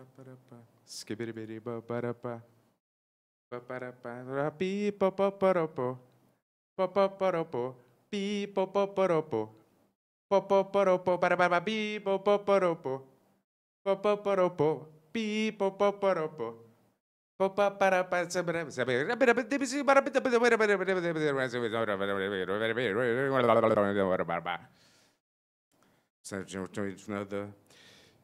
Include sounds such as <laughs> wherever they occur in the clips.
So do you, know the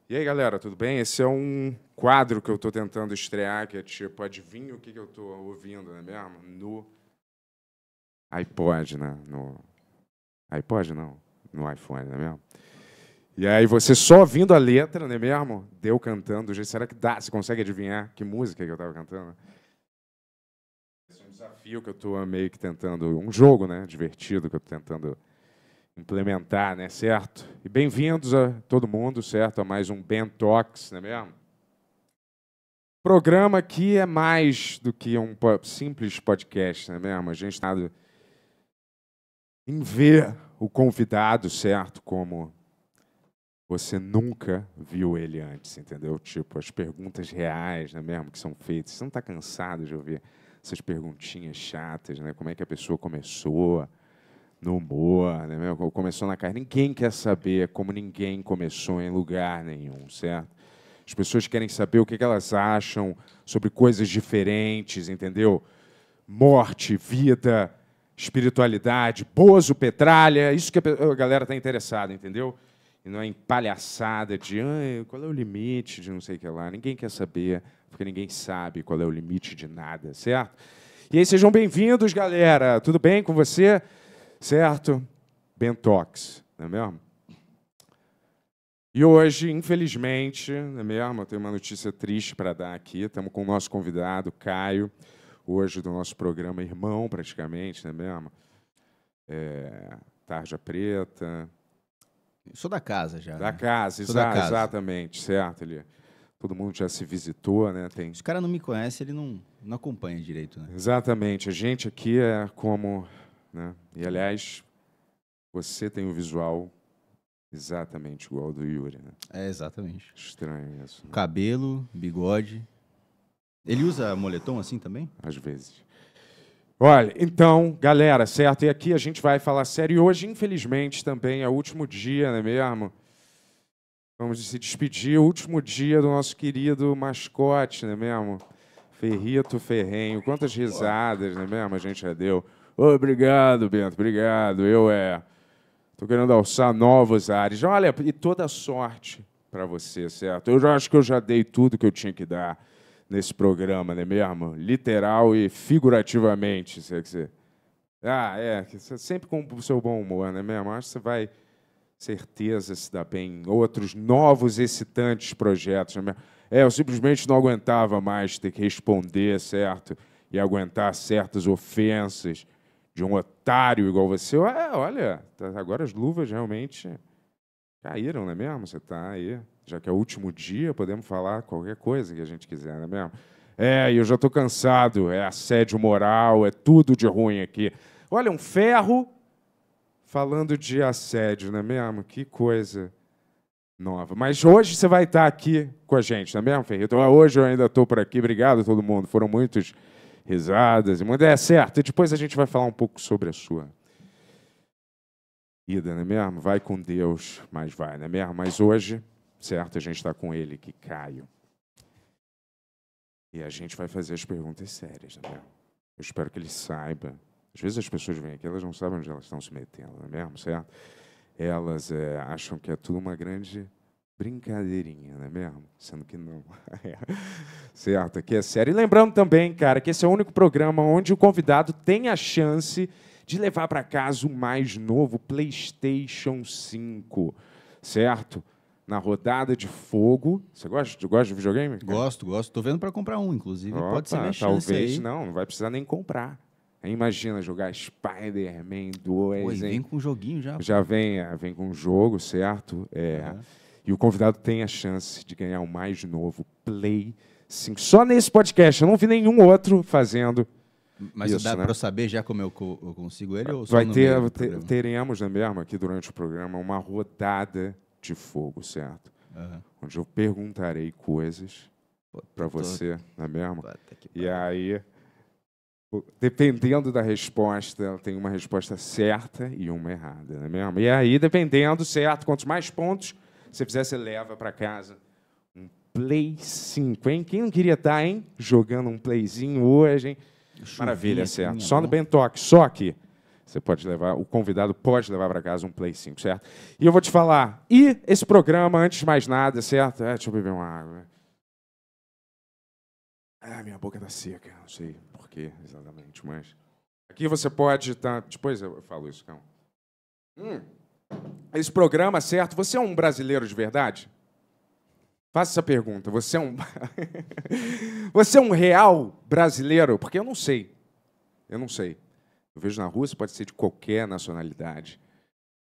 E aí, galera, tudo bem? Esse é um quadro que eu estou tentando estrear, que é tipo, adivinha o que, que eu estou ouvindo, não é mesmo? No iPod, né? No iPod, não. No iPhone, não é mesmo? E aí você só ouvindo a letra, não é mesmo? Deu cantando. Será que dá? Você consegue adivinhar que música que eu estava cantando? Esse é um desafio que eu estou meio que tentando... Um jogo, né? Divertido que eu estou tentando implementar, né, certo? E bem-vindos a todo mundo, certo? A mais um Talks, não é mesmo? Programa que é mais do que um simples podcast, não é mesmo? A gente está em ver o convidado, certo? Como você nunca viu ele antes, entendeu? Tipo, as perguntas reais, não é mesmo? Que são feitas. Você não está cansado de ouvir essas perguntinhas chatas, né? Como é que a pessoa começou? no humor, né? começou na carne. Ninguém quer saber como ninguém começou em lugar nenhum, certo? As pessoas querem saber o que elas acham sobre coisas diferentes, entendeu? Morte, vida, espiritualidade, bozo, petralha, isso que a galera está interessada, entendeu? E não é em palhaçada de ah, qual é o limite de não sei o que lá. Ninguém quer saber, porque ninguém sabe qual é o limite de nada, certo? E aí, sejam bem-vindos, galera. Tudo bem com você? Certo? Bentox, não é mesmo? E hoje, infelizmente, não é mesmo? Eu tenho uma notícia triste para dar aqui. Estamos com o nosso convidado, Caio, hoje do nosso programa Irmão, praticamente, não é mesmo? É, tarja Preta. sou da casa já. Da né? casa, exa da casa. exatamente, certo? Ele, todo mundo já se visitou, né? Tem... Se o cara não me conhece, ele não, não acompanha direito, né? Exatamente. A gente aqui é como né? E, aliás, você tem o visual exatamente igual ao do Yuri. Né? É, exatamente. Estranho isso. Né? Cabelo, bigode. Ele usa moletom assim também? Às vezes. Olha, então, galera, certo? E aqui a gente vai falar sério. E hoje, infelizmente, também é o último dia, não é mesmo? Vamos se despedir, o último dia do nosso querido mascote, não é mesmo? Ferrito Ferrenho. Quantas risadas, não é mesmo? A gente já deu. Obrigado, Bento, obrigado. Eu é. Estou querendo alçar novas áreas. Olha, e toda sorte para você, certo? Eu já acho que eu já dei tudo que eu tinha que dar nesse programa, não é mesmo? Literal e figurativamente, sei é quer dizer. Ah, é, sempre com o seu bom humor, não é mesmo? Acho que você vai, certeza, se dar bem em outros novos, excitantes projetos, não é mesmo? É, eu simplesmente não aguentava mais ter que responder, certo? E aguentar certas ofensas de um otário igual você. Ah, olha, tá, agora as luvas realmente caíram, não é mesmo? Você está aí. Já que é o último dia, podemos falar qualquer coisa que a gente quiser, não é mesmo? É, eu já estou cansado. É assédio moral, é tudo de ruim aqui. Olha, um ferro falando de assédio, não é mesmo? Que coisa nova. Mas hoje você vai estar tá aqui com a gente, não é mesmo, Ferrito? Hoje eu ainda estou por aqui. Obrigado a todo mundo. Foram muitos risadas. É certo, e depois a gente vai falar um pouco sobre a sua ida, não é mesmo? Vai com Deus, mas vai, não é mesmo? Mas hoje, certo, a gente está com ele, que Caio. E a gente vai fazer as perguntas sérias, não é mesmo? Eu espero que ele saiba. Às vezes as pessoas vêm aqui, elas não sabem onde elas estão se metendo, não é mesmo, certo? Elas é, acham que é tudo uma grande Brincadeirinha, não é mesmo? Sendo que não. <laughs> É. certo, aqui é sério. E lembrando também, cara, que esse é o único programa onde o convidado tem a chance de levar para casa o mais novo PlayStation 5, certo? Na rodada de fogo. Você gosta, gosta de videogame? Cara? Gosto, gosto. Tô vendo para comprar um, inclusive. Opa, Pode ser minha talvez aí. não, não vai precisar nem comprar. Imagina jogar Spider-Man 2. Pois, vem com um joguinho já. Já vem, é, vem com um jogo, certo? É. Uhum. E o convidado tem a chance de ganhar o mais novo Play 5. Só nesse podcast, eu não vi nenhum outro fazendo. Mas isso, dá né? para saber já como eu, co eu consigo ele? Vai ter, ter teremos na né, mesma aqui durante o programa uma rodada de fogo, certo? Uhum. Onde eu perguntarei coisas para você, tô... não é mesmo? E aí, dependendo da resposta, tem uma resposta certa e uma errada, não é mesmo? E aí, dependendo, certo, quantos mais pontos, se você fizer, você leva para casa. Um Play 5, hein? Quem não queria estar, tá, hein? Jogando um Playzinho hoje, hein? Maravilha, certo. É só no bentox, só aqui. Você pode levar, o convidado pode levar para casa um Play 5, certo? E eu vou te falar, e esse programa, antes de mais nada, certo? É, deixa eu beber uma água. Ah, minha boca tá seca, não sei por quê exatamente, mas. Aqui você pode estar. Tá... Depois eu falo isso, calma. Hum esse programa, certo? Você é um brasileiro de verdade? Faça essa pergunta. Você é um <laughs> Você é um real brasileiro? Porque eu não sei. Eu não sei. Eu vejo na rua, pode ser de qualquer nacionalidade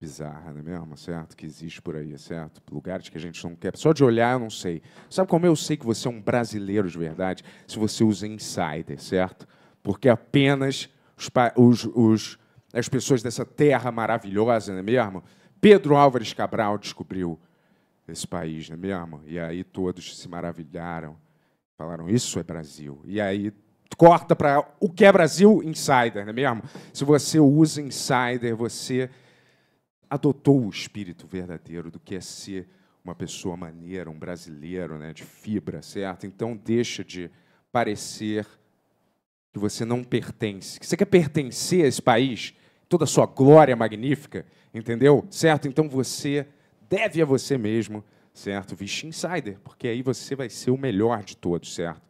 bizarra, não é mesmo? Certo? Que existe por aí, certo? Lugares que a gente não quer. Só de olhar eu não sei. Sabe como eu sei que você é um brasileiro de verdade? Se você usa insider, certo? Porque apenas os, os, os as pessoas dessa terra maravilhosa, não é mesmo? Pedro Álvares Cabral descobriu esse país, não é mesmo? E aí todos se maravilharam, falaram: Isso é Brasil. E aí corta para o que é Brasil? Insider, não é mesmo? Se você usa insider, você adotou o espírito verdadeiro do que é ser uma pessoa maneira, um brasileiro, né, de fibra, certo? Então deixa de parecer que você não pertence. Que você quer pertencer a esse país? toda a sua glória magnífica, entendeu? Certo? Então você deve a você mesmo, certo? Vestir insider, porque aí você vai ser o melhor de todos, certo?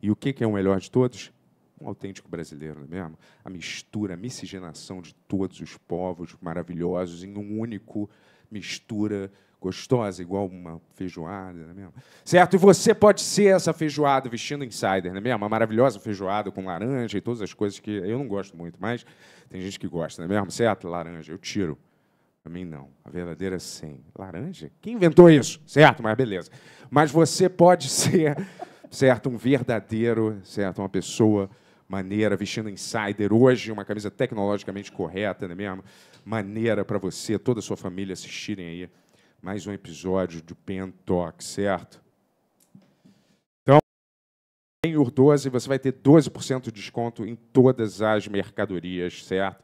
E o que é o melhor de todos? Um autêntico brasileiro, não é mesmo? A mistura, a miscigenação de todos os povos maravilhosos em um único mistura gostosa, igual uma feijoada, não é mesmo? Certo? E você pode ser essa feijoada vestindo insider, não é mesmo? Uma maravilhosa feijoada com laranja e todas as coisas que eu não gosto muito, mas tem gente que gosta, não é mesmo? Certo? É laranja, eu tiro. Também mim, não. A verdadeira é sem. Laranja? Quem inventou isso? Certo, mas beleza. Mas você pode <laughs> ser, certo, um verdadeiro, certo, uma pessoa maneira, vestindo insider hoje, uma camisa tecnologicamente correta, não é mesmo? Maneira para você, toda a sua família assistirem aí mais um episódio do Pen certo? Em Ur 12, você vai ter 12% de desconto em todas as mercadorias, certo?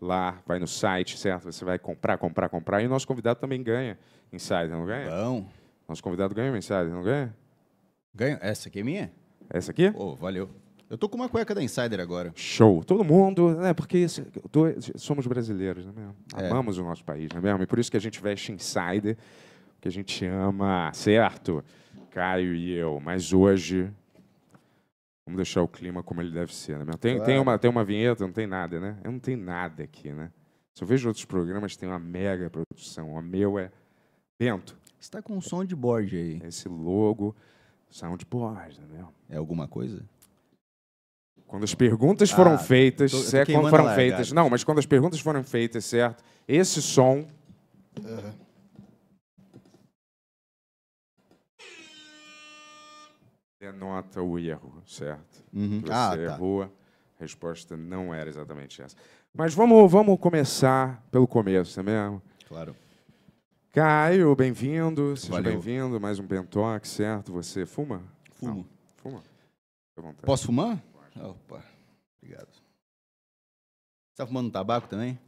Lá, vai no site, certo? Você vai comprar, comprar, comprar. E o nosso convidado também ganha insider, não ganha? não Nosso convidado ganha insider, não ganha? Ganho. Essa aqui é minha? Essa aqui? oh valeu. Eu tô com uma cueca da Insider agora. Show. Todo mundo, né? Porque somos brasileiros, é mesmo? É. Amamos o nosso país, né mesmo? E por isso que a gente veste Insider, que a gente ama, certo? Caio e eu. Mas hoje Vamos deixar o clima como ele deve ser. Né? Tem, claro. tem, uma, tem uma vinheta, não tem nada, né? Eu não tenho nada aqui, né? Se eu vejo outros programas, tem uma mega produção. O meu é Bento. Você tá com um som de board aí. É esse logo, soundboard, né? É alguma coisa? Quando as perguntas foram ah, feitas, tô, tô quando foram Não, mas quando as perguntas foram feitas, certo? Esse som. Uhum denota o erro, certo? Uhum. você ah, tá. errou. A resposta não era exatamente essa. Mas vamos, vamos começar pelo começo, é mesmo? Claro. Caio, bem-vindo. Seja bem-vindo. Mais um bentox, certo? Você fuma? Fumo. Não. Fuma. à vontade. Posso fumar? Pode. Opa, obrigado. Você está fumando tabaco também?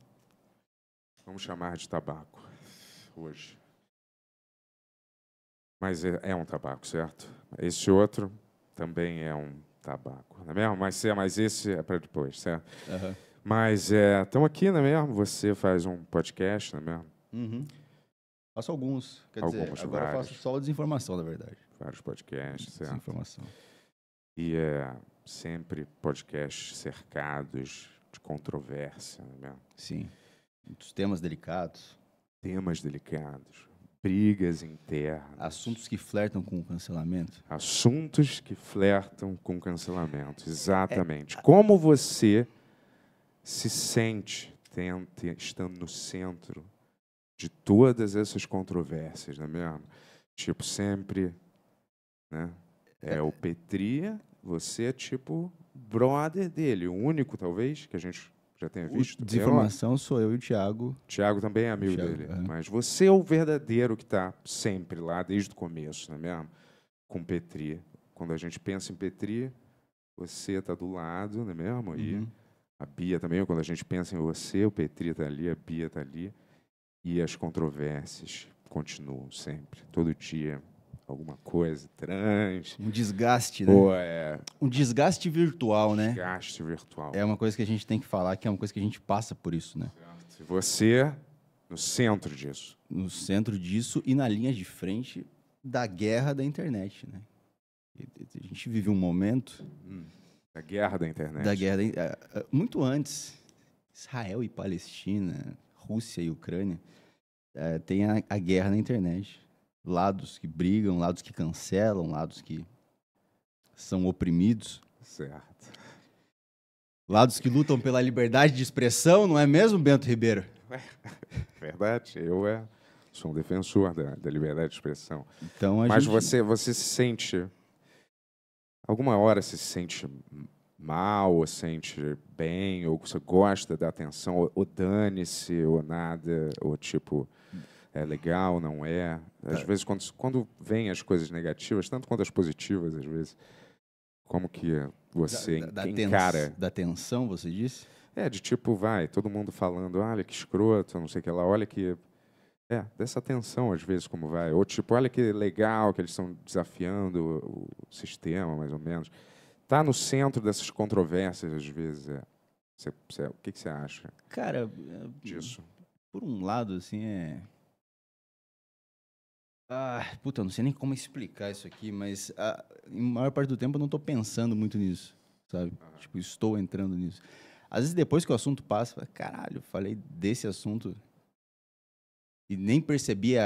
Vamos chamar de tabaco hoje mas é, é um tabaco, certo? Esse outro também é um tabaco, não é mesmo? Mas, é, mas esse é para depois, certo? Uhum. Mas estão é, aqui, não é mesmo? Você faz um podcast, não é mesmo? Uhum. Faço alguns, quer alguns, dizer, agora vários. faço só desinformação, na verdade. Vários podcasts, certo? Desinformação. E é sempre podcasts cercados de controvérsia, não é mesmo? Sim. Muitos temas delicados. Temas delicados brigas internas. Assuntos que flertam com o cancelamento? Assuntos que flertam com cancelamento, exatamente. É, Como você se sente tenta, estando no centro de todas essas controvérsias, não é mesmo? Tipo, sempre né? é o Petria, você é tipo brother dele, o único, talvez, que a gente já tenha visto. O de é informação sou eu e o Tiago. Tiago também é amigo Thiago, dele. É. Mas você é o verdadeiro que está sempre lá, desde o começo, não é mesmo? Com Petri. Quando a gente pensa em Petri, você está do lado, não é mesmo? E uhum. a Bia também, quando a gente pensa em você, o Petri está ali, a Bia está ali. E as controvérsias continuam sempre, todo dia alguma coisa trans. Um desgaste, né? Ou é... Um desgaste virtual, desgaste né? Desgaste virtual. É uma coisa que a gente tem que falar, que é uma coisa que a gente passa por isso, né? Certo. Você no centro disso. No centro disso e na linha de frente da guerra da internet, né? A gente vive um momento... Hum. Da guerra da internet. Da guerra da... É, é, muito antes, Israel e Palestina, Rússia e Ucrânia, é, tem a guerra na internet lados que brigam, lados que cancelam, lados que são oprimidos. Certo. Lados que lutam pela liberdade de expressão, não é mesmo, Bento Ribeiro? <laughs> Verdade, eu é, sou um defensor da, da liberdade de expressão. Então, Mas gente... você, você se sente. Alguma hora se sente mal, ou sente bem, ou você gosta da atenção, ou, ou dane-se, ou nada, ou tipo é legal, não é. Às é. vezes, quando, quando vem as coisas negativas, tanto quanto as positivas, às vezes, como que você da, da, encara... Da tensão, você disse? É, de tipo, vai, todo mundo falando, olha que escroto, não sei o que lá, olha que... É, dessa tensão, às vezes, como vai. Ou tipo, olha que legal que eles estão desafiando o, sistema, mais ou menos. Tá no centro dessas controvérsias, às vezes. É. Cê, cê, o que você acha? Cara, é, disso? por um lado, assim, é ah, puta, eu não sei nem como explicar isso aqui, mas a ah, maior parte do tempo eu não estou pensando muito nisso, sabe? Uhum. Tipo, estou entrando nisso. Às vezes depois que o assunto passa, fala, caralho, falei desse assunto e nem percebia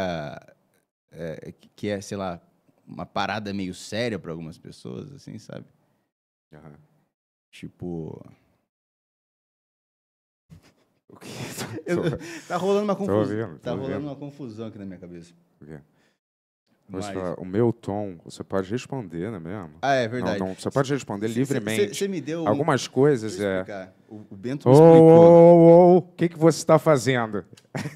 é, que é, sei lá, uma parada meio séria para algumas pessoas, assim, sabe? Uhum. Tipo, <laughs> <laughs> eu, tá rolando uma confusão. tá rolando uma confusão aqui na minha cabeça. O quê? É Mas... Falar, o meu tom, você pode responder, não é mesmo? Ah, é verdade. Não, não, você pode responder cê, livremente. Você me deu. Algumas um... coisas é. O, o Bento me oh, explicou. ô, ô, oh, que, que você está fazendo? <laughs>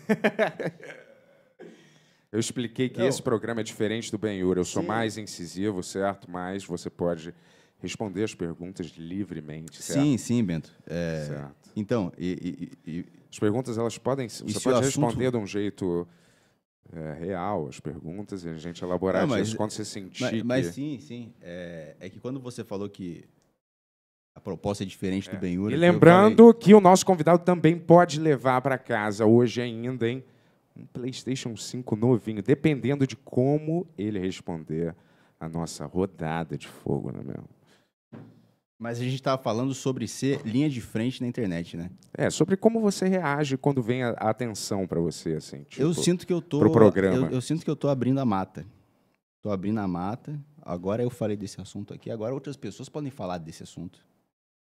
eu expliquei que não. esse programa é diferente do Benhur. Eu sou Sim. mais incisivo, certo? Mas você pode responder as perguntas livremente. Certo? Sim, sim, Bento. É... Certo. Então, e, e, e... as perguntas elas podem, você pode assunto... responder de um jeito é, real as perguntas e a gente elaborar não, mas, isso quando você sentir. Mas, que... sim, sim. É, é, que quando você falou que a proposta é diferente é. do Benhur. E lembrando falei... que o nosso convidado também pode levar para casa hoje ainda, hein? Um PlayStation 5 novinho, dependendo de como ele responder a nossa rodada de fogo, não é mesmo? Mas a gente estava falando sobre ser linha de frente na internet, né? É, sobre como você reage quando vem a, atenção para você, assim. Tipo, eu sinto que eu tô. Pro programa. Eu, eu, sinto que eu tô abrindo a mata. Tô abrindo a mata. Agora eu falei desse assunto aqui, agora outras pessoas podem falar desse assunto.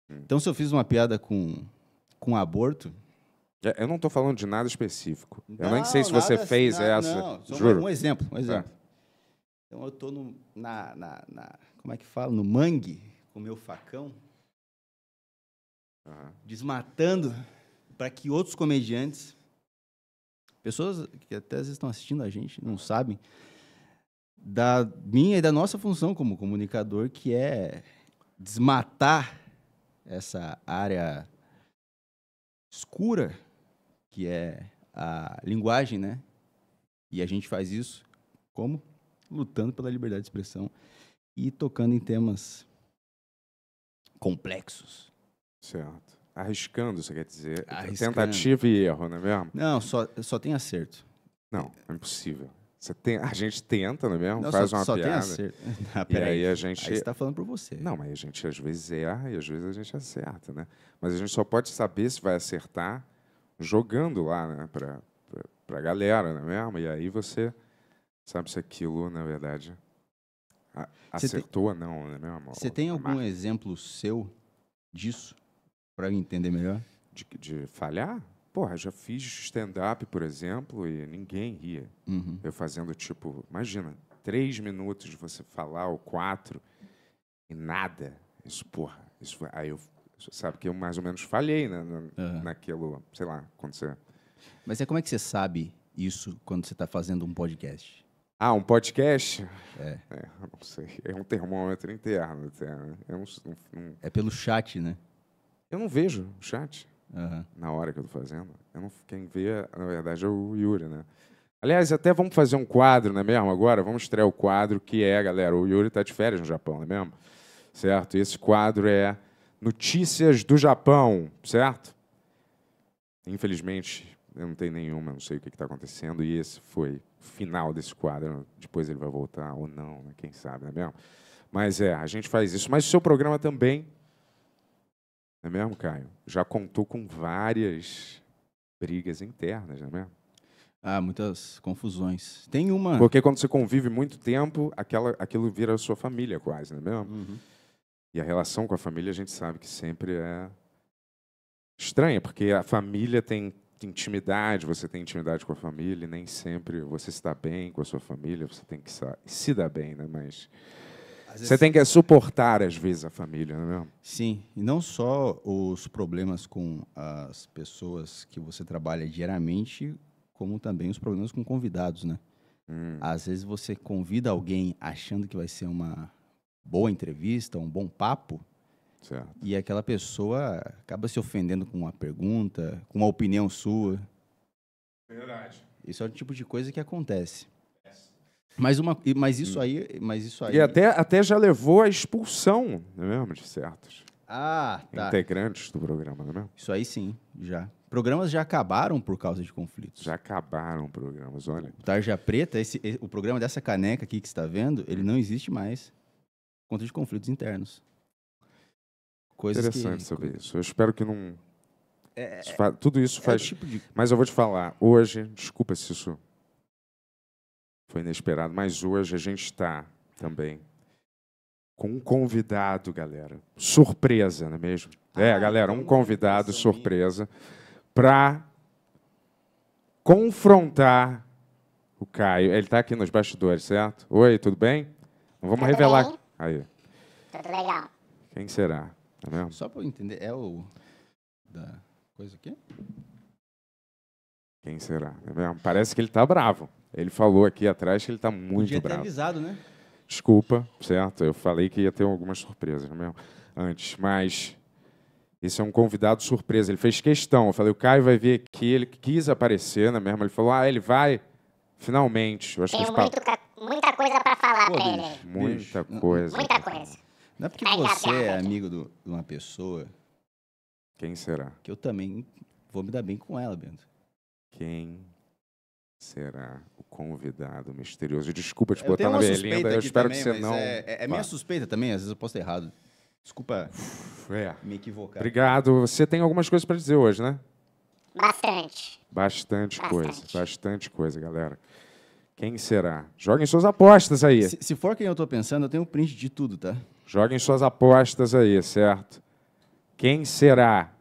Hum. Então, se eu fiz uma piada com, com aborto. É, eu não tô falando de nada específico. Não, eu nem sei se você assim, fez assim, essa. Não, não. Juro. Um exemplo, um tá. exemplo. É. Então eu tô no, na, na, na. Como é que fala? No mangue com o meu facão, uhum. desmatando para que outros comediantes, pessoas que até às vezes estão assistindo a gente, não sabem, da minha e da nossa função como comunicador, que é desmatar essa área escura que é a linguagem, né? E a gente faz isso como lutando pela liberdade de expressão e tocando em temas complexos. Certo. Arriscando, você quer dizer? Arriscando. Tentativa e erro, não é mesmo? Não, só, só tem acerto. Não, é impossível. Você tem, a gente tenta, não é mesmo? Não, Faz só, uma só piada. Tem acerto. <laughs> Ah, e aí, aí a gente. Aí você está falando por você. Não, mas a gente às vezes erra e às vezes a gente acerta, né? Mas a gente só pode saber se vai acertar jogando lá, né? Para a galera, não é mesmo? E aí você sabe se aquilo, na verdade, acertou ou não, né? amor? você tem algum marca. exemplo seu disso? Para entender melhor? De, de falhar? Porra, já fiz stand-up, por exemplo, e ninguém ria. Uhum. Eu fazendo, tipo, imagina, três minutos de você falar, ou quatro, e nada. Isso, porra, isso Aí eu, sabe que eu mais ou menos falhei né, na, uhum. naquilo, sei lá, quando você... Mas é como é que você sabe isso quando você está fazendo um podcast? Ah, um podcast? É. é não sei. É um termômetro interno. interno. Assim, é, um, um... é pelo chat, né? Eu não vejo o chat uhum. na hora que eu tô fazendo. Eu não, quem vê, na verdade, é o Yuri, né? Aliás, até vamos fazer um quadro, não é mesmo? Agora, vamos estrear o quadro que é, galera, o Yuri tá de férias no Japão, não é mesmo? Certo? E esse quadro é Notícias do Japão, certo? Infelizmente, eu não tenho nenhuma, não sei o que está acontecendo. E esse foi o final desse quadro. Depois ele vai voltar ou não, né? quem sabe, não é mesmo? Mas é, a gente faz isso. Mas o seu programa também, não é mesmo, Caio? Já contou com várias brigas internas, não é mesmo? Ah, muitas confusões. Tem uma. Porque quando você convive muito tempo, aquela, aquilo vira a sua família quase, não é mesmo? Uhum. E a relação com a família a gente sabe que sempre é estranha, porque a família tem intimidade, você tem intimidade com a família, nem sempre você está bem com a sua família, você tem que se dar bem, né? Mas você tem que suportar, às vezes, a família, não é mesmo? Sim, e não só os problemas com as pessoas que você trabalha diariamente, como também os problemas com convidados, né? Hum. Às vezes você convida alguém achando que vai ser uma boa entrevista, um bom papo, Certo. E aquela pessoa acaba se ofendendo com uma pergunta, com uma opinião sua. Verdade. Isso é o tipo de coisa que acontece. Mas, uma, mas isso aí. Mas isso aí... E até, até já levou à expulsão, não é mesmo, de certos. Ah, tá. Integrantes do programa, não é mesmo? Isso aí sim, já. Programas já acabaram por causa de conflitos. Já acabaram programas, olha. O Tarja Preta, esse, esse o programa dessa caneca aqui que você está vendo, ele não existe mais. Por conta de conflitos internos. Coisas Interessante que... saber isso. Eu espero que não. É, tudo isso é faz. É tipo de... Mas eu vou te falar, hoje, desculpa se isso foi inesperado, mas hoje a gente está também com um convidado, galera. Surpresa, não é mesmo? É, ah, é, galera, um então, convidado surpresa para confrontar o Caio. Ele está aqui nos bastidores, certo? Oi, tudo bem? vamos tudo revelar. Bem? Aí. Tudo legal. Quem será? Tá Só para eu entender, é o da coisa aqui? Quem será? Tá Parece que ele tá bravo. Ele falou aqui atrás que ele tá muito Podia bravo. Ter avisado, né? Desculpa, certo? Eu falei que ia ter algumas surpresas, mesmo? Tá Antes, mas esse é um convidado surpresa. Ele fez questão. Eu falei, o Caio vai ver aqui. Ele quis aparecer na é mesma. Ele falou, ah, ele vai. Finalmente. Eu acho Tem que muito, pa... muita coisa para falar para ele. Muita coisa. Muita coisa. Não é porque você é amigo do, de uma pessoa. Quem será? Que eu também vou me dar bem com ela, Bento. Quem será o convidado misterioso? Desculpa te eu botar na berlinda, eu espero também, que você não. É, é, é minha suspeita também, às vezes eu posso ter errado. Desculpa é. me equivocar. Obrigado. Você tem algumas coisas para dizer hoje, né? Bastante. Bastante, bastante. coisa, bastante coisa, galera. Quem será? Joguem suas apostas aí. Se, se for quem eu estou pensando, eu tenho um print de tudo, tá? Joguem suas apostas aí, certo? Quem será?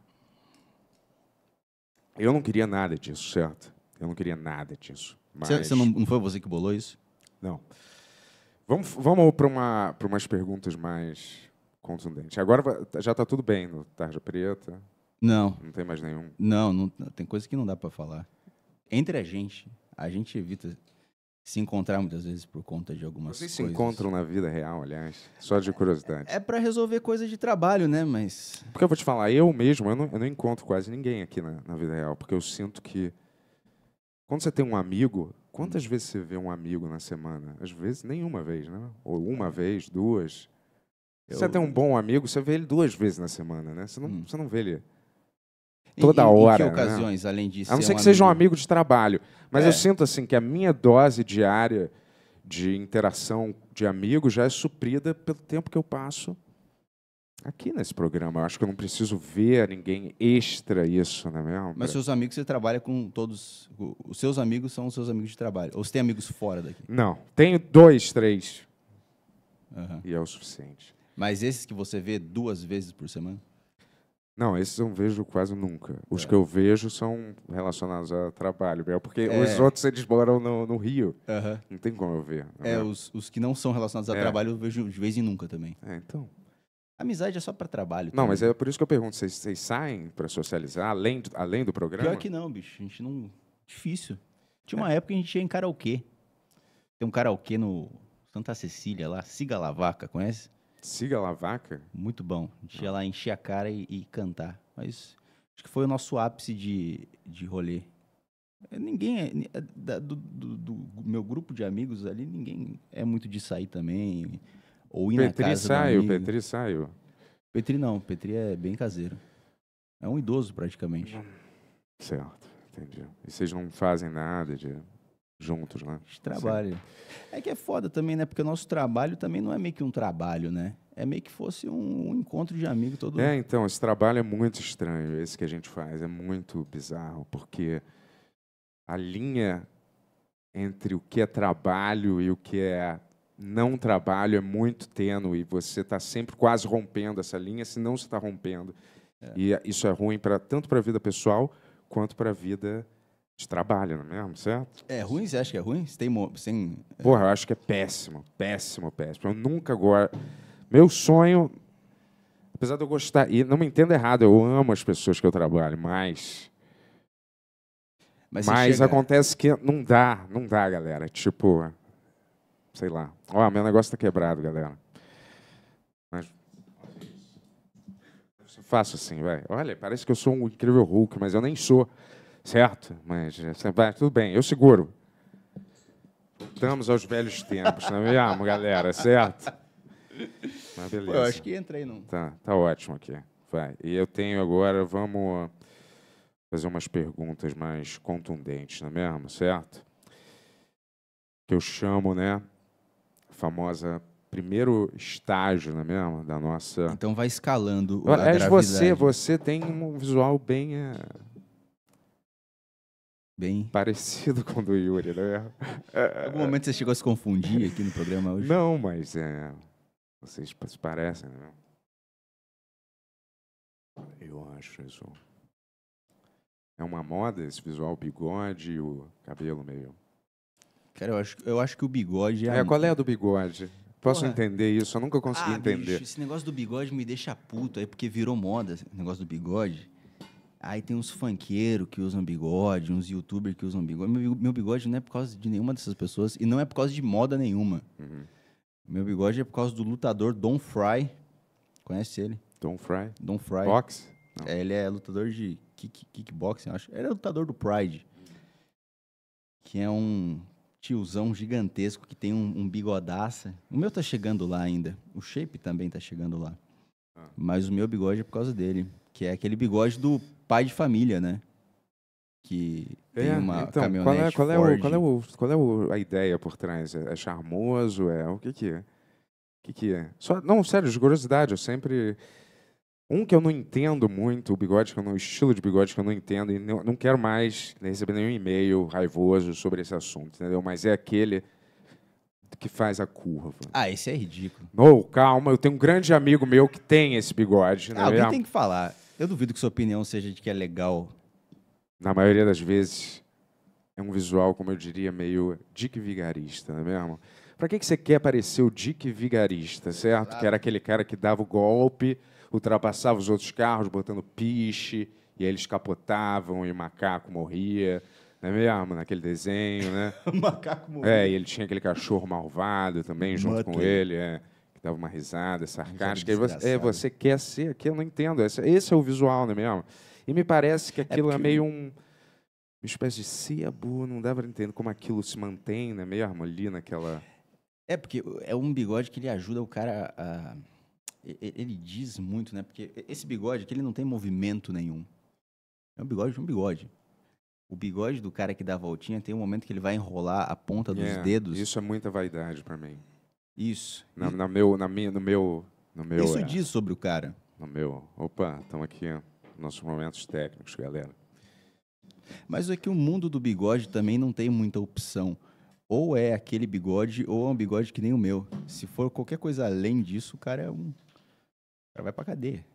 Eu não queria nada disso, certo? Eu não queria nada disso. Mas... Você, você não, não, foi você que bolou isso? Não. Vamos, vamos para uma, umas perguntas mais contundentes. Agora já está tudo bem no Tarja Preta? Não. Não tem mais nenhum? Não, não tem coisa que não dá para falar. Entre a gente, a gente evita se encontrar muitas vezes por conta de algumas Vocês coisas. Vocês se encontram na vida real, aliás? Só de curiosidade. É, é para resolver coisa de trabalho, né? Mas. Porque eu vou te falar, eu mesmo, eu não, eu não encontro quase ninguém aqui na, na, vida real, porque eu sinto que. Quando você tem um amigo, quantas vezes você vê um amigo na semana? Às vezes nenhuma vez, né? Ou uma vez, duas. Eu... Se você tem um bom amigo, você vê ele duas vezes na semana, né? Você não, hum. você não vê ele toda e, hora. Em né? que ocasiões, né? além disso? A não ser um que amigo... seja um amigo de trabalho. Mas é. eu sinto assim que a minha dose diária de interação de amigos já é suprida pelo tempo que eu passo aqui nesse programa. Eu acho que eu não preciso ver ninguém extra isso, não é mesmo? Mas seus amigos, você trabalha com todos. Os seus amigos são os seus amigos de trabalho. Ou você tem amigos fora daqui? Não. Tenho dois, três. Uhum. E é o suficiente. Mas esses que você vê duas vezes por semana? Não, esses eu não vejo quase nunca. Os é. que eu vejo são relacionados a trabalho, porque é. os outros eles moram no, no Rio. Uhum. Não tem como eu ver. É, né? Os, os que não são relacionados a é. trabalho eu vejo de vez em nunca também. É, então. Amizade é só para trabalho. Não, também. mas é por isso que eu pergunto: vocês, vocês saem para socializar além, do, além do programa? Pior que não, bicho. A gente não. Difícil. Tinha uma época que a gente ia em karaokê. Tem um karaokê no Santa Cecília lá, Siga Lavaca, conhece? Siga lá, vaca. Muito bom. A gente ia lá encher a cara e, e cantar. Mas acho que foi o nosso ápice de, de rolê. Ninguém é, é da, do, do, do, meu grupo de amigos ali, ninguém é muito de sair também. Ou ir Petri na casa Petri saiu, Petri saiu. Petri não, Petri é bem caseiro. É um idoso praticamente. Certo, entendi. E vocês não fazem nada de juntos, né? Trabalho. Assim. É que é foda também, né? Porque o nosso trabalho também não é meio que um trabalho, né? É meio que fosse um, um encontro de amigo todo É, então, esse trabalho é muito estranho, esse que a gente faz. É muito bizarro, porque a linha entre o que é trabalho e o que é não trabalho é muito tênue. E você está sempre quase rompendo essa linha, se não se está rompendo. É. E isso é ruim pra, tanto para a vida pessoal quanto para a vida de trabalho, não é mesmo, certo? É ruim? Você acha que é ruim? Você tem, sem... É Porra, eu acho que é péssimo, péssimo, péssimo. Eu nunca gosto. Meu sonho, apesar de eu gostar, e não me entenda errado, eu amo as pessoas que eu trabalho, mas. Mas, mas chega... acontece que não dá, não dá, galera. Tipo, sei lá. Ó, meu negócio tá quebrado, galera. Mas. Eu faço assim, vai. Olha, parece que eu sou um incrível Hulk, mas eu nem sou certo? Mas eh, vai, tudo bem, eu seguro. Voltamos aos velhos tempos, não é mesmo, galera? Certo? Mas beleza. Pô, eu acho que entrei não Tá, tá ótimo aqui. Vai. E eu tenho agora, vamos fazer umas perguntas mais contundentes, não é mesmo? Certo? Que eu chamo, né? A famosa primeiro estágio, não é mesmo? Da nossa. Então vai escalando. Aliás, você, você tem um visual bem. É bem parecido <laughs> com o do Yuri, né? É, em algum é, é. momento você chegou a se confundir aqui no programa hoje? Não, mas é, vocês se parecem, né? Eu acho isso. É uma moda esse visual bigode e o cabelo meio. Cara, eu acho, eu acho que o bigode é. é qual é a do bigode? Posso Porra. entender isso, eu nunca consegui ah, entender. Bicho, esse negócio do bigode me deixa puto aí, porque virou moda esse negócio do bigode. Aí tem uns funkeiros que usam bigode, uns youtubers que usam bigode. Meu, bigode não é por causa de nenhuma dessas pessoas e não é por causa de moda nenhuma. Uhum. Meu bigode é por causa do lutador Don Fry. Conhece ele? Don Fry? Don Fry. Box? É, ele é lutador de kick, kickboxing, acho. Ele é lutador do Pride. Que é um tiozão gigantesco que tem um, um bigodaça. O meu tá chegando lá ainda. O shape também tá chegando lá. Ah. Mas o meu bigode é por causa dele. Que é aquele bigode do pai de família, né? Que é, tem uma então, é, caminhonete qual é, qual é, Ford. O, qual é, o, qual é o, a ideia por trás? É, é charmoso? É o que que é? O que que é? Só, não, sério, de curiosidade, eu sempre... Um que eu não entendo muito, o bigode, que eu não, o estilo de bigode que eu não entendo, e não, não quero mais receber nenhum e-mail raivoso sobre esse assunto, entendeu? Mas é aquele que faz a curva. Ah, esse é ridículo. Não, calma, eu tenho um grande amigo meu que tem esse bigode. Ah, alguém é? tem que falar. Eu duvido que sua opinião seja de que é legal. Na maioria das vezes, é um visual, como eu diria, meio Dick Vigarista, não é mesmo? Para que, que você quer parecer o Dick Vigarista, certo? Claro. Que era aquele cara que dava o golpe, ultrapassava os outros carros botando piche, e aí eles capotavam e o macaco morria. Não é mesmo? Naquele desenho, né? <laughs> o macaco morria. É, e ele tinha aquele cachorro malvado também, junto com ele. É dava uma risada sarcástica. Você, é, você quer ser aqui, eu não entendo. Esse, esse, é o visual, não é mesmo? E me parece que é aquilo é, porque... é meio um. Uma espécie de ciabu, não dá para entender como aquilo se mantém, não é mesmo? Ali naquela. É, porque é um bigode que ele ajuda o cara a. Ele diz muito, né? Porque esse bigode que ele não tem movimento nenhum. É um bigode de é um bigode. O bigode do cara que dá a voltinha tem um momento que ele vai enrolar a ponta dos é, dedos. Isso é muita vaidade para mim. Isso. Na, na meu, na minha, no meu, no meu. Isso é, diz sobre o cara. No meu. Opa, estamos aqui nossos momentos técnicos, galera. Mas é que o mundo do bigode também não tem muita opção. Ou é aquele bigode, ou é um bigode que nem o meu. Se for qualquer coisa além disso, o cara é um. O cara vai pra cadeia.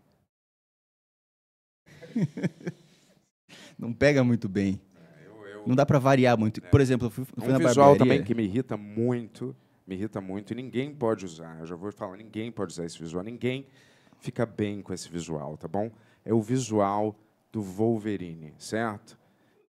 <laughs> não pega muito bem. É, eu, eu... Não dá para variar muito. É. Por exemplo, eu fui, fui é um na visual também que me irrita muito me irrita muito e ninguém pode usar. Eu já vou falar, ninguém pode usar esse visual, ninguém fica bem com esse visual, tá bom? É o visual do Wolverine, certo?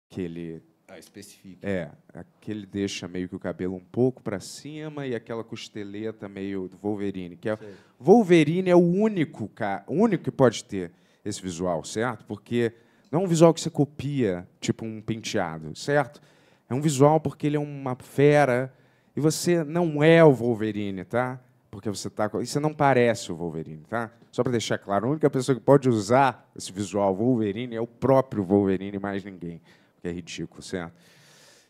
Que ele ah, especifica. É, aquele é deixa meio que o cabelo um pouco para cima e aquela costeleta meio do Wolverine, que é Sei. Wolverine é o único, cara, único que pode ter esse visual, certo? Porque não é um visual que você copia, tipo um penteado, certo? É um visual porque ele é uma fera e você não é o Wolverine, tá? Porque você tá. E você não parece o Wolverine, tá? Só para deixar claro, a única pessoa que pode usar esse visual Wolverine é o próprio Wolverine, mais ninguém. Porque é ridículo, certo?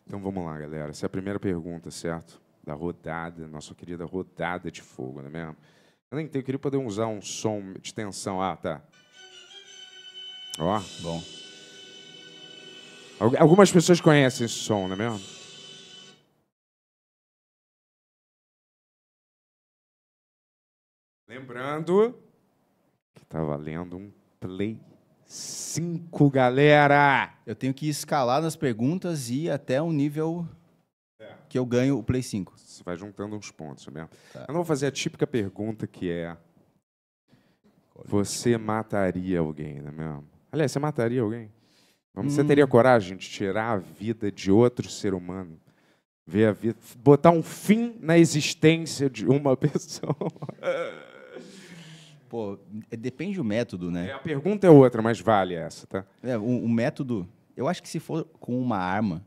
Então vamos lá, galera. Essa é a primeira pergunta, certo? Da rodada, nossa querida rodada de fogo, não é mesmo? Eu nem tenho, eu queria poder usar um som de tensão. Ah, tá. Ó. Bom. Algumas pessoas conhecem esse som, não é mesmo? Lembrando que tá valendo um Play 5, galera! Eu tenho que escalar nas perguntas e ir até um nível é. que eu ganho o Play 5. Você vai juntando uns pontos mesmo. Né? Tá. Eu não vou fazer a típica pergunta que é: Você mataria alguém, não é mesmo? Aliás, você mataria alguém? Você hum. teria coragem de tirar a vida de outro ser humano? Ver a vida, botar um fim na existência de uma <laughs> pessoa? Pô, é, depende o método, né? É, a pergunta é outra, mas vale essa, tá? É, o, o método. Eu acho que se for com uma arma,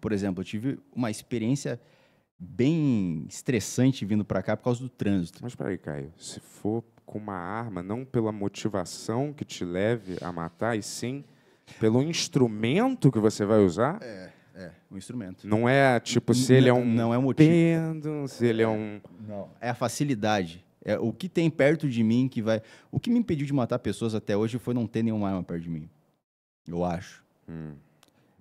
por exemplo, eu tive uma experiência bem estressante vindo para cá por causa do trânsito. Mas peraí, Caio, se for com uma arma, não pela motivação que te leve a matar, e sim pelo instrumento que você vai usar. É, é, um instrumento. Não é tipo se ele é um não, não é um motivo. pêndulo, se ele é um. Não, é a facilidade. É, o que tem perto de mim que vai. O que me impediu de matar pessoas até hoje foi não ter nenhuma arma perto de mim. Eu acho. Hum,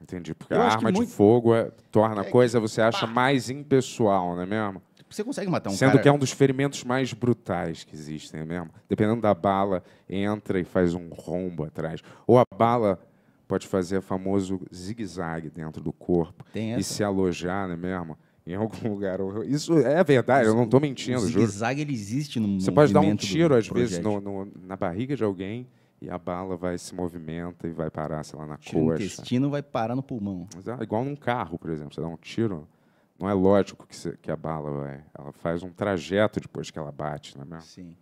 entendi. Porque eu a arma de muito... fogo é, torna a é, coisa, você acha, mais impessoal, não é mesmo? Você consegue matar um Sendo cara... que é um dos ferimentos mais brutais que existem, é mesmo? Dependendo da bala, entra e faz um rombo atrás. Ou a bala pode fazer famoso zigue-zague dentro do corpo e se alojar, não é mesmo? em algum lugar. Isso é verdade, eu não estou mentindo. O zigue-zague ele existe no Você pode dar um tiro, às vezes, no, no, na barriga de alguém e a bala vai se movimenta e vai parar, sei lá, na tiro coxa. O intestino vai parar no pulmão. É igual num carro, por exemplo. Você dá um tiro, não é lógico que, que a bala vai. Ela faz um trajeto depois que ela bate, não é mesmo? Sim.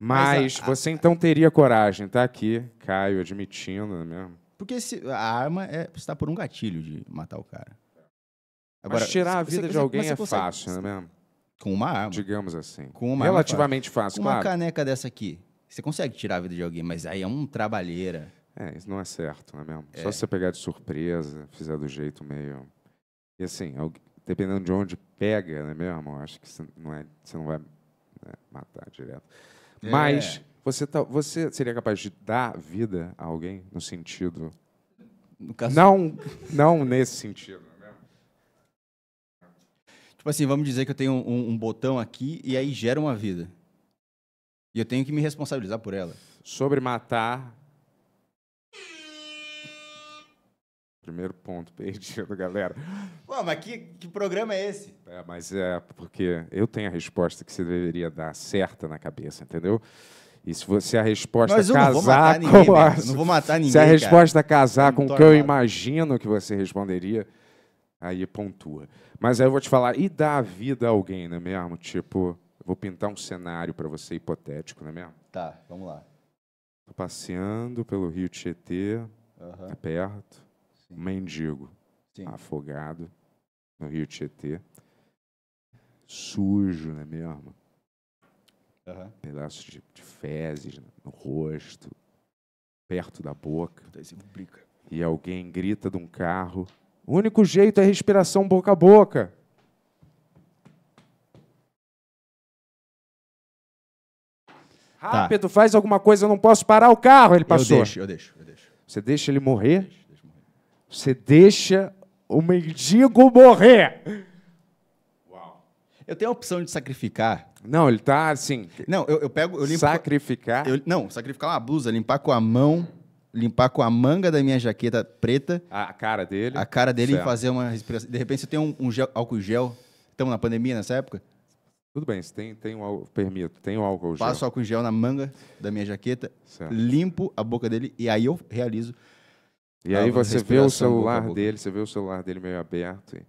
Mas, Mas a, você então teria coragem, tá aqui, Caio, admitindo, não é mesmo? Porque se, a arma é, está por um gatilho de matar o cara. Agora, Mas tirar a vida de alguém é fácil, não é mesmo? Com uma arma. Digamos assim. Com uma é Relativamente arma, fácil, com claro. Uma caneca dessa aqui. Você consegue tirar a vida de alguém, mas aí é um trabalheira. É, isso não é certo, não é mesmo? É. Só se você pegar de surpresa, fizer do jeito meio. E assim, dependendo de onde pega, não é mesmo? Eu acho que você não, é, você não vai né, matar direto. É. Mas você, tá, você seria capaz de dar vida a alguém no sentido. No caso... Não, não nesse sentido. Tipo assim, vamos dizer que eu tenho um, um botão aqui e aí gera uma vida. E eu tenho que me responsabilizar por ela. Sobre matar. Primeiro ponto perdido, galera. Pô, mas que, que programa é esse? É, mas é porque eu tenho a resposta que você deveria dar certa na cabeça, entendeu? E se você a resposta Mas casar com a... não vou matar ninguém, <laughs> Se a resposta cara. casar com o que eu imagino que você responderia, Aí pontua. Mas aí eu vou te falar, e dá a vida a alguém, não é mesmo? Tipo, vou pintar um cenário para você hipotético, não é mesmo? Tá, vamos lá. Tô passeando pelo Rio Tietê, uhum. perto, Sim. Um mendigo, Sim. afogado no Rio Tietê, sujo, não é mesmo? Uhum. de, de fezes no rosto, perto da boca. Puta, é e alguém grita de um carro, o único jeito é respiração boca a boca. Tá. Rápido, faz alguma coisa, eu não posso parar o carro. Ele passou. Eu deixo, eu deixo, eu deixo. Você deixa ele morrer? morrer. Você deixa o mendigo morrer. Uau. Eu tenho a opção de sacrificar. Não, ele tá assim. Não, eu, eu pego. Eu limpo, sacrificar? Eu, não, sacrificar é uma blusa, limpar com a mão limpar com a manga da minha jaqueta preta. A cara dele. A cara dele certo. e fazer uma respiração. De repente, você tem um, um gel, álcool gel. Estamos na pandemia nessa época? Tudo bem, se tem, tem um, permito, tem um álcool gel. Passo álcool gel na manga da minha jaqueta, certo. limpo a boca dele e aí eu realizo. E aí você vê o celular boca boca. dele, você vê o celular dele meio aberto e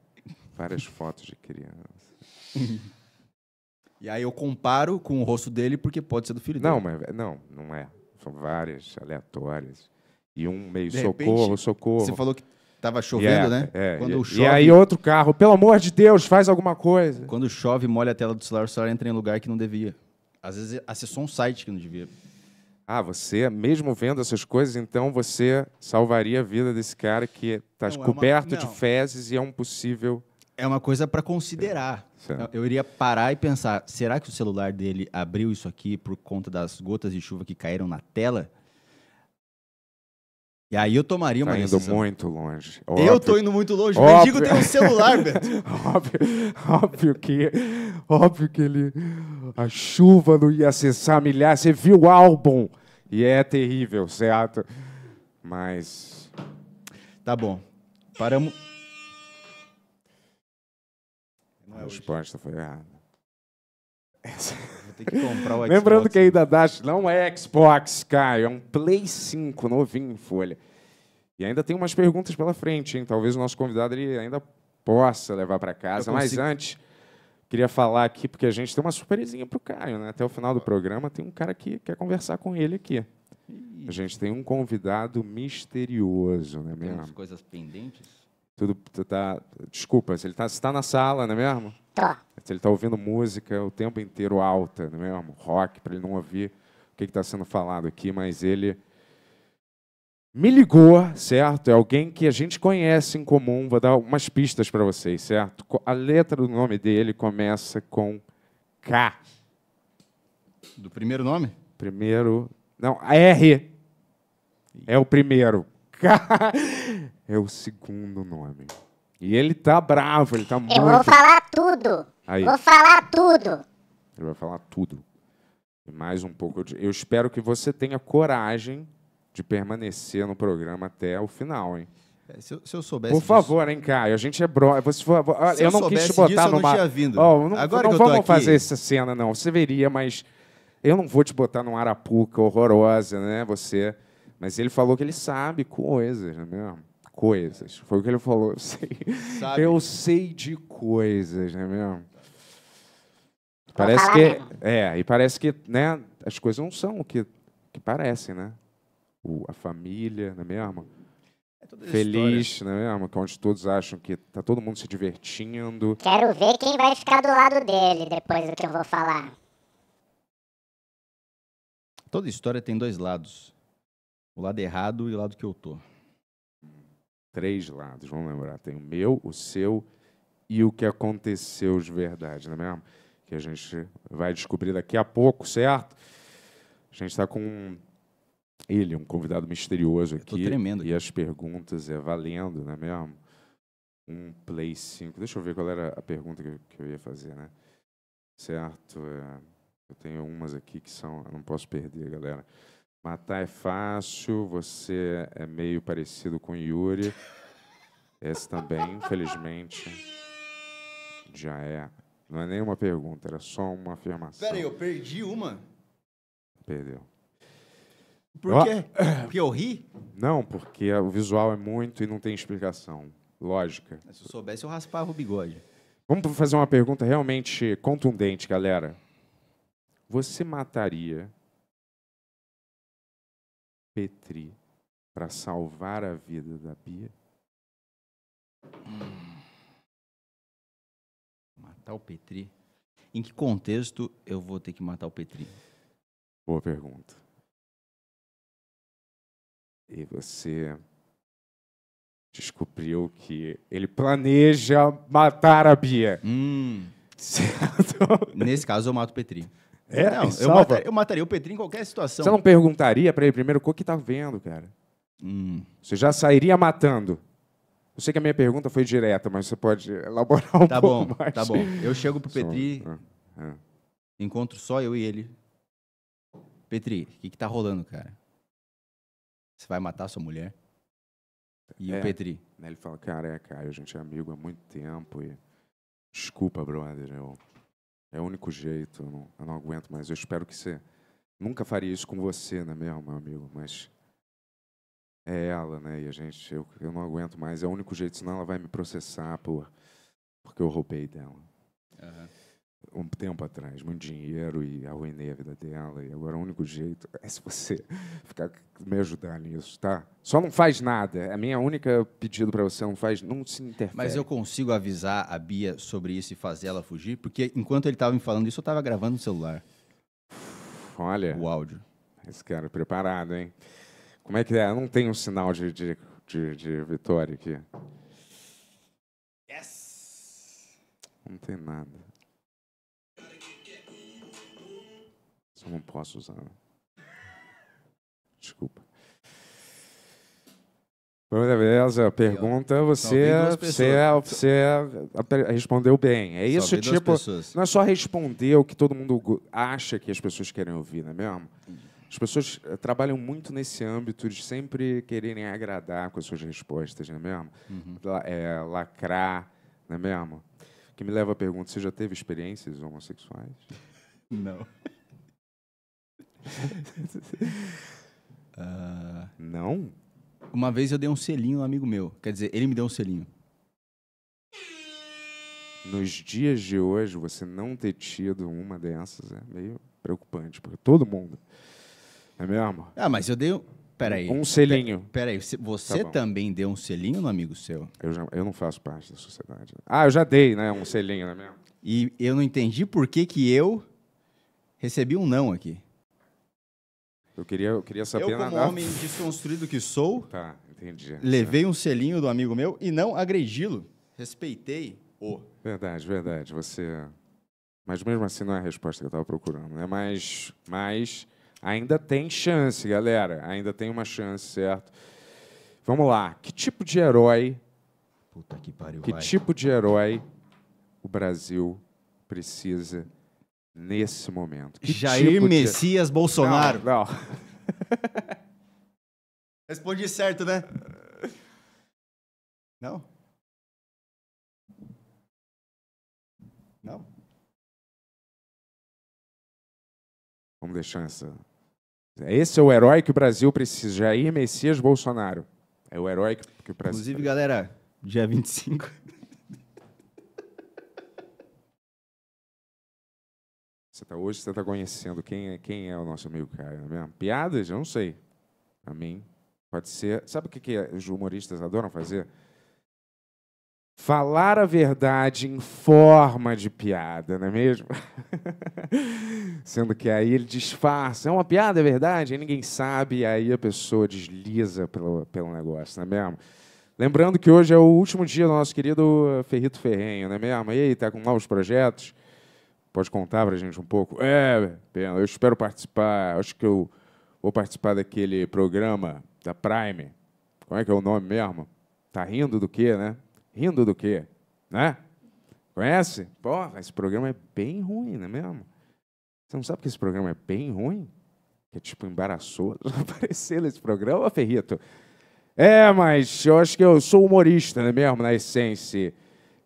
várias fotos de criança. <laughs> e aí eu comparo com o rosto dele porque pode ser do filho dele. Não, mas não, não é. São várias aleatórias. E um meio de socorro, repente, socorro. Você falou que tava chovendo, é, né? É, Quando é, e, chove... e aí outro carro, pelo amor de Deus, faz alguma coisa. Quando chove, molha a tela do celular, o celular entra em lugar que não devia. Às vezes acessou um site que não devia. Ah, você, mesmo vendo essas coisas, então você salvaria a vida desse cara que está coberto é uma... de fezes e é um possível é uma coisa para considerar. É, eu iria parar e pensar: será que o celular dele abriu isso aqui por conta das gotas de chuva que caíram na tela? E aí eu tomaria uma tá indo decisão. muito longe. Óbvio. Eu tô indo muito longe. O mendigo tem um celular, <laughs> Beto. óbvio, óbvio que, óbvio que ele, a chuva não ia acessar milhares. Você viu o álbum e é terrível, certo? Mas tá bom. Paramos. é a resposta hoje. foi errada. Vou ter que comprar o <laughs> Xbox. Lembrando que a da Dash não é Xbox, Caio, é um Play 5 novinho em folha. E ainda tem umas perguntas pela frente, hein? Talvez o nosso convidado ele ainda possa levar para casa. Mas antes, queria falar aqui, porque a gente tem uma surpresinha para o Caio, né? Até o final do programa tem um cara que quer conversar com ele aqui. A gente tem um convidado misterioso, né mesmo? Tem as coisas pendentes? Tudo tá, tá, desculpa, se ele está tá na sala, não é mesmo? Tá. Se ele está ouvindo música o tempo inteiro alta, não é mesmo? Rock, para ele não ouvir o que está sendo falado aqui, mas ele me ligou, certo? É alguém que a gente conhece em comum. Vou dar umas pistas para vocês, certo? A letra do nome dele começa com K. Do primeiro nome? Primeiro. Não, a R. É o primeiro é o segundo nome. E ele tá bravo, ele tá eu muito... Eu vou falar tudo. Aí. Vou falar tudo. Ele vai falar tudo. E mais um pouco. Eu espero que você tenha coragem de permanecer no programa até o final, hein? É, se eu, se eu, soubesse. Por favor, disso... hein, Caio? A gente é bro. Você, eu, eu não quis te botar disso, eu numa. Eu não tinha vindo. Oh, não, Agora não que vamos eu tô fazer aqui... essa cena, não. Você veria, mas eu não vou te botar numa arapuca horrorosa, né? Você. Mas ele falou que ele sabe coisas, né? Coisas. Foi o que ele falou. <laughs> Eu sei, sabe. Eu sei de coisas, né mesmo? Parece que. É, e parece que, né? As coisas não são o que, que parecem, né? O, a família, não né, é mesmo? Feliz, história. Né, não é mesmo? Que onde todos acham que tá todo mundo se divertindo. Quero ver quem vai ficar do lado dele depois do que eu vou falar. Toda história tem dois lados o lado errado e o lado que eu tô. Três lados, vamos lembrar. Tem o meu, o seu e o que aconteceu de verdade, não é mesmo? Que a gente vai descobrir daqui a pouco, certo? A gente está com ele, um convidado misterioso aqui. Eu tô tremendo. Aqui. E as perguntas é valendo, não é mesmo? Um Play 5. Deixa eu ver qual era a pergunta que eu, ia fazer, né? Certo? É, eu tenho umas aqui que são. Eu não posso perder, galera. Matar é fácil, você é meio parecido com Yuri. Esse também, infelizmente, já é. Não é nenhuma pergunta, era só uma afirmação. Peraí, eu perdi uma? Perdeu. Por quê? Porque eu ri? Não, porque o visual é muito e não tem explicação. Lógica. Se eu soubesse, eu raspava o bigode. Vamos fazer uma pergunta realmente contundente, galera. Você mataria Petri para salvar a vida da Bia? Hum. Matar o Petri? Em que contexto eu vou ter que matar o Petri? Boa pergunta. E você descobriu que ele planeja matar a Bia. Hum. <laughs> Nesse caso, eu mato o Petri. É, não, eu, mataria, eu mataria o Pedrinho em qualquer situação. Você não perguntaria para ele primeiro o que tá vendo, cara? Hum. Você já sairia matando? Eu sei que a minha pergunta foi direta, mas você pode elaborar um tá pouco bom, mais. Tá bom, eu chego pro Petri, só, é, é. encontro só eu e ele. Petri, o que, que tá rolando, cara? Você vai matar sua mulher? E é, o Petri? Né, ele fala, cara, é, cara, a gente é amigo há muito tempo e... Desculpa, brother, eu é o único jeito, eu não, eu não aguento mais. Eu espero que você. Nunca faria isso com você, né mesmo, meu amigo? Mas é ela, né? E a gente, eu, eu não aguento mais. É o único jeito, senão ela vai me processar por porque eu roubei dela. Uhum um tempo atrás, muito dinheiro e arruinei a vida dela. E agora o único jeito é se você <laughs> ficar me ajudar nisso, tá? Só não faz nada. A minha única pedido para você é não faz, não se interfere. Mas eu consigo avisar a Bia sobre isso e fazer ela fugir, porque enquanto ele estava me falando isso, eu estava gravando no celular. Olha. O áudio. Esse cara é preparado, hein? Como é que é? Eu não tem um sinal de, de, de, de vitória aqui. Yes. Não tem nada. Eu não posso usar. Desculpa. Beleza, pergunta, você, é- você, é- você é- respondeu bem. É isso, tipo, não é só responder o que todo mundo acha que as pessoas querem ouvir, não é mesmo? As pessoas eh, trabalham muito nesse âmbito de sempre quererem agradar com as suas respostas, não é mesmo? Uhum. É, lacrar, não é mesmo? Que me leva à pergunta, você já teve experiências homossexuais? Não uh, não? Uma vez eu dei um selinho no amigo meu. Quer dizer, ele me deu um selinho. Nos dias de hoje, você não ter tido uma dessas é meio preocupante, porque todo mundo. É mesmo? Ah, mas eu dei. Um... Peraí. Um selinho. Peraí, você tá também deu um selinho no amigo seu? Eu, já, eu não faço parte da sociedade. Né? Ah, eu já dei, né? Um selinho, não é mesmo? E eu não entendi por que, que eu recebi um não aqui. Eu queria, eu queria saber... Eu, como na... homem desconstruído que sou, <laughs> tá, entendi. levei um selinho do amigo meu e não agredi-lo. Respeitei o... Verdade, verdade. Você... Mas mesmo assim não é a resposta que eu estava procurando, né? Mas, mas ainda tem chance, galera. Ainda tem uma chance, certo? Vamos lá. Que tipo de herói? Puta que pariu. Que vai. tipo de herói o Brasil precisa nesse momento? Que Jair tipo de... Messias Bolsonaro. Não. não. <laughs> Respondi certo, né? Não? Não? Vamos deixar essa. Esse é o herói que o Brasil precisa. Jair Messias Bolsonaro. É o herói que o Brasil. Inclusive, galera, dia 25. Você tá, hoje você está conhecendo quem é, quem é o nosso amigo Caio, não é mesmo? Piadas? Eu não sei. A mim, pode ser. Sabe o que, que os humoristas adoram fazer? Falar a verdade em forma de piada, não é mesmo? <laughs> Sendo que aí ele disfarça. É uma piada, é verdade? Aí ninguém sabe, e aí a pessoa desliza pelo, pelo negócio, não é mesmo? Lembrando que hoje é o último dia do nosso querido Ferrito Ferrenho, não é mesmo? E aí, está com novos projetos? Pode contar para a gente um pouco? É, pena, eu espero participar. Acho que eu vou participar daquele programa da Prime. Como é que é o nome mesmo? Tá rindo do quê, né? Rindo do quê? Né? Conhece? Porra, esse programa é bem ruim, não é mesmo? Você não sabe que esse programa é bem ruim? Que é tipo embaraçoso <laughs> aparecer nesse programa, Ferrito? É, mas eu acho que eu sou humorista, não é mesmo, na essência.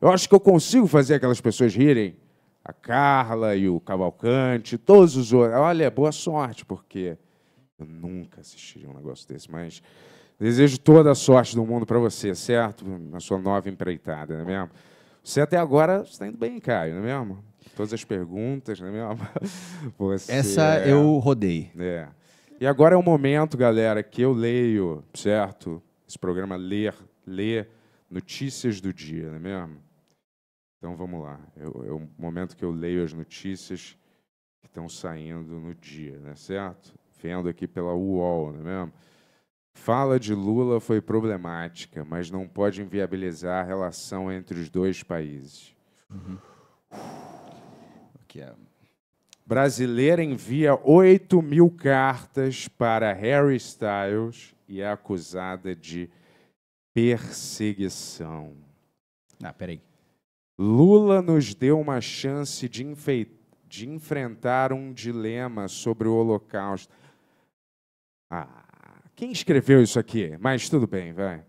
Eu acho que eu consigo fazer aquelas pessoas rirem a Carla e o Cavalcante, todos os outros. Olha, boa sorte, porque eu nunca assistiria um negócio desse, mas desejo toda a sorte do mundo para você, certo? Na sua nova empreitada, não é mesmo? Você até agora está indo bem, Caio, não é mesmo? Todas as perguntas, não é mesmo? <laughs> Você... Essa é. eu rodei. É. E agora é o momento, galera, que eu leio, certo? Esse programa Ler, Ler Notícias do Dia, não é mesmo? Então vamos lá. é o momento que eu leio as notícias que estão saindo no dia, né? Certo? Vendo aqui pela UOL, não é mesmo? Fala de Lula foi problemática, mas não pode inviabilizar a relação entre os dois países. Uhum. é. Brasileira envia 8 mil cartas para Harry Styles e é acusada de perseguição. Ah, peraí. Lula nos deu uma chance de, de enfrentar um dilema sobre o Holocausto. Ah, quem escreveu isso aqui? Mas tudo bem, vai.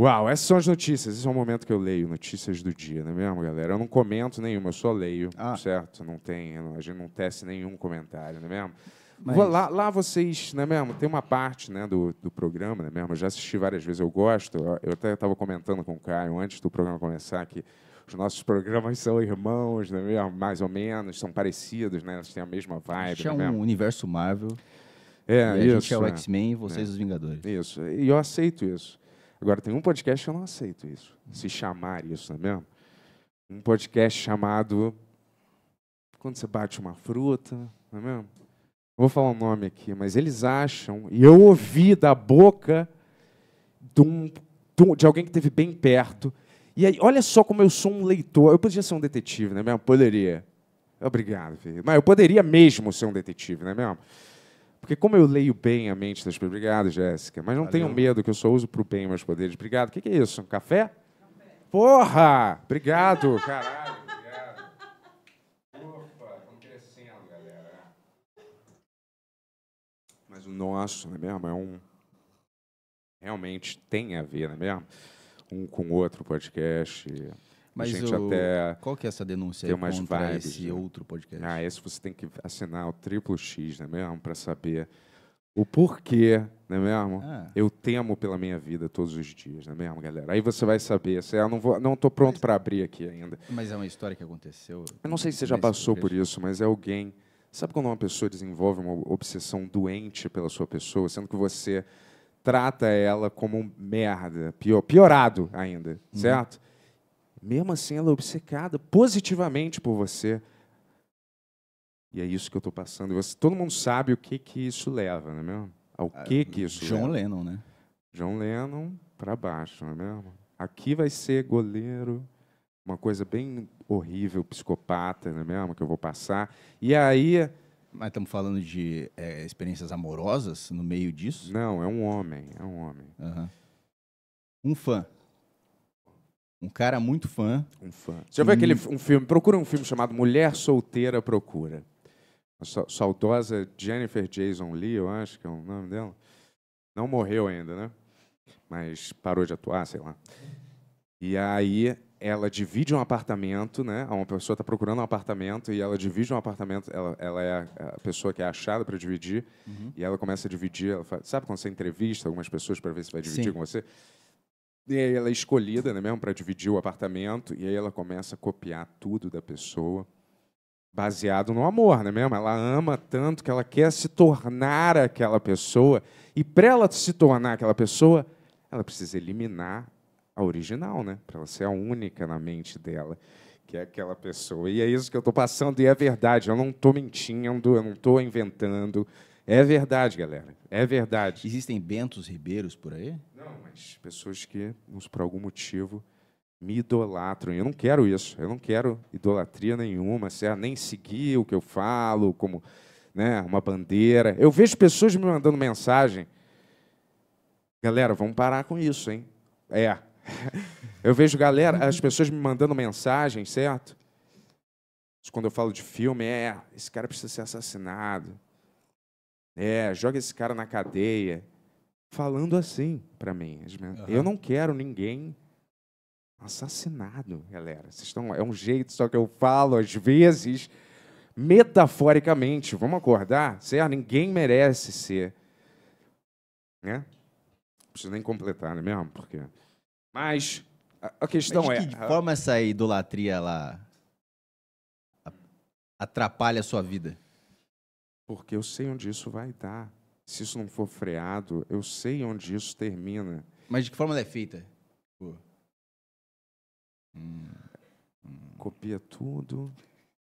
Uau, essas são as notícias. Esse é o momento que eu leio notícias do dia, não é mesmo, galera? Eu não comento nenhuma, eu só leio, ah. certo? Não tem, a gente não tece nenhum comentário, não é mesmo? Mas... Lá, lá vocês, né mesmo? Tem uma parte né, do, do programa, né mesmo? Eu já assisti várias vezes, eu gosto. Eu até estava comentando com o Caio antes do programa começar que os nossos programas são irmãos, né mesmo? Mais ou menos, são parecidos, né? Eles têm a mesma vibe. Isso é né, um universo Marvel. É, a isso. A gente é o é. X-Men e vocês é. os Vingadores. Isso. E eu aceito isso. Agora, tem um podcast que eu não aceito isso. Se chamar isso, não é mesmo? Um podcast chamado Quando você bate uma fruta, não é mesmo? vou falar o um nome aqui, mas eles acham, e eu ouvi da boca de, um, de alguém que esteve bem perto, e aí, olha só como eu sou um leitor, eu podia ser um detetive, não é mesmo? Poderia. Obrigado, filho. Mas eu poderia mesmo ser um detetive, não é mesmo? Porque como eu leio bem a mente das pessoas... Obrigado, Jéssica. Mas não Valeu. tenham medo, que eu só uso para o bem meus poderes. Obrigado. O que, que, é isso? Um café? café? Porra! Obrigado, caralho. nosso, não é mesmo? É um, realmente tem a ver, não é mesmo? Um com outro podcast. Mas gente o... até qual que é essa denúncia aí contra vibes, esse né? outro podcast? Ah, esse você tem que assinar o triplo X, não é mesmo? Para saber o porquê, não é mesmo? Ah. Eu temo pela minha vida todos os dias, não é mesmo, galera? Aí você vai saber. Se eu ah, não vou, não tô pronto mas... para abrir aqui ainda. Mas é uma história que aconteceu. Eu não sei se você já passou por isso, mas é alguém Sabe quando uma pessoa desenvolve uma obsessão doente pela sua pessoa, sendo que você trata ela como um merda, pior, piorado ainda, uhum. certo? Mesmo assim, ela é obcecada positivamente por você. E é isso que eu estou passando. Você, todo mundo sabe o que que isso leva, não é mesmo? Ao ah, que que isso John leva? Lennon, né? John Lennon para baixo, não é mesmo? Aqui vai ser goleiro, uma coisa bem horrível, psicopata, não é mesmo, que eu vou passar. E aí. É, Mas estamos falando de é, experiências amorosas no meio disso? Não, é um homem, é um homem. Uhum. Um fã. Um cara muito fã. Um fã. Você e... vê aquele um filme, procura um filme chamado Mulher Solteira Procura. A saudosa Jennifer Jason Lee, eu acho que é o nome dela. Não morreu ainda, né? Mas parou de atuar, sei lá. E aí ela divide um apartamento, né? Uma pessoa está procurando um apartamento e ela divide um apartamento. Ela, ela é a pessoa que é achada para dividir uhum. e ela começa a dividir. Ela fala, sabe quando você entrevista algumas pessoas para ver se vai dividir Sim. com você? E aí ela é escolhida, né, mesmo para dividir o apartamento e aí ela começa a copiar tudo da pessoa baseado no amor, né mesmo? Ela ama tanto que ela quer se tornar aquela pessoa e para ela se tornar aquela pessoa, ela precisa eliminar a original, né? Para ela ser a única na mente dela, que é aquela pessoa. E é isso que eu estou passando, e é verdade, eu não estou mentindo, eu não estou inventando. É verdade, galera. É verdade. Existem Bentos Ribeiros por aí? Não, mas pessoas que, por algum motivo, me idolatram. Eu não quero isso. Eu não quero idolatria nenhuma, certo? É nem seguir o que eu falo como né, uma bandeira. Eu vejo pessoas me mandando mensagem. Galera, vamos parar com isso, hein? É, <laughs> eu vejo galera, as pessoas me mandando mensagem, certo? Quando eu falo de filme, é, esse cara precisa ser assassinado. É, joga esse cara na cadeia. Falando assim para mim. Uhum. Eu não quero ninguém assassinado, galera. Vocês estão, é um jeito só que eu falo às vezes metaforicamente. Vamos acordar, certo? Ninguém merece ser, né? Não preciso nem completar, não é mesmo? Porque mas a questão Mas é. De que ah, forma essa idolatria ela atrapalha a sua vida? Porque eu sei onde isso vai dar. Se isso não for freado, eu sei onde isso termina. Mas de que forma ela é feita? Hum. Copia tudo,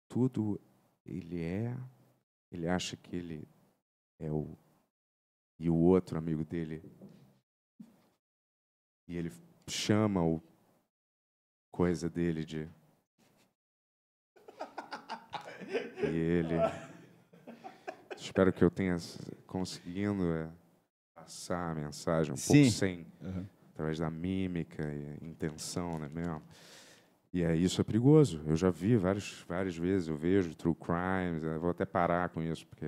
tudo ele é, ele acha que ele é o. E o outro amigo dele. E ele chama o coisa dele de. E ele. Espero que eu tenha conseguindo é, passar a mensagem um Sim. pouco sem. Uhum. Através da mímica e intenção, né mesmo? E é, isso é perigoso. Eu já vi várias, várias vezes, eu vejo true crimes, vou até parar com isso, porque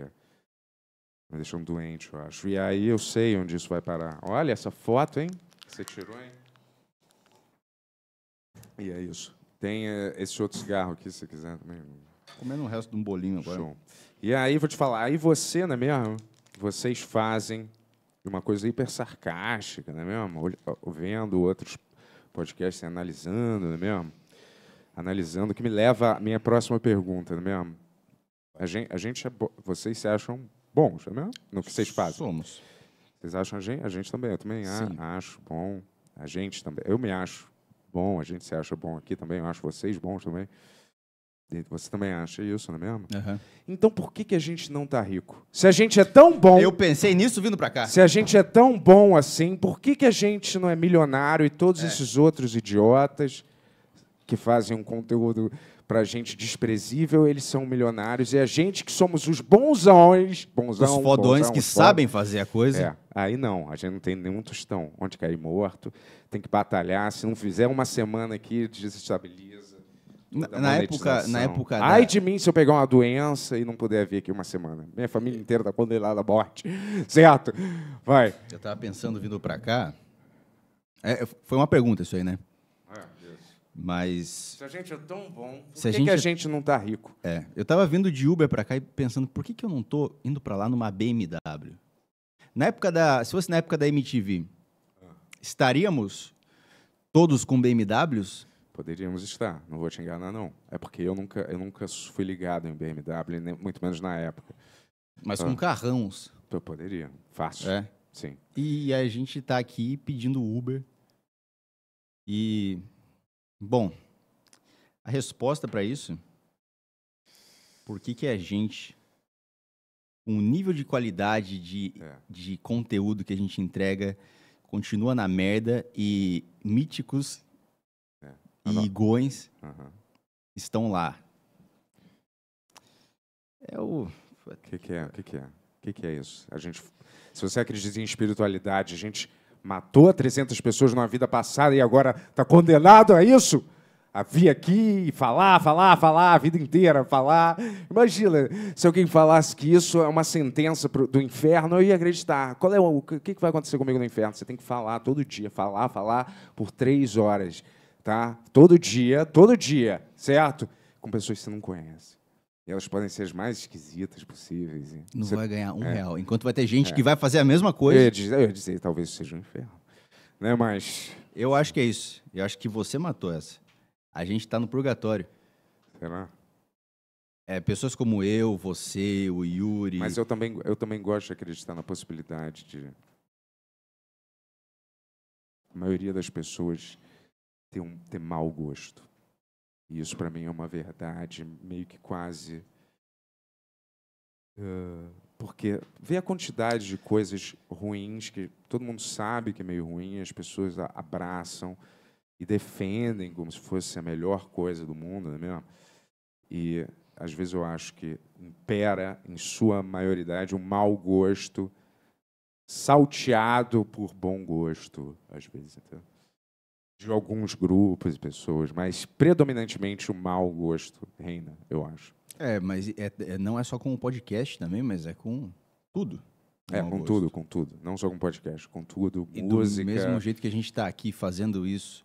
me um doente, eu acho. E aí eu sei onde isso vai parar. Olha essa foto, hein? Você tirou, hein? E é isso. Tem é, esse outro cigarro aqui, se quiser também. Comendo o resto de um bolinho agora. Show. E aí, vou te falar, aí você, não é mesmo? Vocês fazem uma coisa hiper sarcástica, não é mesmo? Vendo outros podcasts, analisando, não é mesmo? Analisando, que me leva à minha próxima pergunta, não é mesmo? A gente, a gente é vocês se acham bons, não é mesmo? No que vocês fazem. Somos. Vocês acham a gente? A gente também. Eu também acho bom. A gente também. Eu me acho bom, a gente se acha bom aqui também, eu acho vocês bons também. Você também acha isso, não é mesmo? Uhum. Então por que, que a gente não tá rico? Se a gente é tão bom. Eu pensei nisso vindo para cá. Se a gente é tão bom assim, por que, que a gente não é milionário e todos é. esses outros idiotas? que fazem um conteúdo para gente desprezível, eles são milionários. E a gente que somos os bonzões, bonzão, os fodões bonzão, que foda. sabem fazer a coisa. É. Aí não, a gente não tem nenhum tostão. Onde cair morto, tem que batalhar. Se não fizer uma semana aqui, desestabiliza. Na, na época, na época. Da... Ai de mim se eu pegar uma doença e não puder vir aqui uma semana. Minha família inteira tá condenada à morte. <laughs> Certo? Vai. Eu estava pensando vindo para cá. É, foi uma pergunta isso aí, né? Mas. Se a gente é tão bom, por que, gente... que, a é gente não tá rico? É. Eu tava vindo de Uber para cá e pensando, por que, que eu não tô indo para lá numa BMW? Na época da. Se fosse na época da MTV, ah. estaríamos todos com BMWs? Poderíamos estar, não vou te enganar, não. É porque eu nunca, eu nunca fui ligado em BMW, nem, muito menos na época. Mas ah. com carrões. Eu poderia, fácil. É? Sim. E a gente tá aqui pedindo Uber. E Bom, a resposta para isso, por que, que a gente, um o nível de qualidade de, é. de conteúdo que a gente entrega, continua na merda e míticos é. e igões uhum. estão lá. É o. O que, que é? O que, que é? O é? que, que é isso? A gente, se você acredita em espiritualidade, a gente matou 300 pessoas na vida passada e agora está condenado a isso? A vir aqui falar, falar, falar a vida inteira, falar. Imagina se alguém falasse que isso é uma sentença do inferno, eu ia acreditar. Qual é o que, que vai acontecer comigo no inferno? Você tem que falar todo dia, falar, falar por três horas, tá? Todo dia, todo dia, certo? Com pessoas que você não conhece. E elas podem ser as mais esquisitas possíveis. Não Você... vai ganhar um é. real. Enquanto vai ter gente é. que vai fazer a mesma coisa. Eu ia dizer, eu ia dizer talvez seja um inferno. Né? Mas. Eu acho que é isso. Eu acho que você matou essa. A gente está no purgatório. Será? É, pessoas como eu, você, o Yuri. Mas eu também, eu também gosto de acreditar na possibilidade de. A maioria das pessoas ter, um, ter mau gosto. E isso para mim é uma verdade meio que quase. Uh, porque vê a quantidade de coisas ruins que todo mundo sabe que é meio ruim, as pessoas abraçam e defendem como se fosse a melhor coisa do mundo, não é mesmo? E às vezes eu acho que impera, em sua maioridade, um mau gosto salteado por bom gosto, às vezes, entendeu? de alguns grupos e pessoas, mas predominantemente o mau gosto reina, eu acho. É, mas é, é, não é só com o podcast também, mas é com tudo. É, com gosto. tudo, com tudo. Não só com podcast, com tudo, e música. Do mesmo jeito que a gente está aqui fazendo isso,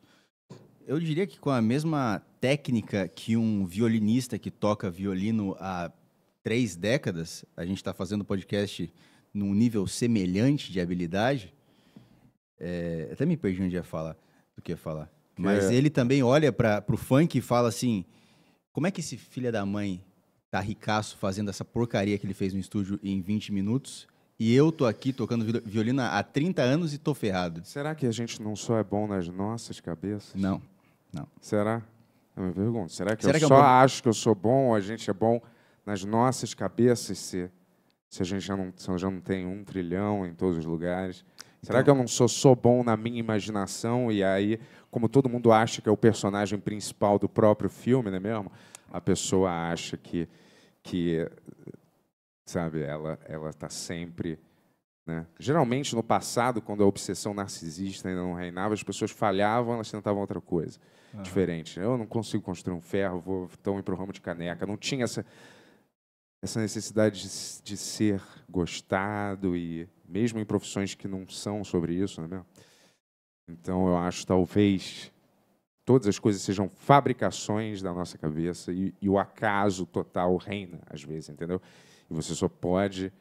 eu diria que com a mesma técnica que um violinista que toca violino há três décadas, a gente está fazendo podcast num nível semelhante de habilidade. É, até me perdi onde ia falar do que falar. Mas é. ele também olha para o funk e fala assim: como é que esse filho da mãe tá ricaço fazendo essa porcaria que ele fez no estúdio em 20 minutos? E eu tô aqui tocando violino há 30 anos e tô ferrado. Será que a gente não só é bom nas nossas cabeças? Não, não. Será? Eu é me pergunto. Será que Será eu que só é um... acho que eu sou bom ou a gente é bom nas nossas cabeças se, se a gente já não, já não tem um trilhão em todos os lugares? Será então... que eu não sou só bom na minha imaginação? E aí, como todo mundo acha que é o personagem principal do próprio filme, não é mesmo? A pessoa acha que, que sabe, ela está sempre. Né? Geralmente, no passado, quando a obsessão narcisista ainda não reinava, as pessoas falhavam, elas tentavam outra coisa uhum. diferente. Eu não consigo construir um ferro, vou então ir para o ramo de caneca. Não tinha essa, essa necessidade de, de ser gostado e mesmo em profissões que não são sobre isso, não é mesmo? Então eu acho talvez todas as coisas sejam fabricações da nossa cabeça e, e o acaso total reina às vezes, entendeu? E você só pode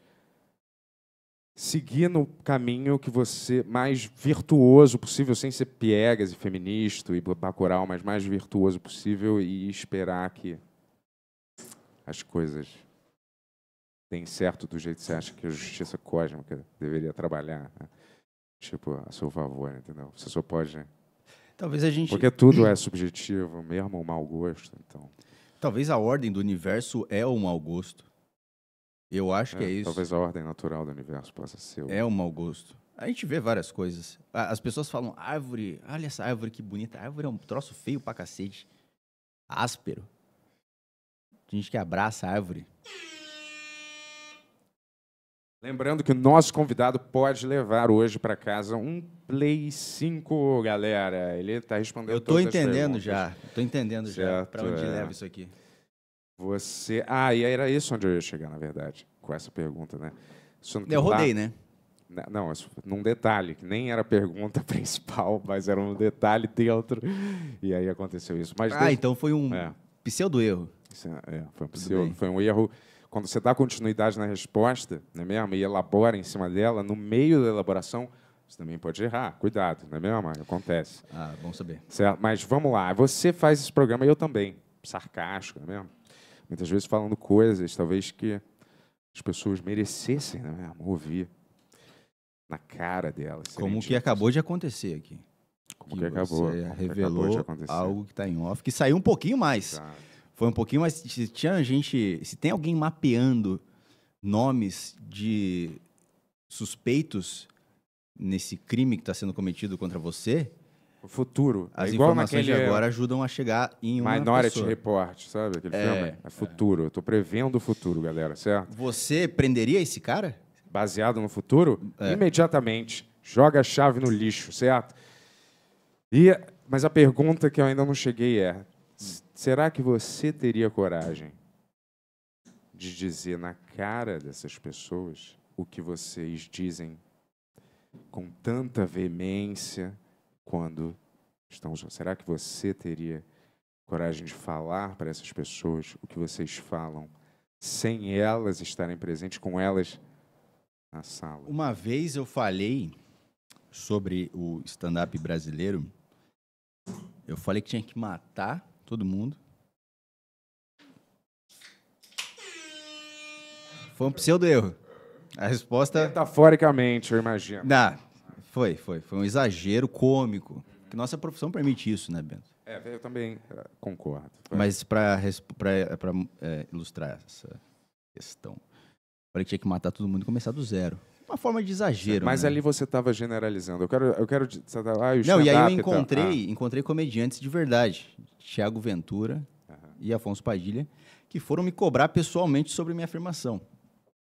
seguir no caminho que você mais virtuoso possível, sem ser piegas e feminista e bacural, mas mais virtuoso possível e esperar que as coisas tem certo do jeito que você acha que a justiça cósmica deveria trabalhar, né? tipo, a seu favor, entendeu? Você só pode. Né? Talvez a gente. Porque tudo é subjetivo, mesmo o mau gosto, então. Talvez a ordem do universo é o mau gosto. Eu acho é, que é isso. Talvez a ordem natural do universo possa ser. O... É o mau gosto. A gente vê várias coisas. As pessoas falam, árvore, olha essa árvore que bonita. A árvore é um troço feio pra cacete. Áspero. Tem gente que abraça a árvore. Lembrando que o nosso convidado pode levar hoje para casa um Play 5, galera. Ele está respondendo Eu tô todas entendendo já. Tô entendendo certo, já para onde é. leva isso aqui. Você. Ah, e era isso onde eu ia chegar, na verdade, com essa pergunta, né? eu rodei, lá... né? Não, num detalhe, que nem era a pergunta <laughs> principal, mas era um detalhe dentro. E aí aconteceu isso. Mas ah, desde... então foi um é. pseudo erro. É, é, foi um pseudo, foi um erro quando você dá continuidade na resposta, não é mesmo? E elabora em cima dela, no meio da elaboração, você também pode errar. Cuidado, não é mesmo? Acontece. Ah, bom saber. Certo? Mas vamos lá. Você faz esse programa e eu também. Sarcástico, não é mesmo? Muitas vezes falando coisas, talvez que as pessoas merecessem, não é mesmo? Ouvir na cara delas. Como que acabou de acontecer aqui. Como que, que acabou. Você revelou acabou algo que está em off, que saiu um pouquinho mais. Exato foi um pouquinho mais. Se tinha gente. Se tem alguém mapeando nomes de suspeitos nesse crime que está sendo cometido contra você. O futuro. É as é informações de agora ajudam a chegar em uma Minority pessoa. Report, sabe? Aquele é, filme? É futuro. É. Eu tô prevendo o futuro, galera, certo? Você prenderia esse cara? Baseado no futuro? É. Imediatamente. Joga a chave no lixo, certo? E, mas a pergunta que eu ainda não cheguei é: Será que você teria coragem de dizer na cara dessas pessoas o que vocês dizem com tanta veemência quando estão. Será que você teria coragem de falar para essas pessoas o que vocês falam sem elas estarem presentes, com elas na sala? Uma vez eu falei sobre o stand-up brasileiro. Eu falei que tinha que matar todo mundo. Foi um pseudo erro. A resposta. Metaforicamente, eu imagino. Não, foi, foi. Foi um exagero cômico. Que nossa profissão permite isso, né, Bento? É, eu também é, concordo. Foi. Mas para é, ilustrar essa questão, falei que tinha que matar todo mundo e começar do zero uma forma de exagero. Mas né? ali você estava generalizando. Eu quero, eu quero. Ah, Não, e aí eu encontrei, ah. encontrei comediantes de verdade, Tiago Ventura e Afonso Padilha, que foram me cobrar pessoalmente sobre minha afirmação.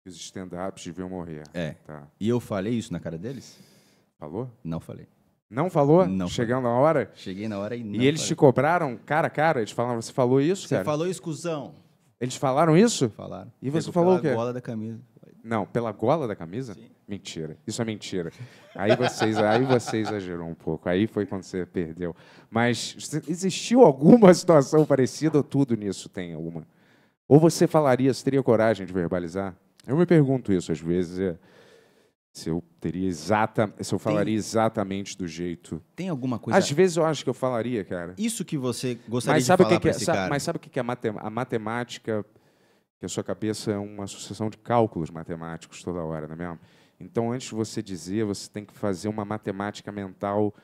Os stand-ups deviam morrer. É. Tá. E eu falei isso na cara deles? Falou? Não falei. Não falou? Não. Chegando na hora? Cheguei na hora e não. E eles falei. te cobraram cara a cara? Eles falaram, você falou isso, Você cara? falou isso, cuzão. Eles falaram isso? Falaram. E você falou o quê? A gola da camisa. Não, pela gola da camisa? Sim. Mentira. Isso é mentira. Aí vocês, aí você exagerou um pouco. Aí foi quando você perdeu. Mas existiu alguma situação parecida ou tudo nisso tem alguma? Ou você falaria, você teria coragem de verbalizar? Eu me pergunto isso às vezes. É, se eu teria exata, se eu falaria tem, exatamente do jeito. Tem alguma coisa? Às vezes eu acho que eu falaria, cara. Isso que você gostaria mas de falar que que, é, esse sabe, cara. Mas sabe o que é a matemática que a sua cabeça é uma sucessão de cálculos matemáticos toda hora, não é mesmo? Então, antes de você dizer, você tem que fazer uma matemática mental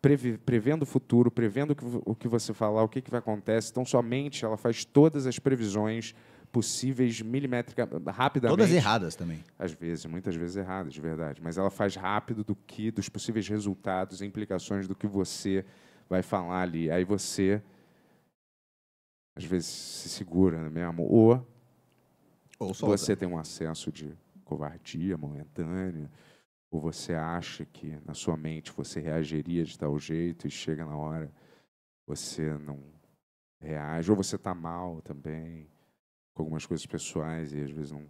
prevendo o futuro, prevendo o que você falar, o que, vai acontecer. Então, sua mente ela faz todas as previsões possíveis milimétrica rapidamente. Todas erradas também. Às vezes, muitas vezes erradas, de verdade. Mas ela faz rápido do que, dos possíveis resultados e implicações do que você vai falar ali. Aí você às vezes se segura, é mesmo? Ou ou você tem um acesso de covardia momentânea, ou você acha que na sua mente você reagiria de tal jeito e chega na hora você não reage, ou você está mal também com algumas coisas pessoais e às vezes não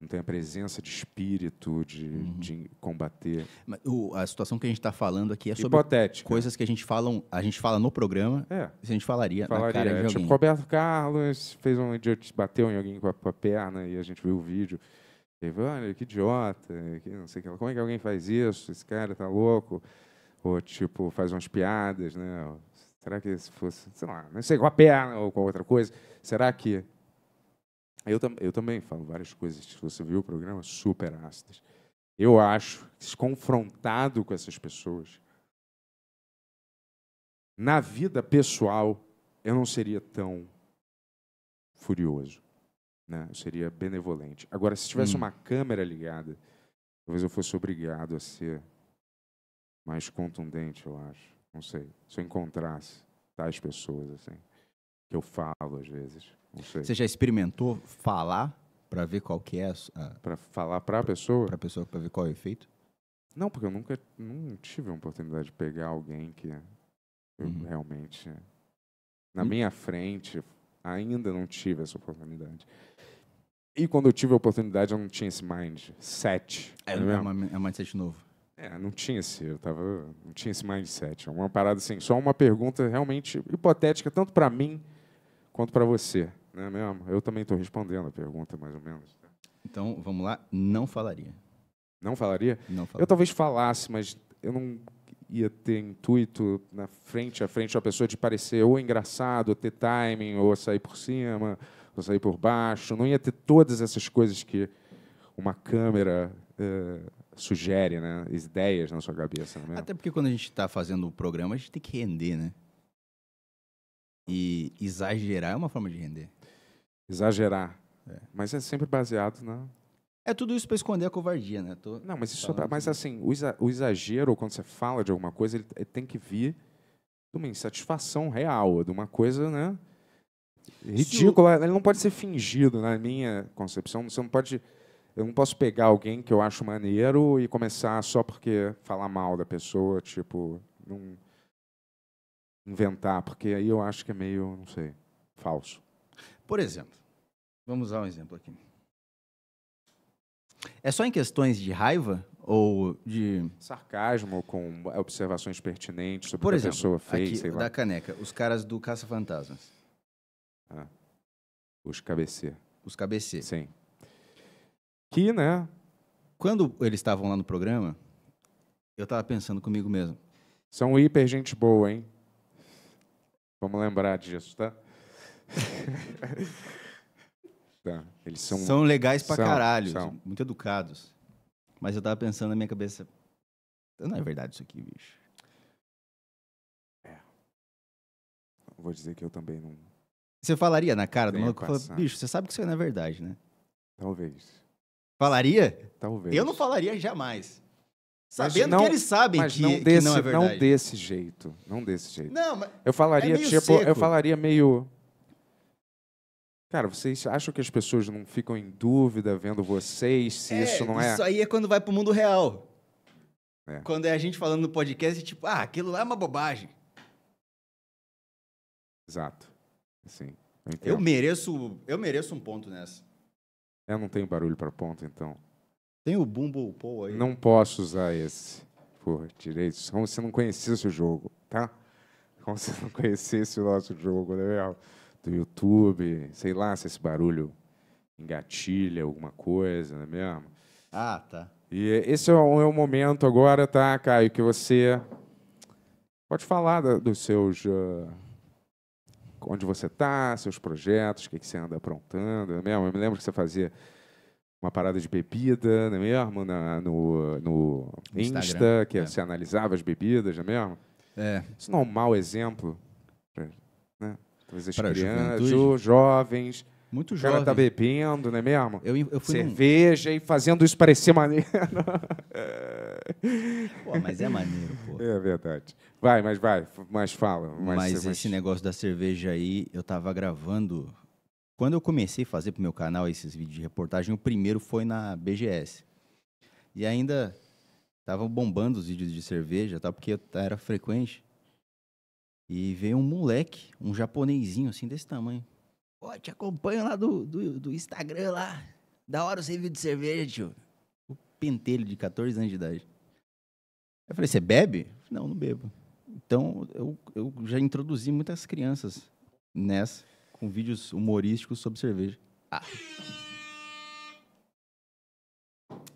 não tem a presença de espírito de, uhum. de combater. Mas, o, a situação que a gente está falando aqui é sobre Hipotética. coisas que a gente fala, a gente fala no programa. É. Se a gente falaria, falaria na cara de é, tipo, alguém. Tipo, Roberto Carlos fez um idiota bateu em alguém com a, com a, perna e a gente viu o vídeo. E falou, olha, que idiota, que não sei Como é que alguém faz isso? Esse cara tá louco. Ou tipo, faz umas piadas, né? Será que se fosse, sei lá, não sei, com a perna ou com outra coisa, será que eu, tam, eu também falo várias coisas, se você viu o programa, super ácidas. Eu acho que, confrontado com essas pessoas, na vida pessoal, eu não seria tão furioso. Né? Eu seria benevolente. Agora, se tivesse hum. uma câmera ligada, talvez eu fosse obrigado a ser mais contundente, eu acho. Não sei. Se eu encontrasse tais pessoas, assim, que eu falo às vezes. Você já experimentou falar para ver qual que é a... Para falar para a pessoa? Para a pessoa, para ver qual é o efeito? Não, porque eu nunca não tive a oportunidade de pegar alguém que uhum. realmente... Na uhum. minha frente, ainda não tive essa oportunidade. E quando eu tive a oportunidade, eu não tinha esse mindset. É, é, é? é um mindset novo. É, não tinha esse, eu tava, não tinha esse mindset. É uma parada assim, só uma pergunta realmente hipotética, tanto para mim quanto para você. Não é mesmo? Eu também estou respondendo a pergunta, mais ou menos. Né? Então, vamos lá, não falaria. Não falaria? Não falaria. Eu talvez falasse, mas eu não ia ter intuito na frente a frente a pessoa de parecer ou engraçado, ou ter timing, ou sair por cima, ou sair por baixo. Não ia ter todas essas coisas que uma câmera eh, sugere, né? ideias na sua cabeça. Não é Até porque quando a gente está fazendo o programa, a gente tem que render, né? E exagerar é uma forma de render. Exagerar. É. Mas é sempre baseado na. É tudo isso para esconder a covardia, né? Tô não, mas isso. É, mas assim. assim, o, exa o exagero, quando você fala de alguma coisa, ele, ele tem que vir de uma insatisfação real, de uma coisa, né? Ridícula. O... Ele não pode ser fingido, na minha concepção. Você não pode. Eu não posso pegar alguém que eu acho maneiro e começar só porque falar mal da pessoa, tipo. Não inventar, porque aí eu acho que é meio, não sei, falso. Por exemplo, vamos usar um exemplo aqui. É só em questões de raiva ou de sarcasmo com observações pertinentes sobre Por o que a pessoa fez, aqui, sei lá. da caneca, os caras do Caça Fantasmas. Ah, os KBC. Os KBC. Sim. Que, né? Quando eles estavam lá no programa, eu estava pensando comigo mesmo. São hiper gente boa, hein? Vamos lembrar disso, tá? <laughs> tá. Eles são, são legais pra são, caralho, são. muito educados. Mas eu tava pensando na minha cabeça, não é verdade isso aqui, bicho. É. Vou dizer que eu também não. Você falaria na cara do maluco? Fala, bicho, você sabe que isso aí não é verdade, né? Talvez. Falaria? Talvez. Eu não falaria jamais. Sabendo não, que eles sabem que não, desse, que não é verdade. Não desse jeito. Não desse jeito. Não, mas eu falaria, é tipo, seco. eu falaria meio. Cara, vocês acham que as pessoas não ficam em dúvida vendo vocês se é, isso não é. Isso aí é quando vai pro mundo real. É. Quando é a gente falando no podcast, tipo, ah, aquilo lá é uma bobagem. Exato. sim. eu, eu mereço, eu mereço um ponto nessa. Eu não tenho barulho para ponto, então. Tem o Bumble Paul aí? Não posso usar esse por direitos. Como se não conhecesse o jogo, tá? Como se não conhecesse o nosso jogo, né? Do YouTube, sei lá se esse barulho engatilha alguma coisa, não é mesmo? Ah, tá. E esse é o, é momento agora, tá, Caio, que você pode falar dos seus... Ah, onde você está, seus projetos, o que, que você anda aprontando, não é mesmo? Eu me lembro que você fazia uma parada de bebida, não é mesmo? Na, no, no Instagram, Insta, que é. se analisava as bebidas, não é mesmo? É. Isso não é um mau exemplo para né? Talvez as pra crianças, jo, jovens. Muito jovem. O cara tá bebendo, não é mesmo? Eu, eu Cerveja num... e fazendo isso parecer maneiro. pô, mas é maneiro, pô. É verdade. Vai, mas vai, mas fala. Mas, mas esse mas... negócio da cerveja aí, eu tava gravando quando eu comecei a fazer para o meu canal esses vídeos de reportagem, o primeiro foi na BGS. E ainda tava bombando os vídeos de cerveja, tá? porque era frequente. E veio um moleque, um japonesinho assim desse tamanho. Pô, te acompanho lá do, do, do Instagram lá. Da hora você vídeo de cerveja, tio. O pentelho de 14 anos de idade. Eu falei, você bebe? não, não bebo. Então eu, eu já introduzi muitas crianças nessa com vídeos humorísticos sobre cerveja. Ah.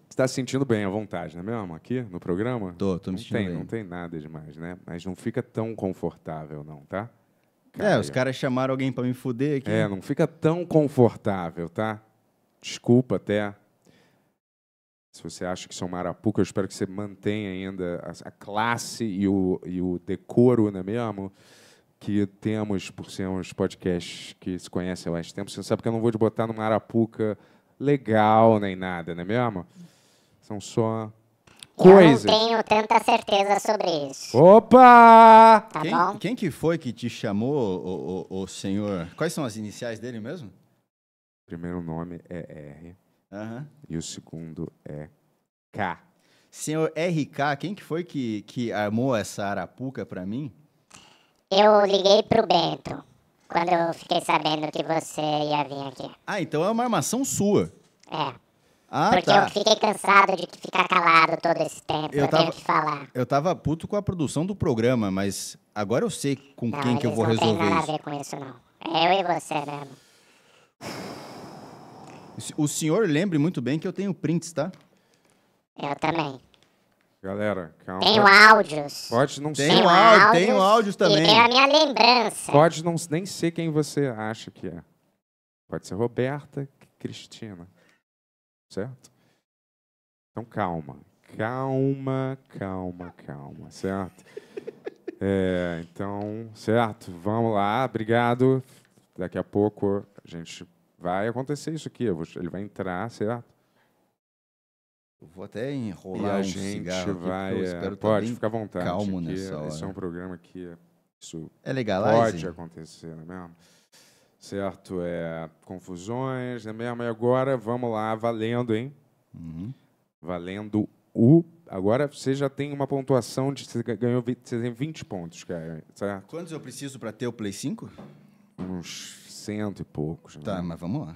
Você tá se sentindo bem à vontade, não é mesmo? Aqui no programa? Tô, tô me não sentindo tem, bem. Não tem nada demais, né? Mas não fica tão confortável, não, tá? é, os caras chamaram alguém para me fuder aqui. É, não fica tão confortável, tá? Desculpa até. Se você acha que sou é marapuca, eu espero que você mantenha ainda a, classe e o, e o decoro, não é mesmo? que temos, por ser uns podcasts que se conhecem há mais tempo, você sabe que eu não vou te botar numa arapuca legal nem nada, não é mesmo? São só coisas. Eu não tenho tanta certeza sobre isso. Opa! Tá quem, bom? quem que foi que te chamou, o, o, o senhor? Quais são as iniciais dele mesmo? O primeiro nome é R. Uhum. E o segundo é K. Senhor RK, quem que foi que, que armou essa arapuca para mim? Eu liguei pro Bento quando eu fiquei sabendo que você ia vir aqui. Ah, então é uma armação sua. É. Ah, tá. Porque tá. eu fiquei cansado de ficar calado todo esse tempo. Eu, eu tava, tenho que falar. Eu tava puto com a produção do programa, mas agora eu sei com não, quem que eu vou resolver isso. Não tem nada isso. a ver com isso, não. É eu e você mesmo. O senhor lembre muito bem que eu tenho prints, tá? Eu também. Galera, calma. Tenho áudios. Pode não ser. Tenho, áudios, tenho áudios também. E tenho a minha lembrança. Pode não, nem ser quem você acha que é. Pode ser Roberta Cristina. Certo? Então calma. Calma, calma, calma, certo? <laughs> É, então, certo, vamos lá, obrigado. Daqui a pouco a gente vai acontecer isso aqui. ele vai entrar, certo? vou até enrolar e a um gente cigarro vai, é, espero tá pode, ficar à vontade. Calmo que nessa hora. Esse é um programa que isso é legalize? pode acontecer, não é mesmo? Certo, é confusões, não é mesmo? E agora vamos lá, valendo, hein? Uhum. Valendo o. Agora você já tem uma pontuação de. Você ganhou você tem 20 pontos, cara. Certo? Quantos eu preciso para ter o Play 5? Uns cento e poucos. Né? Tá, né? mas vamos lá.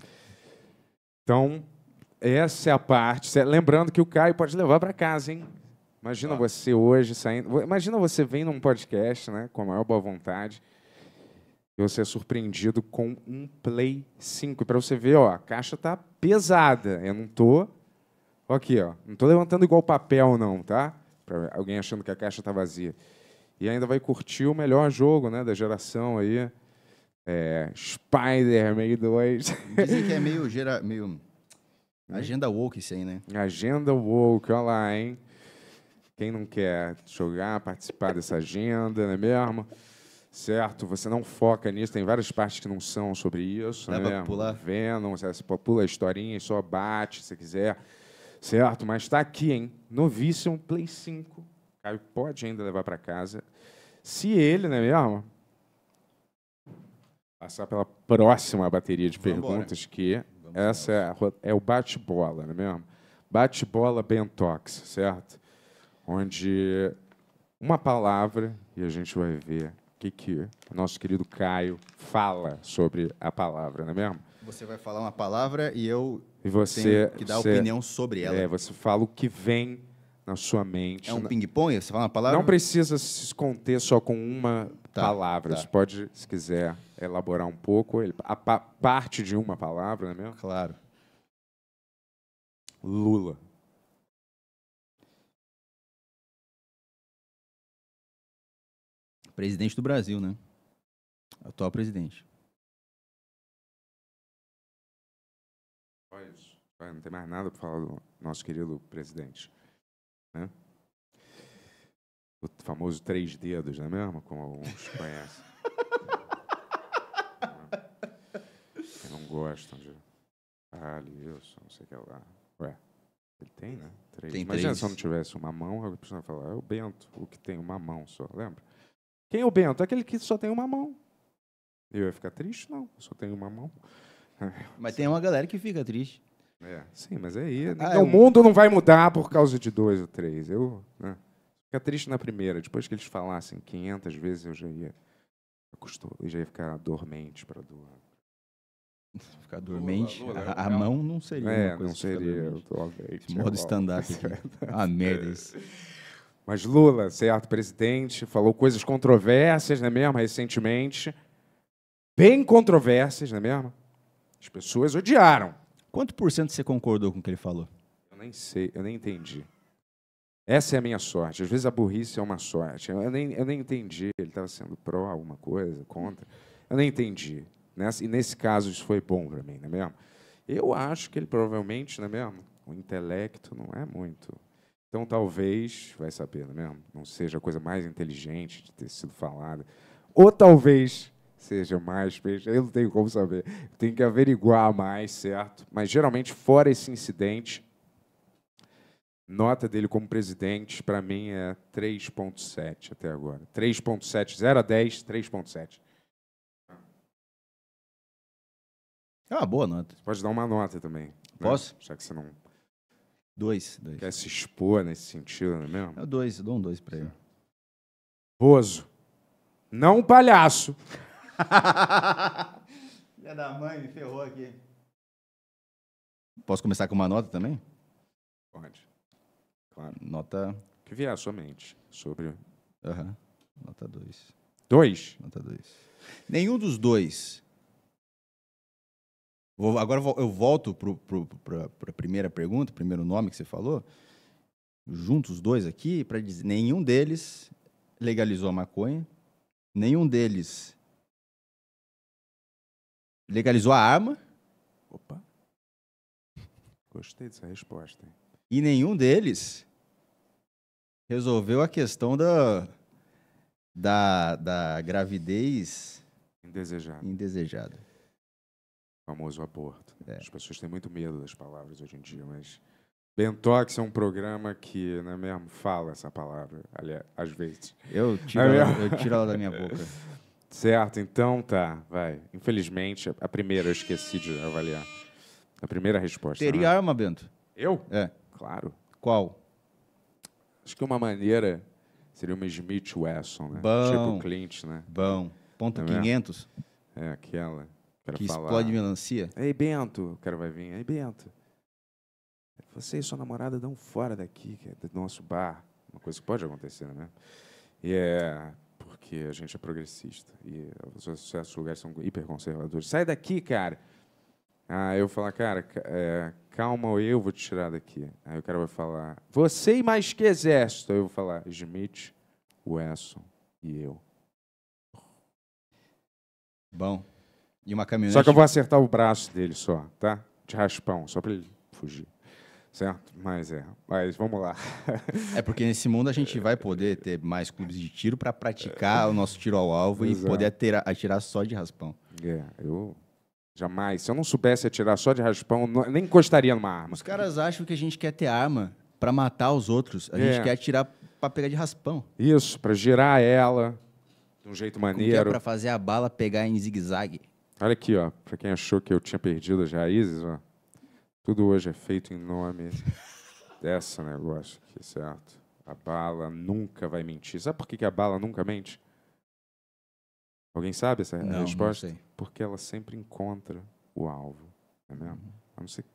Então, essa é a parte. Lembrando que o Caio pode levar para casa, hein? Imagina ah. você hoje saindo. Imagina você vendo um podcast, né? Com a maior boa vontade. E você é surpreendido com um Play 5. E para você ver, ó, a caixa tá pesada. Eu não tô. Aqui, ó. Não tô levantando igual papel, não, tá? Para alguém achando que a caixa tá vazia. E ainda vai curtir o melhor jogo, né? Da geração aí. É, Spider-Man 2. Dizem que é <laughs> meio, gera, meio né? Agenda woke isso aí, né? Agenda woke, olha lá, hein? Quem não quer jogar, participar dessa agenda, não é mesmo? Certo, você não foca nisso, tem várias partes que não são sobre isso. Dá né? pra pular. Venom, você pula a historinha, só bate se quiser. Certo, mas está aqui, hein? Novíssimo Play 5. Caio pode ainda levar para casa. Se ele, não é mesmo? Passar pela próxima bateria de Vambora. perguntas, que Vamos Essa é, a, é, o bate-bola, não é mesmo? Bate-bola Bentox, certo? Onde uma palavra, e a gente vai ver o que, que o nosso querido Caio fala sobre a palavra, não é mesmo? Você vai falar uma palavra e eu e você, tenho que dar você, opinião sobre ela. É, você fala o que vem na sua mente. É um ping-pong? Você fala uma palavra? Não precisa se esconder só com uma tá, palavra. Tá. Você pode, se quiser, elaborar um pouco. A pa parte de uma palavra, não é mesmo? Claro. Lula. Presidente do Brasil, né? Atual presidente. Olha isso. Não tem mais nada para falar do nosso querido presidente. Né? O famoso três dedos, não é mesmo? Como alguns <laughs> conhecem. que não gostam de caralho, isso, não sei o que é lá. Ué, ele tem, né? Três. Tem Imagina três. se eu não tivesse uma mão, a pessoa falar, ah, é o Bento, o que tem uma mão só, lembra? Quem é o Bento? Aquele que só tem uma mão. Eu ia ficar triste? Não, eu só tenho uma mão. Mas tem uma galera que fica triste. É. Sim, mas aí. Ah, não, O mundo não vai mudar por causa de dois ou três. Eu. Né? Fica triste na primeira. Depois que eles falassem 500 vezes, eu já ia. Eu já ia ficar dormente para doar. <laughs> Ficar dormente, lula, lula, a, a é mão não seria. É, não seria. Obviamente, modo stand-up. <laughs> ah, merda Mas Lula, certo presidente, falou coisas controversas, não é mesmo? Recentemente. Bem controversas, não é mesmo? As pessoas odiaram. Quanto por cento você concordou com o que ele falou? Eu nem sei, eu nem entendi. Essa é a minha sorte. Às vezes a burrice é uma sorte. Eu nem, eu nem entendi. Ele estava sendo pró alguma coisa, contra. Eu nem entendi. Nessa, e nesse caso isso foi bom para mim, não é mesmo? Eu acho que ele provavelmente, não é mesmo? O intelecto não é muito. Então talvez, vai saber, não é mesmo? Não seja a coisa mais inteligente de ter sido falada. Ou talvez seja mais peixe, eu não tenho como saber. Tem que averiguar mais, certo? Mas geralmente, fora esse incidente, nota dele como presidente, para mim, é 3,7 até agora. 3,7, 0 a 10, 3,7. É uma boa nota. Você pode dar uma nota também. Né? Posso? Né? Já que você não. Dois, dois. Quer se expor nesse sentido, não é mesmo? É dois, dou um dois para ele. Bozo. Não um palhaço. <laughs> Filha da mãe, me ferrou aqui. Posso começar com uma nota também? Pode. Claro. Nota. Que vier à sua mente sobre. Aham. Nota 2. 2? Nota 2. Nenhum dos dois. Vou, agora eu volto para a primeira pergunta, primeiro nome que você falou. Juntos os dois aqui, para dizer: nenhum deles legalizou a maconha, nenhum deles legalizou a arma. Opa. Gostei dessa resposta. E nenhum deles resolveu a questão da, da, da gravidez indesejada. indesejada. O famoso aborto. É. As pessoas têm muito medo das palavras hoje em dia, mas Bentox é um programa que, não é mesmo, fala essa palavra, aliás, às vezes. Eu tiro, é ela, eu tiro ela da minha boca. <laughs> Certo, então tá, vai. Infelizmente, a primeira eu esqueci de avaliar. A primeira resposta. Teria né? arma, Bento? Eu? É. Claro. Qual? Acho que uma maneira seria uma Smith Wesson, né? Bom. Tipo Clint, né? Bom. Ponto 500. Tá é, aquela. Quero que falar. explode melancia. Ei, Bento. O cara vai vir. Ei, Bento. Você e sua namorada dão fora daqui, que é do nosso bar. Uma coisa que pode acontecer, né? E é que a gente é progressista e os certos lugares são hiperconservadores. Sai daqui, cara! Ah, eu falar, cara, é, calma, eu vou te tirar daqui. Aí o cara vai falar, você e mais que exército. Aí eu vou falar, Smith, Wesson e eu. Bom. E uma caminhonete. Só que eu vou acertar o braço dele só, tá? De raspão, só para ele fugir. Certo? Mas é. Mas vamos lá. é porque nesse mundo a gente é. vai poder ter mais clubes de tiro para praticar o nosso tiro ao alvo Exato. e poder atirar, atirar só de raspão. É, eu Jamais. Se eu não soubesse atirar só de raspão, nem encostaria numa arma. Os caras acham que a gente quer ter arma para matar os outros. A é. gente quer atirar para pegar de raspão. Isso, para girar ela de um jeito é maneiro. É para fazer a bala pegar em zigue-zague. Olha aqui, ó. Para quem achou que eu tinha perdido as raízes, ó. Tudo hoje é feito em nome dessa negócio aqui, certo? A bala nunca vai mentir. Sabe por que a bala nunca mente? Alguém sabe essa não, resposta? Não sei. Porque ela sempre encontra o alvo, não é mesmo? Uhum. A não ser que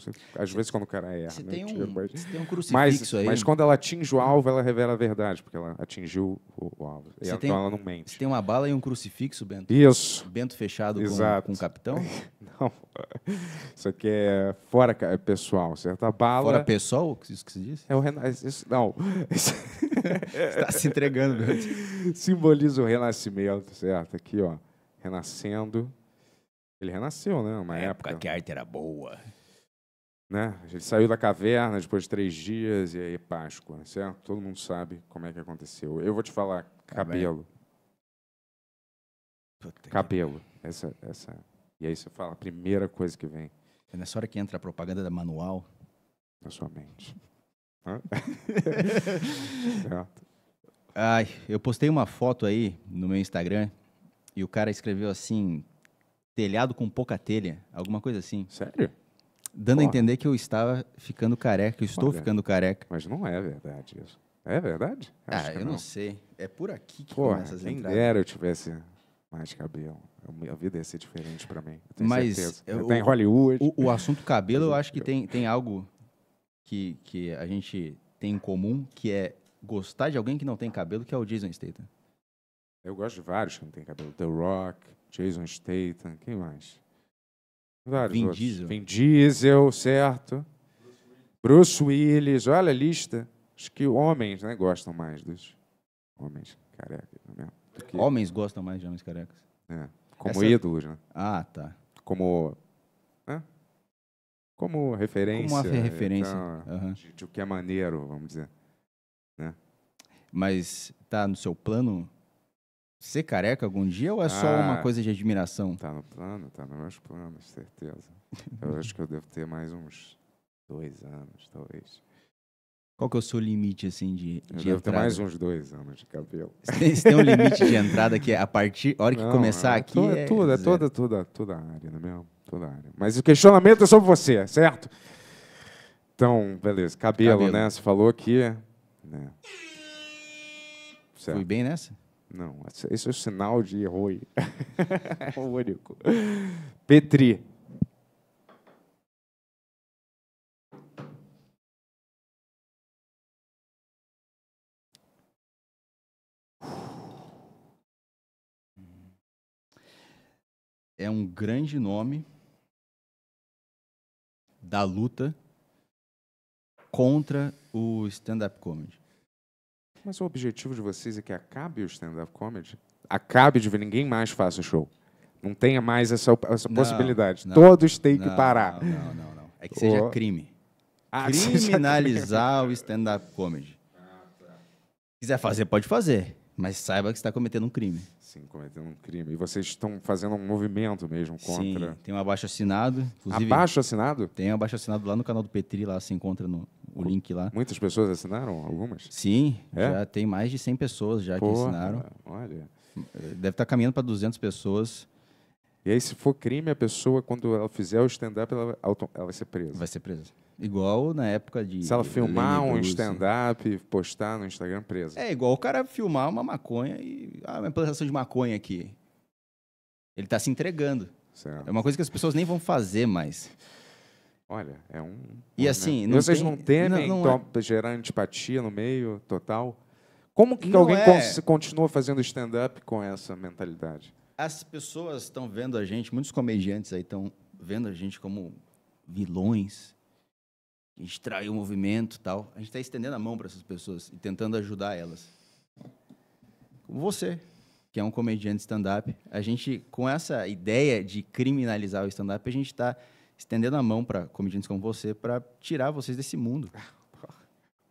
Sei, às vezes quando o cara é erra. tem, né, um, mas, tem um crucifixo mas, aí. Né? Mas quando ela atinge o alvo, ela revela a verdade, porque ela atingiu o, o alvo. E ela, tem, então ela não mente. Você tem uma bala e um crucifixo, Bento? Isso. Bento fechado Exato. Com, o capitão? <laughs> não. Isso aqui é fora é pessoal, certo? A bala. Fora pessoal? Isso que se diz? É o rena... não. está <laughs> se entregando, Bento. <laughs> Simboliza o renascimento, certo? Aqui, ó. Renascendo. Ele renasceu, né? Uma época, época que a arte era boa. Né? Ele saiu da caverna depois de três dias e aí Páscoa, certo? Todo mundo sabe como é que aconteceu. Eu vou te falar, tá cabelo. Cabelo. Essa, essa. E aí você fala, a primeira coisa que vem. É nessa hora que entra a propaganda da manual. Na sua mente. <laughs> certo. Ai, eu postei uma foto aí no meu Instagram e o cara escreveu assim: telhado com pouca telha, alguma coisa assim. Sério? Dando Porra. a entender que eu estava ficando careca, eu estou Olha, ficando careca. Mas não é verdade isso. É verdade? Ah, acho ah, eu não. não. sei. É por aqui que Porra, começa as quem entradas. dera eu tivesse mais cabelo. A vida ia ser diferente para mim. Eu tenho mas certeza. Eu, tá Hollywood. O, o assunto cabelo, eu acho que tem, tem algo que, que a gente tem em comum, que é gostar de alguém que não tem cabelo, que é o Jason Statham. Eu gosto de vários que não tem cabelo. The Rock, Jason Statham, quem mais? Vários Vin outros. Diesel. Vin Diesel, certo. Bruce Willis, olha a lista. Acho que homens né, gostam mais dos homens carecas. Né? Que... Homens gostam mais de homens carecas. É, como Essa... É ídolos, né? Ah, tá. Como. Né? Como referência. Como uma então, referência. Então, uhum. de, de o que é maneiro, vamos dizer. Né? Mas tá no seu plano ser careca algum dia ou é só ah, uma coisa de admiração? Tá no plano, tá nos meus planos, certeza. Eu acho que eu devo ter mais uns dois anos, talvez. Qual que é o seu limite, assim, de, eu de devo entrada? ter mais uns dois anos de cabelo. Você tem um limite de entrada que é a partir, a hora que Não, começar é, aqui é, é... Tudo, é toda, toda, toda a área, não é mesmo? Toda a área. Mas o questionamento é sobre você, certo? Então, beleza. Cabelo, cabelo. né? Você falou aqui, né? Fui bem nessa? Não, esse é o sinal de Rui. <laughs> É o único. Petri. É um grande nome da luta contra o stand-up comedy. Mas o objetivo de vocês é que acabe o stand-up comedy? Acabe de ver, ninguém mais faça show. Não tenha mais essa, essa não, possibilidade. Não, Todos têm que parar. Não, não, não. É que seja oh. crime. Ah, Criminalizar <laughs> o stand-up comedy. Ah, tá. Quiser fazer, pode fazer. Mas saiba que está cometendo um crime. Sim, cometendo um crime. E vocês estão fazendo um movimento mesmo contra. Sim, tem um abaixo assinado. Abaixo assinado? Tem um abaixo assinado lá no canal do Petri, lá se encontra no, o link lá. Muitas pessoas assinaram? Algumas? Sim, é? já tem mais de 100 pessoas já Porra, que assinaram. Olha. Deve estar tá caminhando para 200 pessoas. E aí, se for crime, a pessoa, quando ela fizer o stand-up, ela, ela vai ser presa. Vai ser presa. Igual na época de. Se ela filmar um stand-up, postar no Instagram, presa. É, igual o cara filmar uma maconha e. Ah, uma plantação de maconha aqui. Ele está se entregando. Certo. É uma coisa que as pessoas nem vão fazer mais. Olha, é um. E né? assim. Não Vocês tem... não temem não, não então, é... gerar antipatia no meio total? Como que não alguém é... continua fazendo stand-up com essa mentalidade? As pessoas estão vendo a gente, muitos comediantes aí estão vendo a gente como vilões. que gente o movimento tal. A gente está estendendo a mão para essas pessoas e tentando ajudar elas. Como você, que é um comediante stand-up. A gente, com essa ideia de criminalizar o stand-up, a gente está estendendo a mão para comediantes como você para tirar vocês desse mundo. Ah,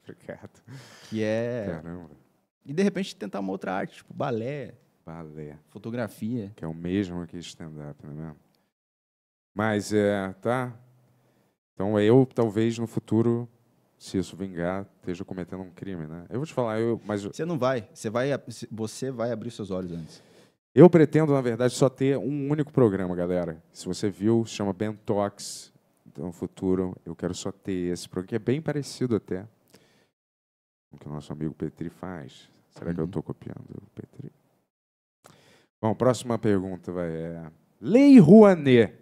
Obrigado. Que é. Caramba. E de repente tentar uma outra arte, tipo balé. Balé. Fotografia. Que é o mesmo que stand-up, não é mesmo? Mas é, tá. Então eu talvez no futuro, se isso vingar, esteja cometendo um crime, né? Eu vou te falar, eu. Mas... Você não vai. Você vai, você vai abrir seus olhos antes. Eu pretendo, na verdade, só ter um único programa, galera. Se você viu, chama Bentox. Então, no futuro, eu quero só ter esse programa, que é bem parecido até com o que o nosso amigo Petri faz. Será uhum. que eu estou uhum. copiando o Petri? Bom, próxima pergunta vai é... Lei Rouanet.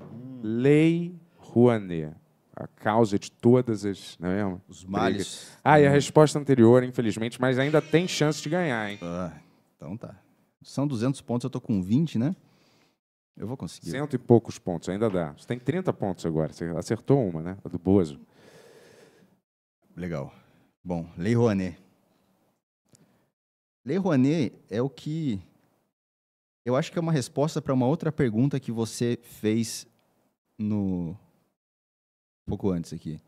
Hum. Lei Rouanet. A causa de todas as. Não é mesmo? Os males. Ah, e a uhum. resposta anterior, infelizmente, mas ainda tem chance de ganhar, hein? Ah, então tá. São 200 pontos, eu estou com 20, né? Eu vou conseguir. Cento e poucos pontos, ainda dá. Você tem 30 pontos agora. Você acertou uma, né? A do Bozo. Legal. Bom, Lei Rouanet. Lei Rouanet é o que. Eu acho que é uma resposta para uma outra pergunta que você fez no. Um pouco antes aqui.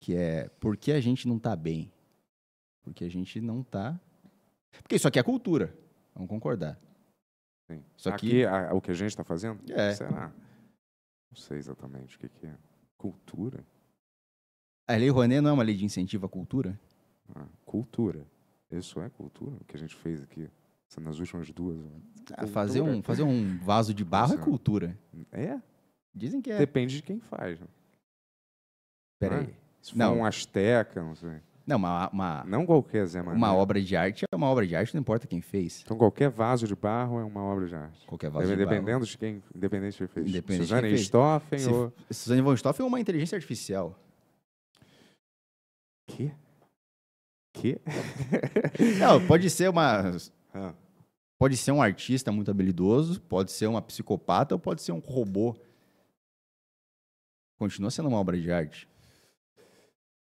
Que é por que a gente não está bem? Porque a gente não está. Porque isso aqui é cultura. Vamos concordar. Sim. Só Aqui, que... A, o que a gente está fazendo? É. Será? Não sei exatamente o que, que é. Cultura? A Lei Rouanet não é uma lei de incentivo à cultura? Ah, cultura. Isso é cultura, o que a gente fez aqui nas últimas duas. Ah, fazer, um, fazer um vaso de barro é cultura. É? Dizem que é. Depende de quem faz. Né? Peraí. Ah, se for não. um asteca, não sei. Não, uma, uma, não qualquer Zé Mané. Uma obra de arte é uma obra de arte, não importa quem fez. Então qualquer vaso de barro é uma obra de arte. Qualquer vaso Deve, de dependendo barro. De quem, independente de quem fez. Independente Suzane Stoffen ou... Suzane von Stoffen é uma inteligência artificial. Que? Que? <laughs> não, pode ser uma... Ah. Pode ser um artista muito habilidoso, pode ser uma psicopata ou pode ser um robô. Continua sendo uma obra de arte.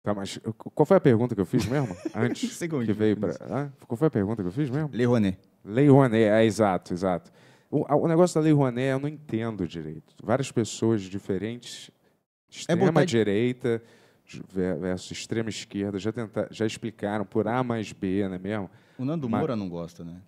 Tá, mas qual foi a pergunta que eu fiz mesmo? <laughs> Antes Segundo, que veio para. qual foi a pergunta que eu fiz mesmo? Lei Rouanet. Lei Rouanet, é exato, exato. O, o, negócio da Lei Rouanet eu não entendo direito. Várias pessoas diferentes, extrema-direita é versus extrema-esquerda, já, tenta, já explicaram por A mais B, não é mesmo? O Nando Moura mas... não gosta, né?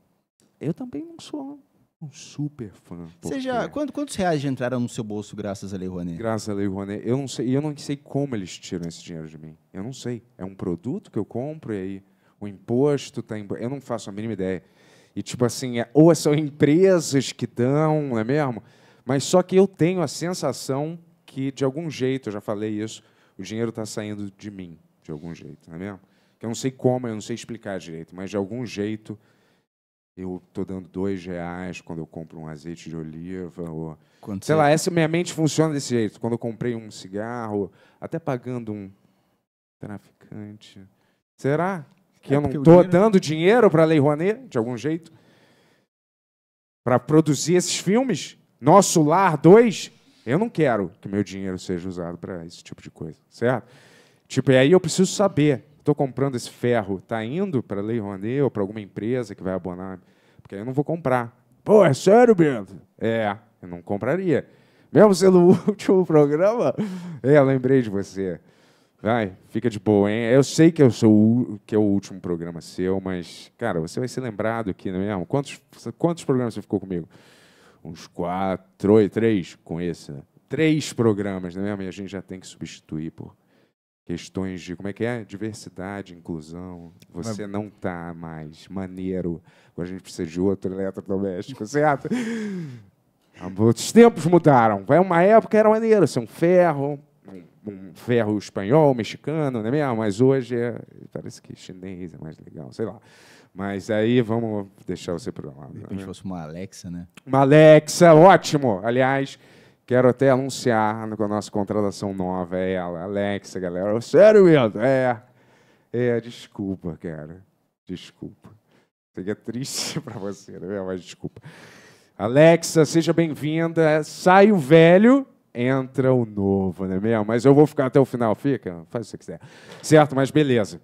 Eu também não sou um super fã. Você já, quantos, quantos reais já entraram no seu bolso graças à Lei Rouanet? Graças à Lei Rouanet. Eu não sei, eu não sei como eles tiram esse dinheiro de mim. Eu não sei. É um produto que eu compro e aí o imposto está... Em... Eu não faço a mínima ideia. E, tipo assim, é, ou são empresas que dão, não é mesmo? Mas só que eu tenho a sensação que, de algum jeito, eu já falei isso, o dinheiro está saindo de mim, de algum jeito, não é mesmo? Que eu não sei como, eu não sei explicar direito, mas de algum jeito eu estou dando dois reais quando eu compro um azeite de oliva. Ou, quando sei você... lá, é? essa minha mente funciona desse jeito. Quando eu comprei um cigarro, até pagando um traficante. Será que é eu não estou dinheiro... dando dinheiro para a Lei Rouanet, de algum jeito? Para produzir esses filmes? Nosso Lar 2? Eu não quero que meu dinheiro seja usado para esse tipo de coisa, certo? Tipo, e aí eu preciso saber estou comprando esse ferro, está indo para a Lei Rouanet ou para alguma empresa que vai abonar? Porque aí eu não vou comprar. Pô, é sério, Bento? É, eu não compraria. Mesmo sendo o <laughs> último programa, é, lembrei de você. Vai, fica de boa, hein? Eu sei que eu sou o, que é o último programa seu, mas, cara, você vai ser lembrado aqui, não é mesmo? Quantos, quantos programas você ficou comigo? Uns quatro, três com esse. Né? Três programas, não é mesmo? E a gente já tem que substituir por questões de como é que é diversidade, inclusão. Você não tá mais maneiro. Agora a gente precisa de outro eletrodoméstico, certo? <laughs> Os tempos mudaram. Vai uma época era maneiro, ser assim, um ferro, um, um, ferro espanhol, mexicano, não é mesmo? Mas hoje é, parece que chinês é mais legal, sei lá. Mas aí vamos deixar você para lá. De né? fosse uma Alexa, né? Uma Alexa, ótimo. Aliás, Quero até anunciar com a nossa contratação nova, é ela, Alexa, galera. É sério mesmo? É. É, desculpa, cara. Desculpa. Seria é triste <laughs> para você, né? Mas desculpa. Alexa, seja bem-vinda. Sai o velho, entra o novo, né mesmo? Mas eu vou ficar até o final, fica, faz o que você quiser. Certo, mas beleza.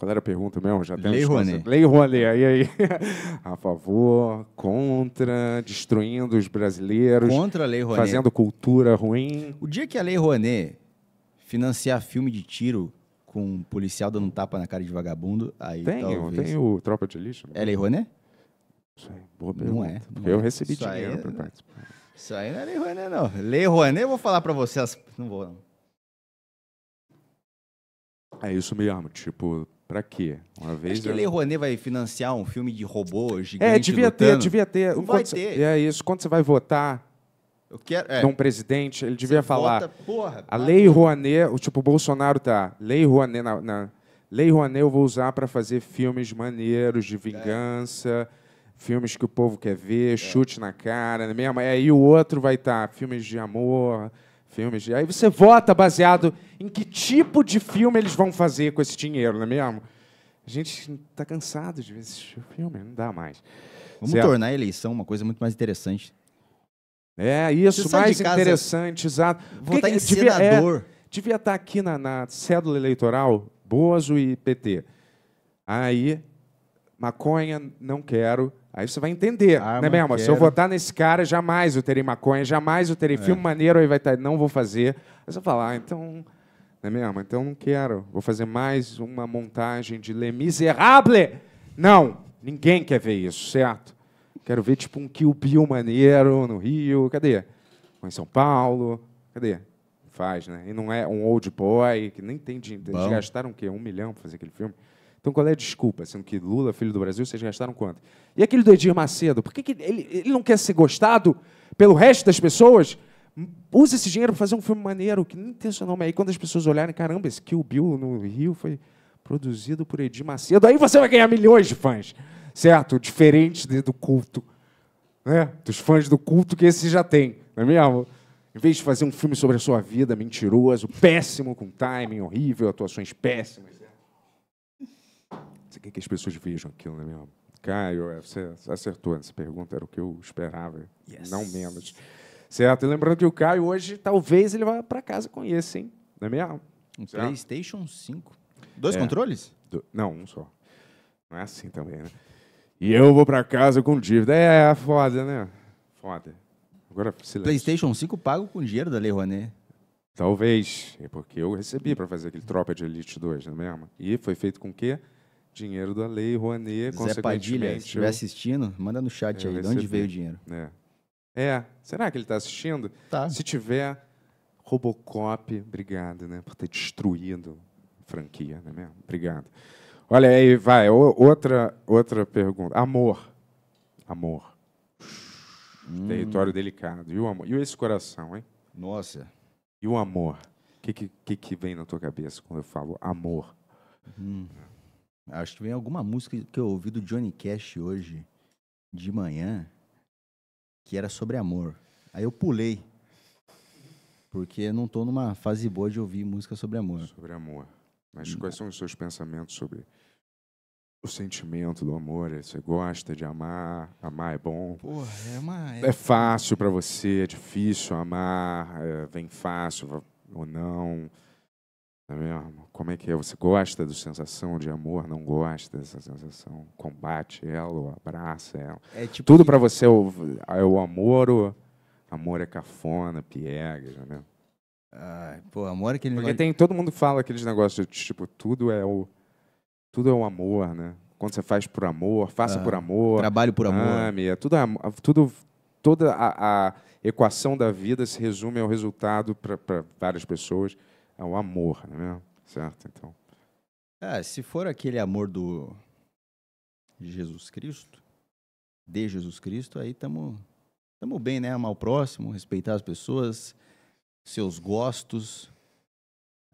Qual era a pergunta mesmo? Já Lei Rouanet. Lei Rouanet, aí, aí. <laughs> a favor, contra, destruindo os brasileiros. Contra a Lei Rouanet. Fazendo cultura ruim. O dia que a Lei Rouanet financiar filme de tiro com um policial dando um tapa na cara de vagabundo, aí tem, talvez... Tem o Tropa de Lixo. É Lei Rouanet? Isso aí, boa pergunta. Não é. Não eu é. recebi Isso dinheiro para é. participar. Isso aí não é Lei Rouanet, não. Lei Rouanet, eu vou falar para vocês... Não vou, não. É isso mesmo, tipo, Pra quê? Uma vez. Acho que ele eu... Rouanet vai financiar um filme de robô gigante. É, devia lutando. ter, devia ter. Não vai cê... ter. É isso. Quando você vai votar eu quero, é. presidente, ele devia falar. Vota, porra, a lei Rouanet, o tipo, o Bolsonaro tá. Lei Rouanet na, na... Lei Rouanet eu vou usar para fazer filmes maneiros de vingança, é. filmes que o povo quer ver, é. chute na cara, né mesmo. Aí é, o outro vai estar tá, filmes de amor, filmes. E aí você vota baseado em que tipo de filme eles vão fazer com esse dinheiro, não é mesmo? A gente está cansado de ver esse filme, não dá mais. Vamos certo? tornar a eleição uma coisa muito mais interessante. É, isso, mais interessante, exato. Votar em devia, é, senador. É, devia estar tá aqui na, na cédula eleitoral, Bozo e PT. Aí, maconha, não quero. Aí você vai entender, ah, né mesmo? Se eu votar nesse cara, jamais eu terei maconha, jamais eu terei é. filme maneiro, aí vai estar, tá, não vou fazer. Aí você falar ah, então, né mesmo? Então não quero. Vou fazer mais uma montagem de Le Miserable. Não, ninguém quer ver isso, certo? Quero ver tipo um Kill Bill maneiro no Rio, cadê? Ou em São Paulo, cadê? Faz, né? E não é um old boy, que nem tem dinheiro. Eles gastaram o quê? Um milhão para fazer aquele filme? Então qual é a desculpa? Sendo que Lula, filho do Brasil, vocês gastaram quanto? E aquele do Edir Macedo? Por que, que ele, ele não quer ser gostado pelo resto das pessoas? Usa esse dinheiro para fazer um filme maneiro, que nem tem seu nome aí. Quando as pessoas olharem, caramba, esse Kill Bill no Rio foi produzido por Edir Macedo. Aí você vai ganhar milhões de fãs, certo? Diferente do culto, né? Dos fãs do culto que esse já tem, não é mesmo? Em vez de fazer um filme sobre a sua vida mentiroso, péssimo, com timing horrível, atuações péssimas, você quer que as pessoas vejam aquilo, não né, é mesmo? Caio, você acertou nessa pergunta, era o que eu esperava, yes. não menos. Certo, e lembrando que o Caio hoje, talvez ele vá para casa com esse, hein? Não é mesmo? Um certo? PlayStation 5. Dois é. controles? Do... Não, um só. Não é assim também, né? E eu vou para casa com dívida. É, é, foda, né? Foda. Agora, silêncio. PlayStation 5 pago com dinheiro da Lei Rouanet. Talvez. É porque eu recebi para fazer aquele Tropa de Elite 2, não é mesmo? E foi feito com o quê? Dinheiro da lei Rouanet, Zé consequentemente... Padilha, se estiver assistindo, manda no chat é, aí, de onde veio o dinheiro. É. é. será que ele está assistindo? Tá. Se tiver, Robocop, obrigado, né, por ter destruído a franquia, não é mesmo? Obrigado. Olha aí, vai, o, outra, outra pergunta. Amor. Amor. Hum. Território delicado. E o amor? E esse coração, hein? Nossa. E o amor? O que, que, que vem na tua cabeça quando eu falo amor? Hum. Acho que vem alguma música que eu ouvi do Johnny Cash hoje de manhã que era sobre amor. Aí eu pulei. Porque não estou numa fase boa de ouvir música sobre amor. Sobre amor. Mas quais são os seus pensamentos sobre o sentimento do amor? Você gosta de amar? Amar é bom? Porra, é uma. É, é fácil para você, é difícil amar, é, vem fácil ou não? Tá mesmo? Como é que é? Você gosta da sensação de amor? Não gosta dessa sensação? Combate ela, ou abraça ela. É tipo Tudo que... para você é o, é o amor, ou amor é cafona, piega, já Ah, pô, amor é aquele Porque negócio... tem, todo mundo fala aqueles negócios de, tipo, tudo é o tudo é o amor, né? Quando você faz por amor, faça ah, por amor. Trabalho por amor. Ame, é tudo, tudo, toda a, a equação da vida se resume ao resultado para várias pessoas é o amor, não é mesmo? Certo, então. É, se for aquele amor do Jesus Cristo, de Jesus Cristo, aí estamos tamo bem, né? Amar o próximo, respeitar as pessoas, seus gostos,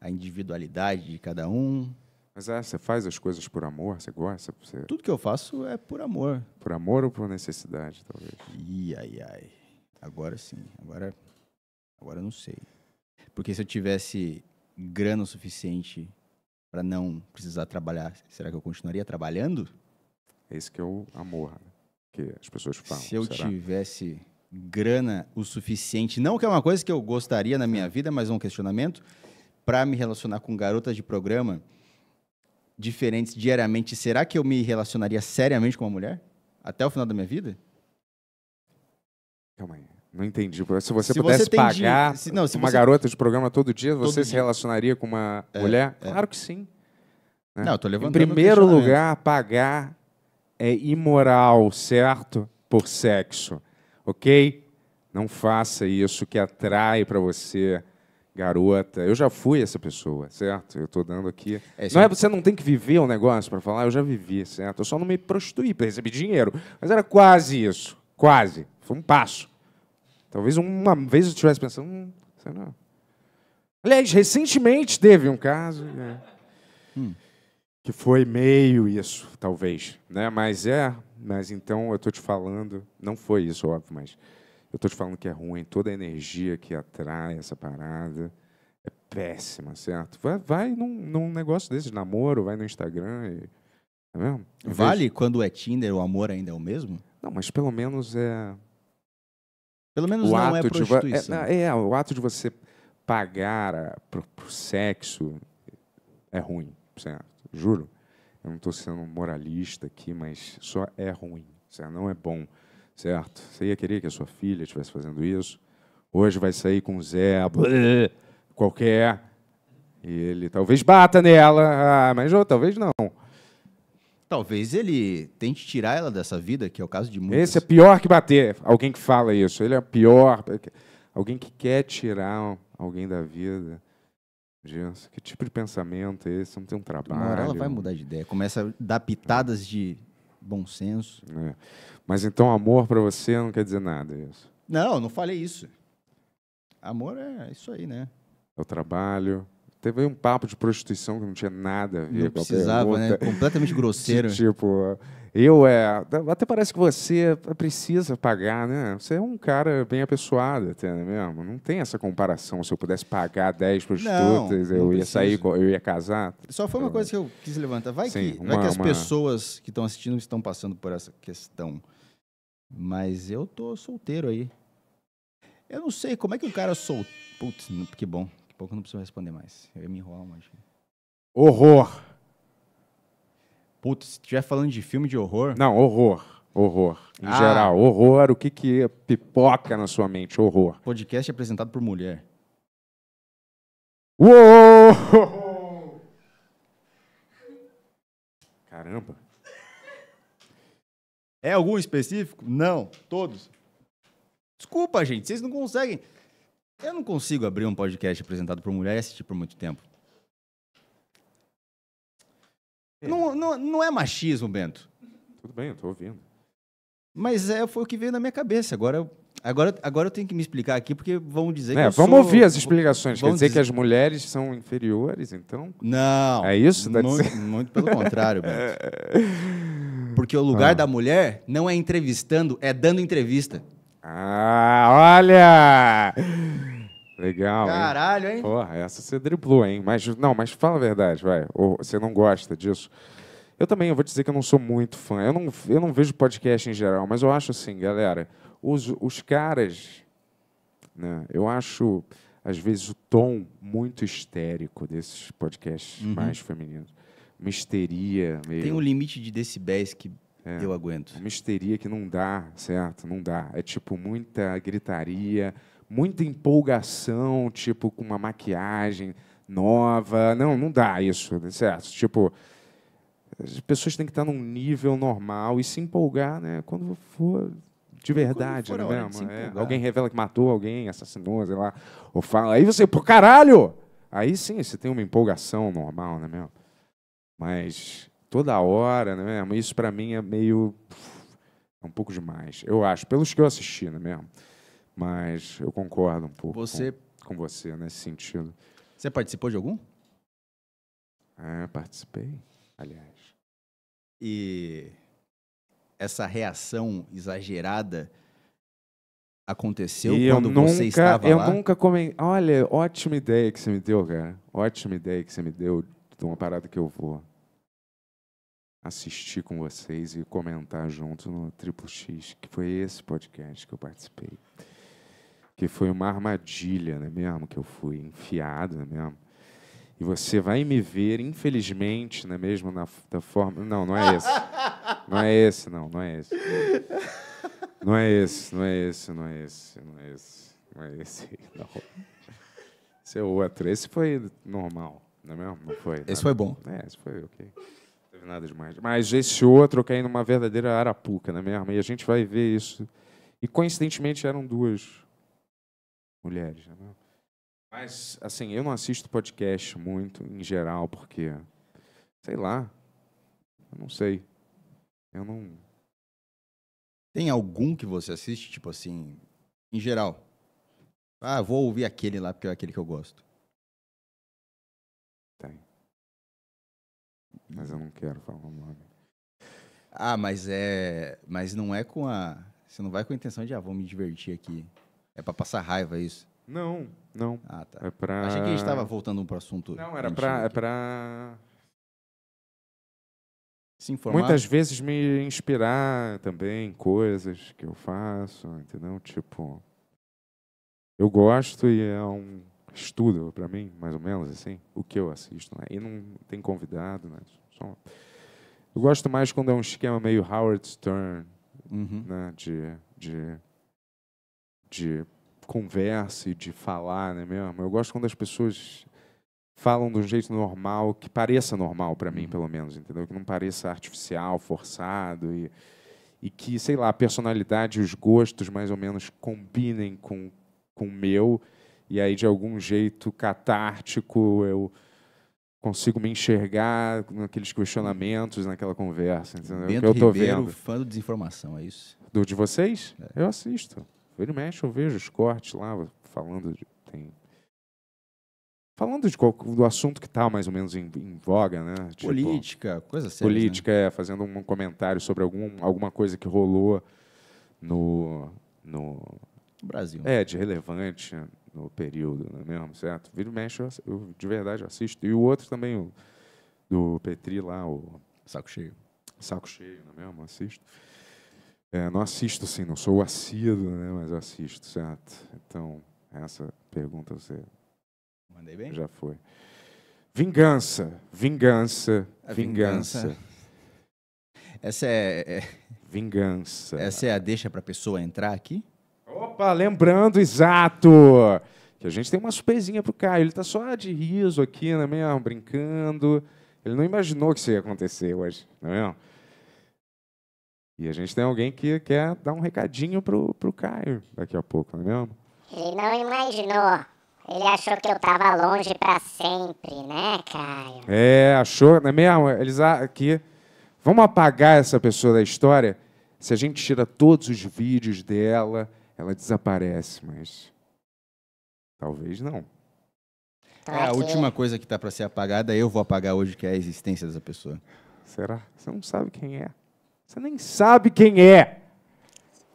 a individualidade de cada um. Mas é, você faz as coisas por amor, você gosta? Você... Tudo que eu faço é por amor. Por amor ou por necessidade, talvez? Ih, ai, ai. Agora sim. Agora, agora não sei. Porque se eu tivesse grana o suficiente para não precisar trabalhar, será que eu continuaria trabalhando? É isso que é o amor, né? que as pessoas falam. Se eu será? tivesse grana o suficiente, não que é uma coisa que eu gostaria na minha vida, mas é um questionamento, para me relacionar com garotas de programa diferentes diariamente, será que eu me relacionaria seriamente com uma mulher? Até o final da minha vida? Calma aí. Não entendi. Tipo, se você se pudesse você pagar di- se- não, se uma você- garota de programa todo dia, você se relacionaria com uma é, mulher? é. Claro que sim. né? Não, eu tô Em levantando primeiro questionamento. lugar, pagar é imoral, certo? Por sexo, ok? Não faça isso que atrai para você, garota. Eu já fui essa pessoa, certo? Eu tô dando aqui. É, não é, você não tem que viver um negócio para falar, ah, eu já vivi, certo? Eu só não me prostituí para receber dinheiro. Mas era quase isso, quase. Foi um passo. Talvez uma vez eu estivesse pensando, hum, sei não. Aliás, recentemente teve um caso né, hum. que foi meio isso, talvez, né? Mas é, mas então eu estou te falando, não foi isso, óbvio, mas eu estou te falando que é ruim, toda a energia que atrai essa parada é péssima, certo? Vai, vai num, num negócio desse de namoro, vai no Instagram e. É tá mesmo? vale vejo... quando é Tinder, o amor ainda é o mesmo? Não, mas pelo menos é pelo menos o não é ato é prostituição. De, é, é, o ato de você pagar para o sexo é ruim, certo? Juro. Eu não estou sendo moralista aqui, mas só é ruim, certo? Não é bom, certo? Você ia querer que a sua filha estivesse fazendo isso? Hoje vai sair com Zé, blê, qualquer, e ele talvez bata nela, ah, mas ou, talvez não. Talvez ele tente tirar ela dessa vida, que é o caso de muitos. Esse é pior que bater. Alguém que fala isso. Ele é pior. Alguém que quer tirar alguém da vida. Deus, que tipo de pensamento é esse? Não tem um trabalho. Agora ela vai mudar de ideia. Começa a dar pitadas de bom senso. É. Mas então amor para você não quer dizer nada é isso? Não, não falei isso. Amor é isso aí, né? É o trabalho, Teve um papo de prostituição que não tinha nada a ver não com precisava, né? pergunta. né? Completamente <laughs> grosseiro. tipo, eu é. Até parece que você precisa pagar, né? Você é um cara bem apessoado, até né, mesmo. Não tem essa comparação. Se eu pudesse pagar 10 prostitutas, não, eu não ia sair, eu ia casar. Só foi uma eu... coisa que eu quis levantar. Vai, Sim, que, uma, vai que as uma... pessoas que estão assistindo estão passando por essa questão. Mas eu tô solteiro aí. Eu não sei como é que um cara solteiro. Putz, que bom pouco eu não preciso responder mais. Eu ia me enrolar um monte. Horror. Putz, se estiver falando de filme de horror. Não, horror. Horror. Em ah. geral, horror, o que que pipoca na sua mente? Horror. Podcast apresentado por mulher. Uou! Caramba. É algum específico? Não, todos. Desculpa, gente, vocês não conseguem. Eu não consigo abrir um podcast apresentado por mulher e assistir por muito tempo. É. Não, não, não é machismo, Bento. Tudo bem, eu tô ouvindo. Mas é, foi o que veio na minha cabeça. Agora, agora, agora eu tenho que me explicar aqui, porque vão dizer é, que. Vamos sou... ouvir as explicações. Vão Quer dizer, dizer, que as mulheres são inferiores, então? Não. É isso? Tá muito, muito pelo contrário, Bento. <laughs> Porque o lugar ah. da mulher não é entrevistando, é dando entrevista. Ah, olha! Legal. Caralho, hein? Porra, essa você driblou, hein? Mas não, mas fala a verdade, vai. Ou você não gosta disso. Eu também eu vou dizer que eu não sou muito fã. Eu não, eu não vejo podcast em geral, mas eu acho assim, galera, os, os caras. Né, eu acho, às vezes, o tom muito histérico desses podcasts uhum. mais femininos. Misteria. meio. Tem um limite de decibéis que é, eu aguento. Uma histeria que não dá, certo? Não dá. É tipo muita gritaria muita empolgação, tipo, com uma maquiagem nova. Não, não dá isso, tá certo? Tipo, as pessoas têm que estar num nível normal e se empolgar, né? Quando for de verdade, for não é mesmo? É, alguém revela que matou alguém, assassinou, sei lá, ou fala, aí você, por caralho! Aí sim, você tem uma empolgação normal, né mesmo? Mas toda hora, né mesmo? Isso para mim é meio. É um pouco demais, eu acho, pelos que eu assisti, é mesmo? Mas eu concordo um pouco você... Com, com você nesse sentido. Você participou de algum? Ah, participei, aliás. E essa reação exagerada aconteceu e quando nunca, você estava eu lá? Eu nunca comentei. Olha, ótima ideia que você me deu, cara. Ótima ideia que você me deu de uma parada que eu vou assistir com vocês e comentar junto no Triple X, que foi esse podcast que eu participei que foi uma armadilha, não é mesmo? Que eu fui enfiado, não é mesmo? E você vai me ver, infelizmente, não é mesmo? Na, da forma. Não, não é esse. Não é esse, não, não é esse. Não é esse, não é esse, não é esse, não é esse. Não é esse, não. Esse é outro. Esse foi normal, não é mesmo? Não foi. Esse foi bom. É, esse foi ok. Não teve nada demais. Mas esse outro eu caí numa verdadeira arapuca, não é mesmo? E a gente vai ver isso. E coincidentemente eram duas mulheres. Né? Mas, assim, eu não assisto podcast muito, em geral, porque, sei lá, eu não sei. Eu não. Tem algum que você assiste, tipo assim, em geral? Ah, vou ouvir aquele lá, porque é aquele que eu gosto. Tem. Mas eu não quero falar o nome. Ah, mas é. Mas não é com a. Você não vai com a intenção de, ah, vou me divertir aqui. É para passar raiva é isso? Não, não. Ah, tá. É pra... Achei que a gente estava voltando para o assunto. Não, era para. É pra... Se informar. Muitas vezes me inspirar também em coisas que eu faço, entendeu? Tipo. Eu gosto e é um estudo para mim, mais ou menos assim, o que eu assisto. Né? E não tem convidado, né? Só... Eu gosto mais quando é um esquema meio Howard Stern, uhum. né? De, de de conversa e de falar, né mesmo? Eu gosto quando as pessoas falam de um jeito normal, que pareça normal para mim, uhum. pelo menos, entendeu? Que não pareça artificial, forçado e, e que, sei lá, a personalidade e os gostos mais ou menos combinem com, com o meu e aí de algum jeito catártico eu consigo me enxergar naqueles questionamentos, naquela conversa, entendeu? Bento que eu tô Ribeiro, vendo. fã do Desinformação, é isso? Do de vocês? É. Eu assisto. Ele mexe, eu vejo os cortes lá, falando de. Tem... Falando de qual, do assunto que está mais ou menos em, em voga, né? Tipo, política, coisa séria. Política, né? é, fazendo um comentário sobre algum, alguma coisa que rolou no, no. Brasil. É, de relevante no período, não é mesmo? Certo? Vira e mexe, eu, eu, de verdade assisto. E o outro também, o, do Petri lá, o. Saco cheio. Saco cheio, não é mesmo? Assisto. É, não assisto assim, não sou assíduo, né, mas assisto, certo? Então, é essa pergunta você. Mandei bem? Já foi. Vingança, vingança, a vingança. Essa é, é. Vingança. Essa é a deixa para a pessoa entrar aqui? Opa, lembrando, exato! Que a gente tem uma surpresinha pro Caio. Ele tá só de riso aqui, não é mesmo? Brincando. Ele não imaginou que isso ia acontecer hoje, não é mesmo? E a gente tem alguém que quer dar um recadinho pro, pro Caio daqui a pouco, não é mesmo? Ele não imaginou. Ele achou que eu tava longe para sempre, né, Caio? É, achou, não é mesmo? Eles ah, aqui. Vamos apagar essa pessoa da história? Se a gente tira todos os vídeos dela, ela desaparece, mas. Talvez não. é, a última coisa que está para ser apagada, eu vou apagar hoje, que é a existência dessa pessoa. Será? Você não sabe quem é. Você nem sabe quem é.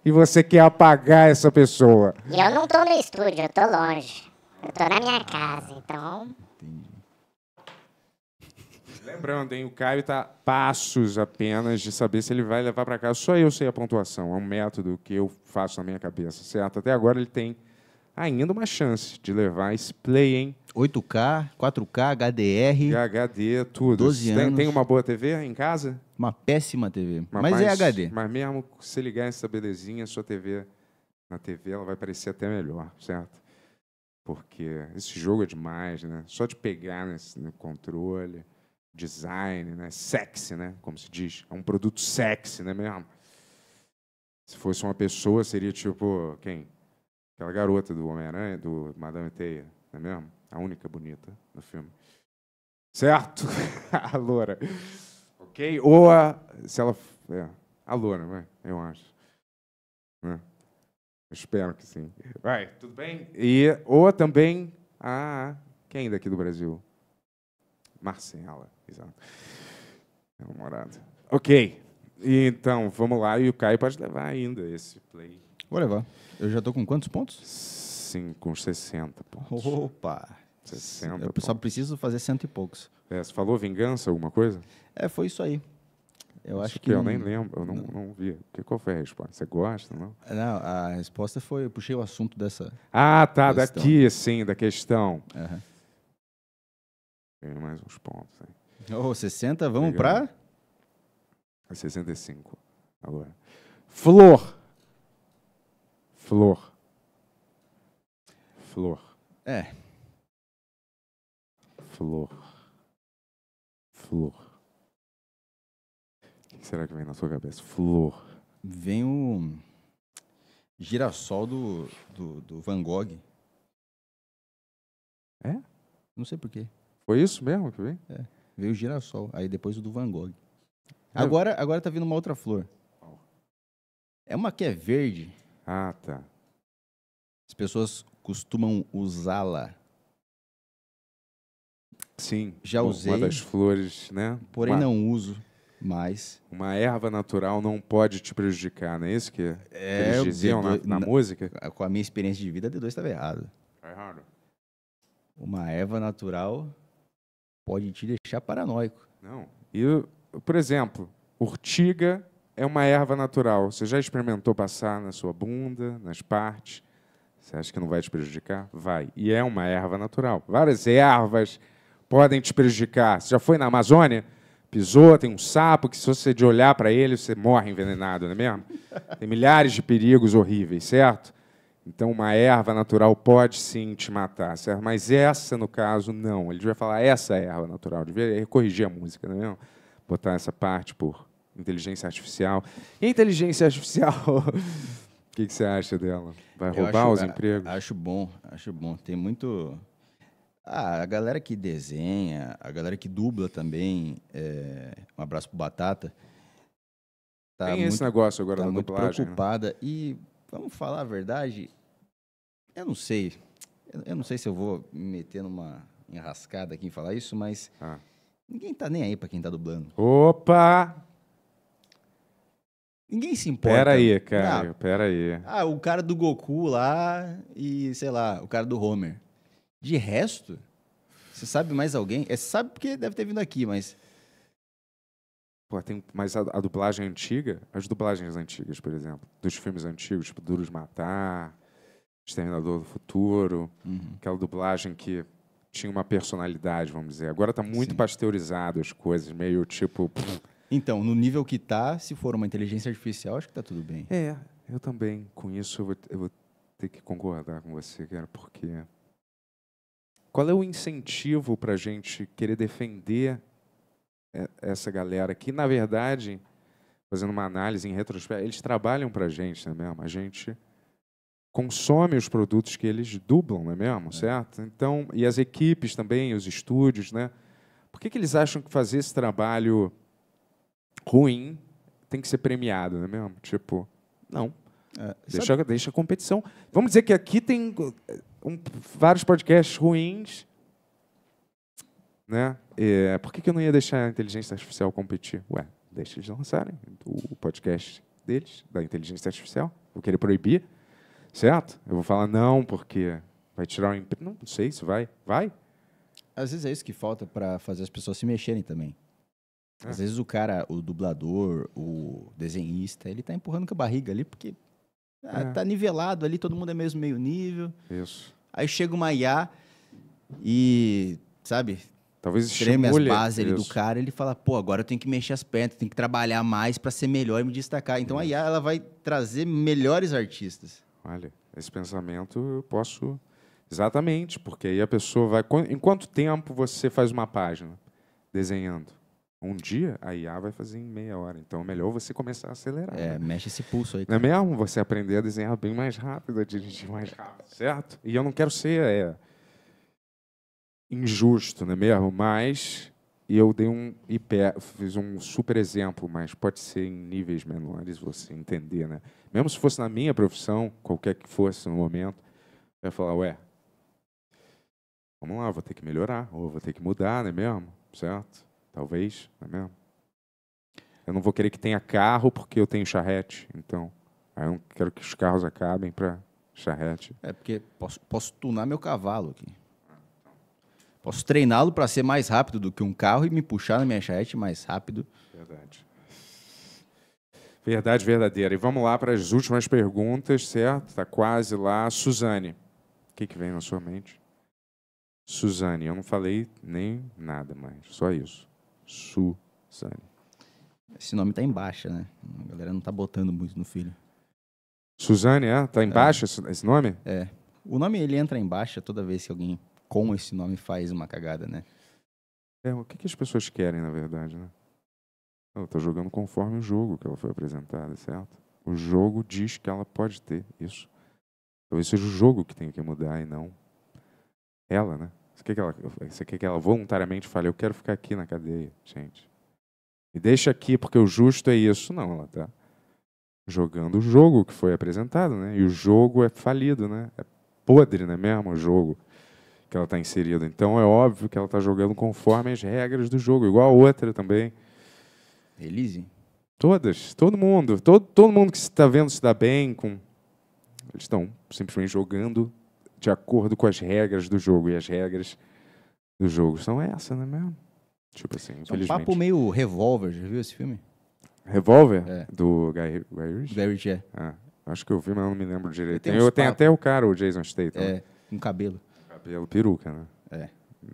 E você quer apagar essa pessoa. E eu não tô no estúdio, eu tô longe. Eu tô na minha casa, então. Lembrando, hein, o Caio tá passos apenas de saber se ele vai levar para casa. Só eu sei a pontuação, é um método que eu faço na minha cabeça, certo? Até agora ele tem ainda uma chance de levar esse play, hein? 8K, 4K, HDR. HD, tudo. 12 tem, anos. Tem uma boa TV em casa? Uma péssima TV. Mas, mas, é HD. Mas mesmo se ligar essa belezinha, sua TV na TV ela vai parecer até melhor, certo? Porque esse jogo é demais, né? Só de pegar nesse no né, controle, design, né? Sexy, né? Como se diz. É um produto sexy, né mesmo? Se fosse uma pessoa, seria tipo. Quem? Aquela garota do Homem-Aranha, do Madame Teia, não é mesmo? A única bonita no filme. Certo? <laughs> a loura. Ok? Ou a. Se ela. É, a loura, vai, eu acho. Né? espero que sim. Vai, tudo bem? E, ou também a. Quem daqui do Brasil? Marcela, exato. É namorada. Ok. Então, vamos lá. E o Caio pode levar ainda esse play. Vou levar. Eu já tô com quantos pontos? Sim, com 60 pontos. Opa! 60 Eu pontos. só preciso fazer cento e poucos. É, você falou vingança, alguma coisa? É, foi isso aí. Eu acho que. Eu nem lembro, eu não, não, não vi. Que, qual foi a resposta? Você gosta, não? Não, a resposta foi. Eu puxei o assunto dessa. Ah, tá, questão. daqui, sim, da questão. Uhum. Tem mais uns pontos aí. Oh, 60, vamos para. 65 é agora. Flor. Flor. Flor. É. Flor. Flor. O que será que vem na sua cabeça? Flor. Vem o girassol do, do, do Van Gogh. É? Não sei porquê. Foi isso mesmo que veio? É. Veio o girassol, aí depois o do Van Gogh. Agora, agora tá vindo uma outra flor. É uma que é verde. Ah, tá. As pessoas costumam usá-la. Sim. Já usei. Uma das flores, né? Porém, uma, não uso mais. Uma erva natural não pode te prejudicar, não é isso que, é, eles diziam D2, na, na, na, música? Com a minha experiência de vida, D2 estava errado. Tá errado. Uma erva natural pode te deixar paranoico. Não. E, por exemplo, urtiga é uma erva natural. Você já experimentou passar na sua bunda, nas partes? Você acha que não vai te prejudicar? Vai. E é uma erva natural. Várias ervas podem te prejudicar. Você já foi na Amazônia? Pisou, tem um sapo que, se você de olhar para ele, você morre envenenado, não é mesmo? Tem milhares de perigos horríveis, certo? Então, uma erva natural pode sim te matar, certo? Mas essa, no caso, não. Ele vai falar essa é erva natural, devia corrigir a música, não é mesmo? Botar essa parte por inteligência artificial. E a inteligência artificial, <laughs> o que, que, você acha dela? Vai roubar acho, os empregos? Acho bom, acho bom. Tem muito. Ah, a galera que desenha, a galera que dubla também. É... Um abraço pro Batata. Tá Tem muito, esse negócio agora tá da muito né? preocupada. Né? E, vamos falar a verdade, eu não sei. Eu, eu não sei se eu vou me meter numa enrascada aqui em falar isso, mas. Ah. Ninguém tá nem aí para quem tá dublando. Opa! Ninguém se importa. Pera aí, cara. Ah, pera aí. Ah, o cara do Goku lá e, sei lá, o cara do Homer. De resto, você sabe mais alguém? É, sabe porque deve ter vindo aqui, mas... Pô, tem, mas a, a, dublagem antiga, as dublagens antigas, por exemplo, dos filmes antigos, tipo Duros Matar, Exterminador do Futuro, uhum. aquela dublagem que tinha uma personalidade, vamos dizer. Agora está muito Sim. pasteurizado as coisas, meio tipo... Pff, então, no nível que está, se for uma inteligência artificial, acho que está tudo bem. É, eu também. Com isso, eu vou, eu vou ter que concordar com você, cara, porque qual é o incentivo para a gente querer defender essa galera que, na verdade, fazendo uma análise em retrospecto, eles trabalham para a gente, não é mesmo? A gente consome os produtos que eles dublam, não é mesmo? É. Certo? Então, e as equipes também, os estúdios, né? Por que, que eles acham que fazer esse trabalho ruim tem que ser premiado, não é mesmo? Tipo, não. É, deixa, sabe? deixa a competição. Vamos dizer que aqui tem eh, um, vários podcasts ruins. Né? É, por que, que eu não ia deixar a inteligência artificial competir? Ué, deixa eles lançarem o podcast deles, da inteligência artificial. Vou querer proibir, certo? Eu vou falar não, porque vai tirar o emprego. Não, não sei se vai. Vai? Às vezes é isso que falta para fazer as pessoas se mexerem também. Às vezes o cara, o dublador, o desenhista, ele tá empurrando com a barriga ali porque ah, é. tá nivelado ali, todo mundo é mesmo meio nível. Isso. Aí chega uma IA e, sabe, Talvez treme as bases ali do cara, ele fala, pô, agora eu tenho que mexer as pernas, tenho que trabalhar mais para ser melhor e me destacar. Então Isso. a IA ela vai trazer melhores artistas. Olha, esse pensamento eu posso exatamente, porque aí a pessoa vai em quanto tempo você faz uma página desenhando? Um dia a IA vai fazer em meia hora. Então é melhor você começar a acelerar. É, né? mexe esse pulso aí. Não é mesmo? Você aprender a desenhar bem mais rápido, a dirigir mais rápido, certo? E eu não quero ser é, injusto, não é mesmo? Mas eu dei um hiper, fiz um super exemplo, mas pode ser em níveis menores você entender, né? Mesmo se fosse na minha profissão, qualquer que fosse no momento, eu ia falar, ué, vamos lá, vou ter que melhorar, ou vou ter que mudar, não é mesmo? Certo? talvez, não é mesmo? Eu não vou querer que tenha carro porque eu tenho charrete, então. Aí eu quero que os carros acabem para charrete. É porque posso, posso tunar meu cavalo aqui. Posso treiná-lo para ser mais rápido do que um carro e me puxar na minha charrete mais rápido. Verdade. Verdade verdadeira. E vamos lá para as últimas perguntas, certo? Está quase lá. Suzane, o que, que vem na sua mente? Suzane, eu não falei nem nada mais, só isso. Suzane. Esse nome tá embaixo, né? A galera não tá botando muito no filho. Suzane, é? Tá embaixo é. esse nome? É. O nome ele entra embaixo toda vez que alguém com esse nome faz uma cagada, né? É, o que, que as pessoas querem, na verdade, né? Ela tá jogando conforme o jogo que ela foi apresentada, certo? O jogo diz que ela pode ter isso. Talvez seja o jogo que tem que mudar e não ela, né? Você quer que ela, você quer que ela voluntariamente fale, eu quero ficar aqui na cadeia, gente. Me deixa aqui porque o justo é isso. Não, ela está jogando o jogo que foi apresentado, né? E o jogo é falido, né? É podre, né mesmo, o jogo que ela está inserida. Então é óbvio que ela está jogando conforme as regras do jogo, igual a outra também. Elise? Todas, todo mundo. Todo, todo mundo que está vendo se dá bem com... Eles estão simplesmente jogando de acordo com as regras do jogo. E as regras do jogo são essas, não é mesmo? Tipo assim, infelizmente. É um papo meio Revolver, já viu esse filme? Revolver? É. Do Guy, Guy Ritchie? Guy Ritchie, é. Ah, acho que eu vi, mas não me lembro direito. Tem, eu tenho até o cara, o Jason Statham. É, com um cabelo. Cabelo, peruca, né? É.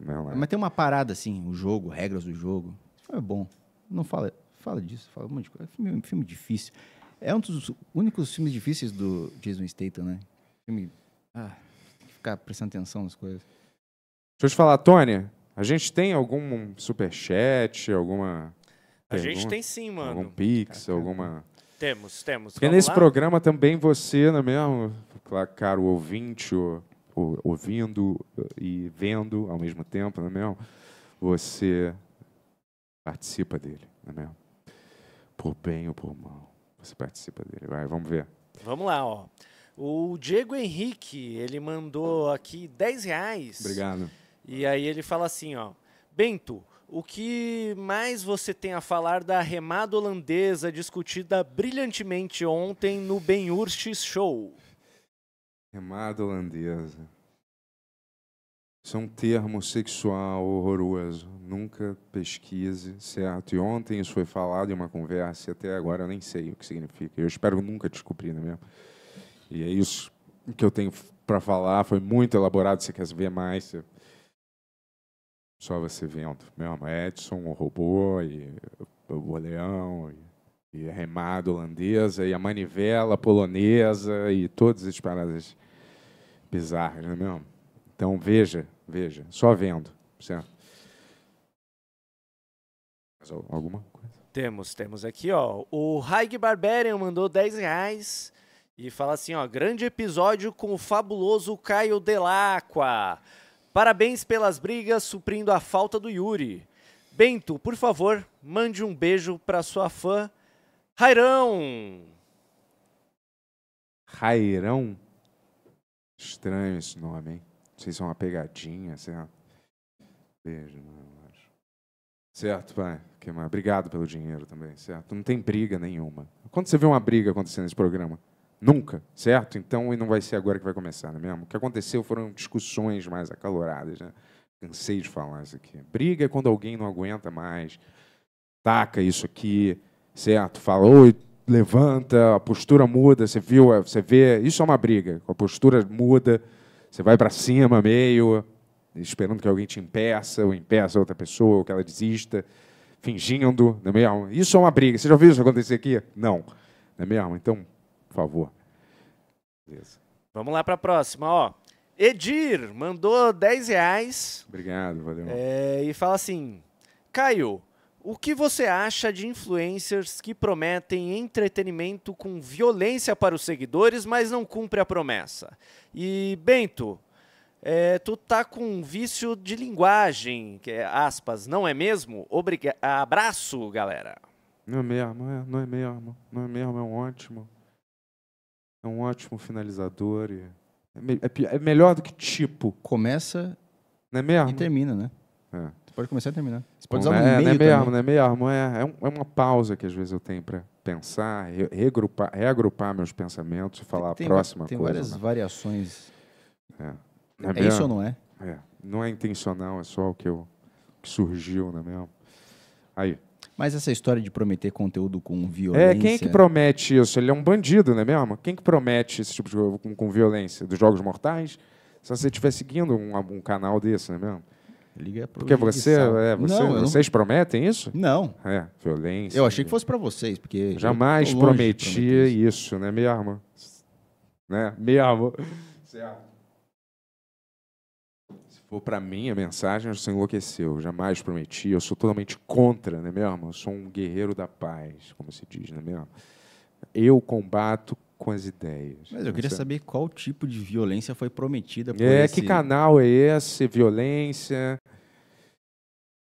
Não, é. Mas tem uma parada assim, o jogo, regras do jogo. É bom. Não fala, fala disso, fala um monte de coisa. É filme, filme difícil. É um dos únicos filmes difíceis do Jason Statham, né? Filme... Ah ficar prestando atenção nas coisas. Deixa eu te falar, Tony, a gente tem algum superchat, alguma. A gente tem sim, mano. Algum pix, alguma. Temos, temos. Porque Vamos nesse lá? programa também você, não é mesmo? Claro, caro ouvinte, ou, ou, ouvindo e vendo ao mesmo tempo, não é mesmo? Você participa dele, não é mesmo? Por bem ou por mal. Você participa dele. Vai, vamos ver. Vamos lá, ó. O Diego Henrique, ele mandou aqui 10 reais. Obrigado. E aí ele fala assim, ó. Bento, o que mais você tem a falar da remada holandesa discutida brilhantemente ontem no Ben Urches Show? Remada holandesa. Isso é um termo sexual horroroso. Nunca pesquise, certo? E ontem isso foi falado em uma conversa e até agora eu nem sei o que significa. Eu espero nunca descobrir, não é mesmo? E é isso que eu tenho para falar. Foi muito elaborado. Se você quer ver mais, você... só você vendo. Meu é Edson, o robô, e o boleão, e, e a remada holandesa, e a manivela polonesa, e todas as paradas bizarras, não é mesmo? Então veja, veja, só vendo, certo? alguma coisa? Temos, temos aqui, ó. O Raig Barbarian mandou 10 reais. E fala assim, ó, grande episódio com o fabuloso Caio Delacqua. Parabéns pelas brigas, suprindo a falta do Yuri. Bento, por favor, mande um beijo para sua fã, Rairão. Rairão? Estranho esse nome, hein? Não sei se é uma pegadinha, certo? Beijo, não, Certo, pai. Obrigado pelo dinheiro também, certo? Não tem briga nenhuma. Quando você vê uma briga acontecendo nesse programa? Nunca, certo? Então, e não vai ser agora que vai começar, não é mesmo? O que aconteceu foram discussões mais acaloradas, né? Cansei de falar isso aqui. Briga é quando alguém não aguenta mais, taca isso aqui, certo? Fala, oi, levanta, a postura muda, você viu, é, você vê, isso é uma briga. A postura muda, você vai para cima meio, esperando que alguém te impeça, ou impeça outra pessoa, ou que ela desista, fingindo, não é mesmo? Isso é uma briga. Você já viu isso acontecer aqui? Não, não é mesmo? Então, favor. Beleza. Vamos lá para a próxima, ó. Edir mandou 10 reais. Obrigado, valeu. É, e fala assim: Caio, o que você acha de influencers que prometem entretenimento com violência para os seguidores, mas não cumpre a promessa? E Bento, é, tu tá com um vício de linguagem, que é, aspas, não é mesmo? Obriga Abraço, galera. Não é mesmo, não é, não é mesmo, não é mesmo, é um ótimo. É um ótimo finalizador. E é, me é, é melhor do que tipo. Começa não é mesmo? e termina, né? É. pode começar e terminar. Você pode Bom, usar um é, é, meio não é mesmo, não é mesmo. É, é, um, é, uma pausa que às vezes eu tenho para pensar, re regrupar, reagrupar meus pensamentos e falar tem, a próxima tem coisa. Tem várias né? variações. É, não é, é isso ou não é? é? Não é intencional, é só o que, eu, que surgiu, não é mesmo? Aí. Mas essa história de prometer conteúdo com violência. É, quem é que promete isso? Ele é um bandido, não é mesmo? Quem que promete esse tipo de jogo com, com violência? Dos Jogos Mortais? Se você estiver seguindo um, um, canal desse, não é mesmo? Liga pro porque você, é, você não, vocês não... prometem isso? Não. É, violência. Eu achei que fosse para vocês, porque. Jamais prometi isso, isso, não é mesmo? Né? Mesmo. Certo for para mim a mensagem, você enlouqueceu. Jamais prometi. Eu sou totalmente contra, não é mesmo? Eu sou um guerreiro da paz, como se diz, não é mesmo? Eu combato com as ideias. Mas eu queria saber qual tipo de violência foi prometida por É, esse... que canal é esse? Violência.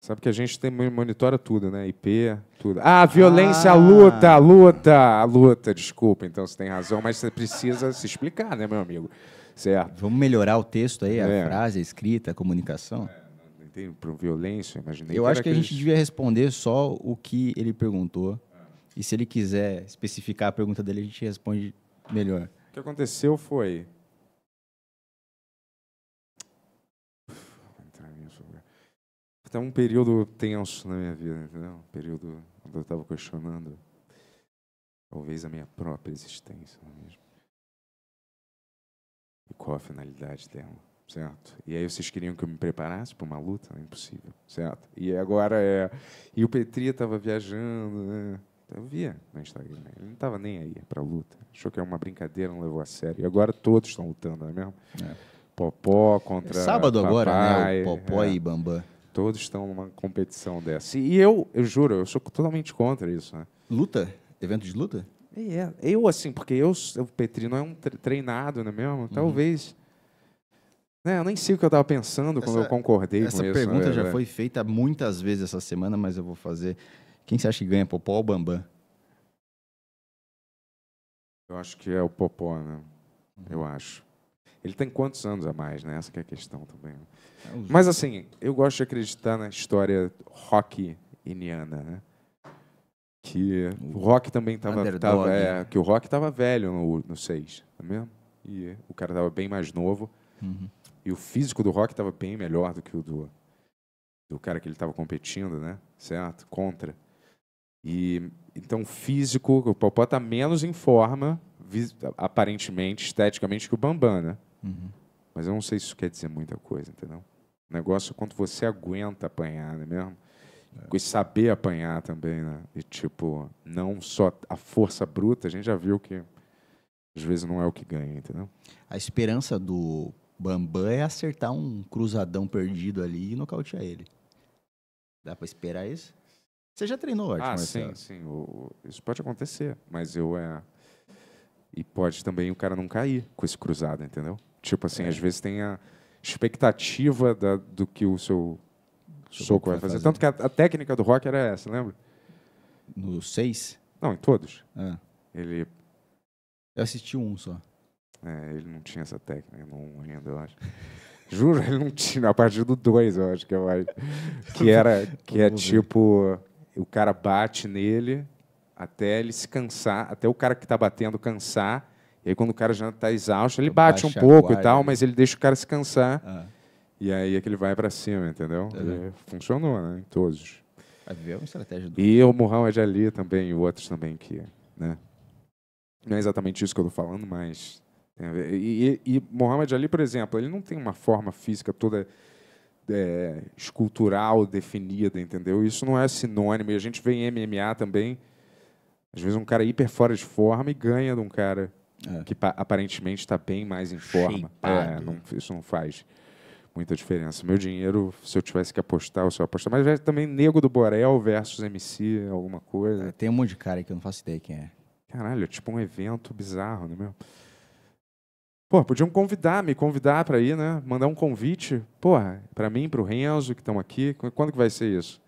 Sabe que a gente tem, monitora tudo, né? IP, tudo. Ah, violência, ah. luta, luta, luta, desculpa, então você tem razão, mas você precisa se explicar, né, meu amigo? Certo. Vamos melhorar o texto aí, a é. frase, a escrita, a comunicação? É, não tem para violência, imaginei. Eu acho que, a gente devia responder só o que ele perguntou. Ah. E se ele quiser especificar a pergunta dele, a gente responde melhor. O que aconteceu foi. Até um período tenso na minha vida, entendeu? Um período onde eu estava questionando talvez a minha própria existência mesmo e qual a finalidade dela, certo? E aí vocês queriam que eu me preparasse para uma luta? É impossível, certo? E agora é... E o Petri estava viajando, né? Eu via no Instagram, né? ele não estava nem aí para luta. Achou que era é uma brincadeira, não levou a sério. E agora todos estão lutando, não é mesmo? É. Popó contra. É sábado papai, agora, né? O Popó é. e Bambam. Todos estão numa competição dessa. E eu, eu juro, eu sou totalmente contra isso. Né? Luta? Evento de luta? E é, é. eu assim, porque eu, o Petrino é um treinado, não é mesmo? Uhum. Talvez. Né, eu nem sei o que eu estava pensando essa, quando eu concordei essa isso. Essa pergunta né, já foi feita muitas vezes essa semana, mas eu vou fazer. Quem você acha que ganha, Popó ou Bambam? Eu acho que é o Popó, né? Uhum. Eu acho. Ele tem quantos anos a mais, né? Essa é a questão também. É mas assim, eu gosto de acreditar na história rock iniana, né? que o Rock também estava tava, é, que o Rock tava velho no, no seis, tá mesmo? E o cara tava bem mais novo. Uhum. E o físico do Rock tava bem melhor do que o do do cara que ele estava competindo, né? Certo? Contra. E então o físico, o Popó tá menos em forma, aparentemente, esteticamente que o Bambam, né? Uhum. Mas eu não sei se isso quer dizer muita coisa, entendeu? O negócio é quanto você aguenta apanhar, não é mesmo? É. com esse saber apanhar também, né? E, tipo, não só a força bruta, a gente já viu que às vezes não é o que ganha, entendeu? A esperança do Bambam é acertar um cruzadão perdido ali e nocautear ele. Dá para esperar isso? Você já treinou arte ah, sim, sim. O, isso pode acontecer, mas eu é e pode também o cara não cair com esse cruzado, entendeu? Tipo assim, é. às vezes tem a expectativa da, do que o seu Soco vai fazer. fazer. Tanto que a, a, técnica do rock era essa, lembra? No 6? Não, em todos. Ah. Ele. Eu assisti um só. É, ele não tinha essa técnica não ainda, eu acho. <laughs> Juro, ele não tinha. A partir do 2, eu acho que é mais. Que era. <laughs> Que é tipo. O cara bate nele até ele se cansar, até o cara que está batendo cansar. E aí, quando o cara já está exausto, ele bate um pouco e tal, mas ele deixa o cara se cansar. Ah. E aí é que ele vai para cima, entendeu? funcionou, né? Em todos. é uma estratégia do... E o Muhammad é Ali também, e outros também que, né? Não é exatamente isso que eu estou falando, mas... E, e, e Muhammad é Ali, por exemplo, ele não tem uma forma física toda é, escultural definida, entendeu? Isso não é sinônimo. E a gente vê em MMA também, às vezes um cara hiper fora de forma e ganha de um cara é. que aparentemente está bem mais em forma. É, não, isso não faz muita diferença. Meu dinheiro, se eu tivesse que apostar, eu apostar. Mas é também Nego do Borel versus MC, alguma coisa. É, tem um monte de cara que eu não faço ideia quem é. Caralho, é tipo um evento bizarro, não é mesmo? Pô, podiam convidar, me convidar para ir, né? Mandar um convite, porra, para mim, para o Renzo, que estão aqui. Quando que vai ser isso?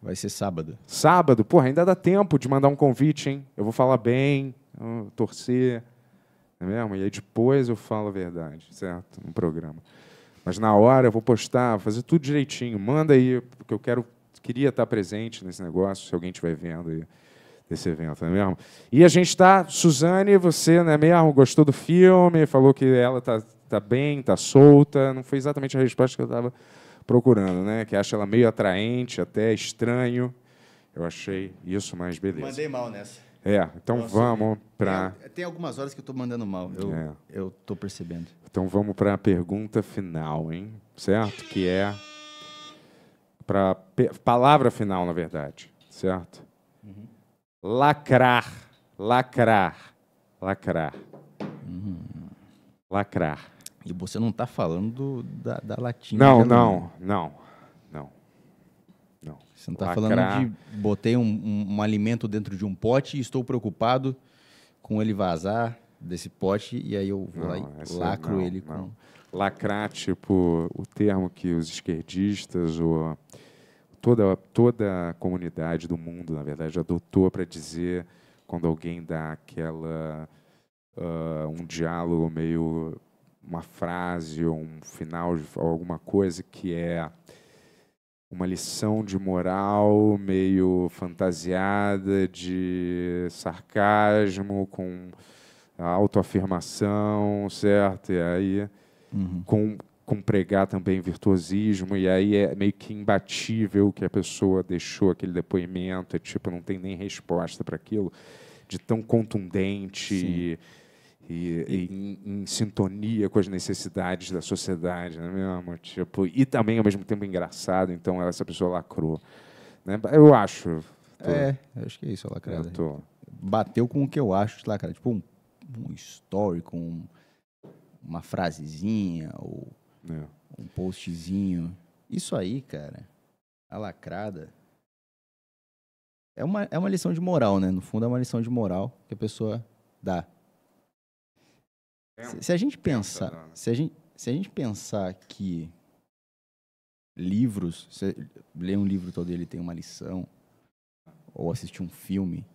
Vai ser sábado. Sábado? Porra, ainda dá tempo de mandar um convite, hein? Eu vou falar bem, torcer, não é mesmo? E aí depois eu falo a verdade, certo? No programa. Mas na hora eu vou postar, vou fazer tudo direitinho. Manda aí, porque eu quero, queria estar presente nesse negócio, se alguém estiver vendo aí desse evento, não é mesmo? E a gente está, Suzane, você, não é mesmo? Gostou do filme, falou que ela está tá bem, está solta. Não foi exatamente a resposta que eu estava procurando, né? Que acha ela meio atraente, até estranho. Eu achei isso, mais beleza. Mandei mal nessa. É, então Nossa, é. vamos para. É, é, tem algumas horas que eu estou mandando mal, eu é. eu estou percebendo. Então vamos para a pergunta final, hein? Certo? Que é para palavra final, na verdade, certo? Uhum. Lacrar, lacrar, lacrar, uhum. lacrar. E você não está falando da, da latinha? Não, não, não. Né? não. Você não está falando de botei um, um, um, alimento dentro de um pote e estou preocupado com ele vazar desse pote e aí eu vou não, lá e é- lacro não, ele. Não. Com... Lacrar, tipo, o termo que os esquerdistas ou toda, toda a comunidade do mundo, na verdade, adotou para dizer quando alguém dá aquela. Uh, um diálogo meio. uma frase ou um final de alguma coisa que é uma lição de moral meio fantasiada, de sarcasmo, com autoafirmação, certo? E aí, uhum. com, com pregar também virtuosismo, e aí é meio que imbatível que a pessoa deixou aquele depoimento, é tipo, não tem nem resposta para aquilo, de tão contundente. Sim. E, e, e em, em, sintonia com as necessidades da sociedade, né mesmo? Tipo, e também ao mesmo tempo engraçado, então essa pessoa lacrou. Né? Eu acho. Tô... É, acho que é isso, a lacrada. Tô... Bateu com o que eu acho de lacrada. Tipo, um, um story com uma frasezinha ou é. um postzinho. Isso aí, cara, a lacrada é uma, é uma lição de moral, né? No fundo, é uma lição de moral que a pessoa dá é se, se, a gente pensar, se a gente, se a gente pensar que livros, ler um livro todo ele tem uma lição, ou assistir um filme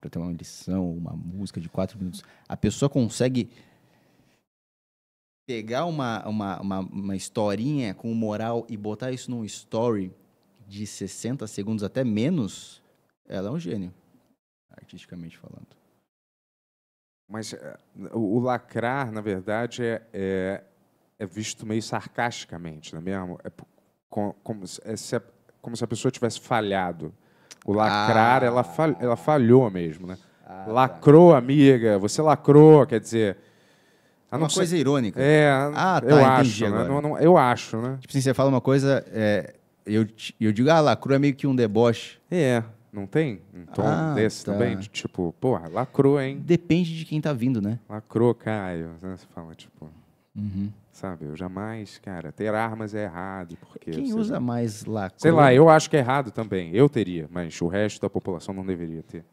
para ter uma lição, uma música de quatro minutos, a pessoa consegue pegar uma, uma, uma, uma historinha com moral e botar isso num story de 60 segundos até menos, ela é um gênio, artisticamente falando. Mas eh, o, lacrar, na verdade, é, é, é, visto meio sarcasticamente, não é mesmo? É como, é, se, a, como se a pessoa tivesse falhado. O lacrar, ah. ela, fal, ela falhou mesmo, né? Ah, tá. lacrou, tá. amiga, você lacrou, quer dizer... é uma coisa ser... irônica. É, ah, tá, eu acho, né? não, não, eu acho, né? Tipo assim, você fala uma coisa, é, eu, eu digo, ah, lacrou é meio que um deboche. É. Não tem um tom ah, desse tá. também? De, tipo, porra, lacrou, hein? Depende de quem tá vindo, né? Lacrou, Caio. Né? Você fala, tipo. Uhum. Sabe, eu jamais, cara, ter armas é errado. Porque, quem usa mais lacrou? Sei lá, eu acho que é errado também. Eu teria, mas o resto da população não deveria ter.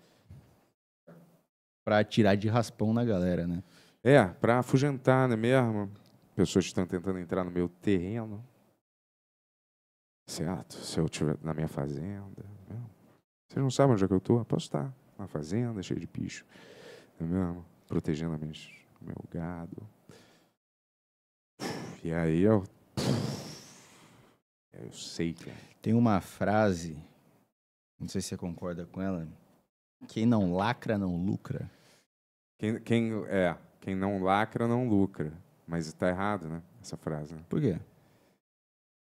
Pra tirar de raspão na galera, né? É, pra afugentar, né mesmo? Pessoas que estão tentando entrar no meu terreno. Certo? Se eu tiver na minha fazenda. Vocês não sabem onde é que eu estou? Posso estar na fazenda, cheio de bicho, é mesmo? Protegendo o meu gado. E aí eu. Eu sei que. É. Tem uma frase, não sei se você concorda com ela. Quem não lacra, não lucra. Quem, quem é, quem não lacra, não lucra. Mas está errado, né? Essa frase. Né? Por quê?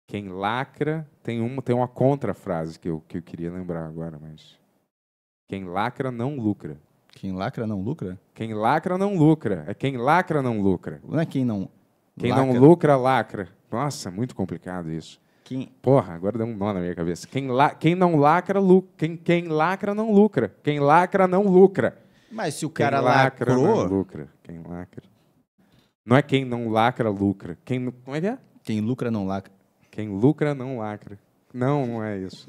Quem lacra tem uma tem uma frase que eu, que eu queria lembrar agora, mas quem lacra não lucra. Quem lacra não lucra? Quem lacra não lucra. É quem lacra não lucra. Não é quem não. Quem lacra. não lucra lacra. Nossa, muito complicado isso. Quem... Porra, agora deu um nó na minha cabeça. Quem, la... quem não lacra, lucra? quem, quem lacra não lucra. Quem lacra não lucra. Mas se o cara quem lacra, lacrou... não lucra. Quem lacra. Não é quem não lacra, lucra. Quem... Como é que é? Quem lucra não lacra. Quem lucra não lacra. Não, não é isso.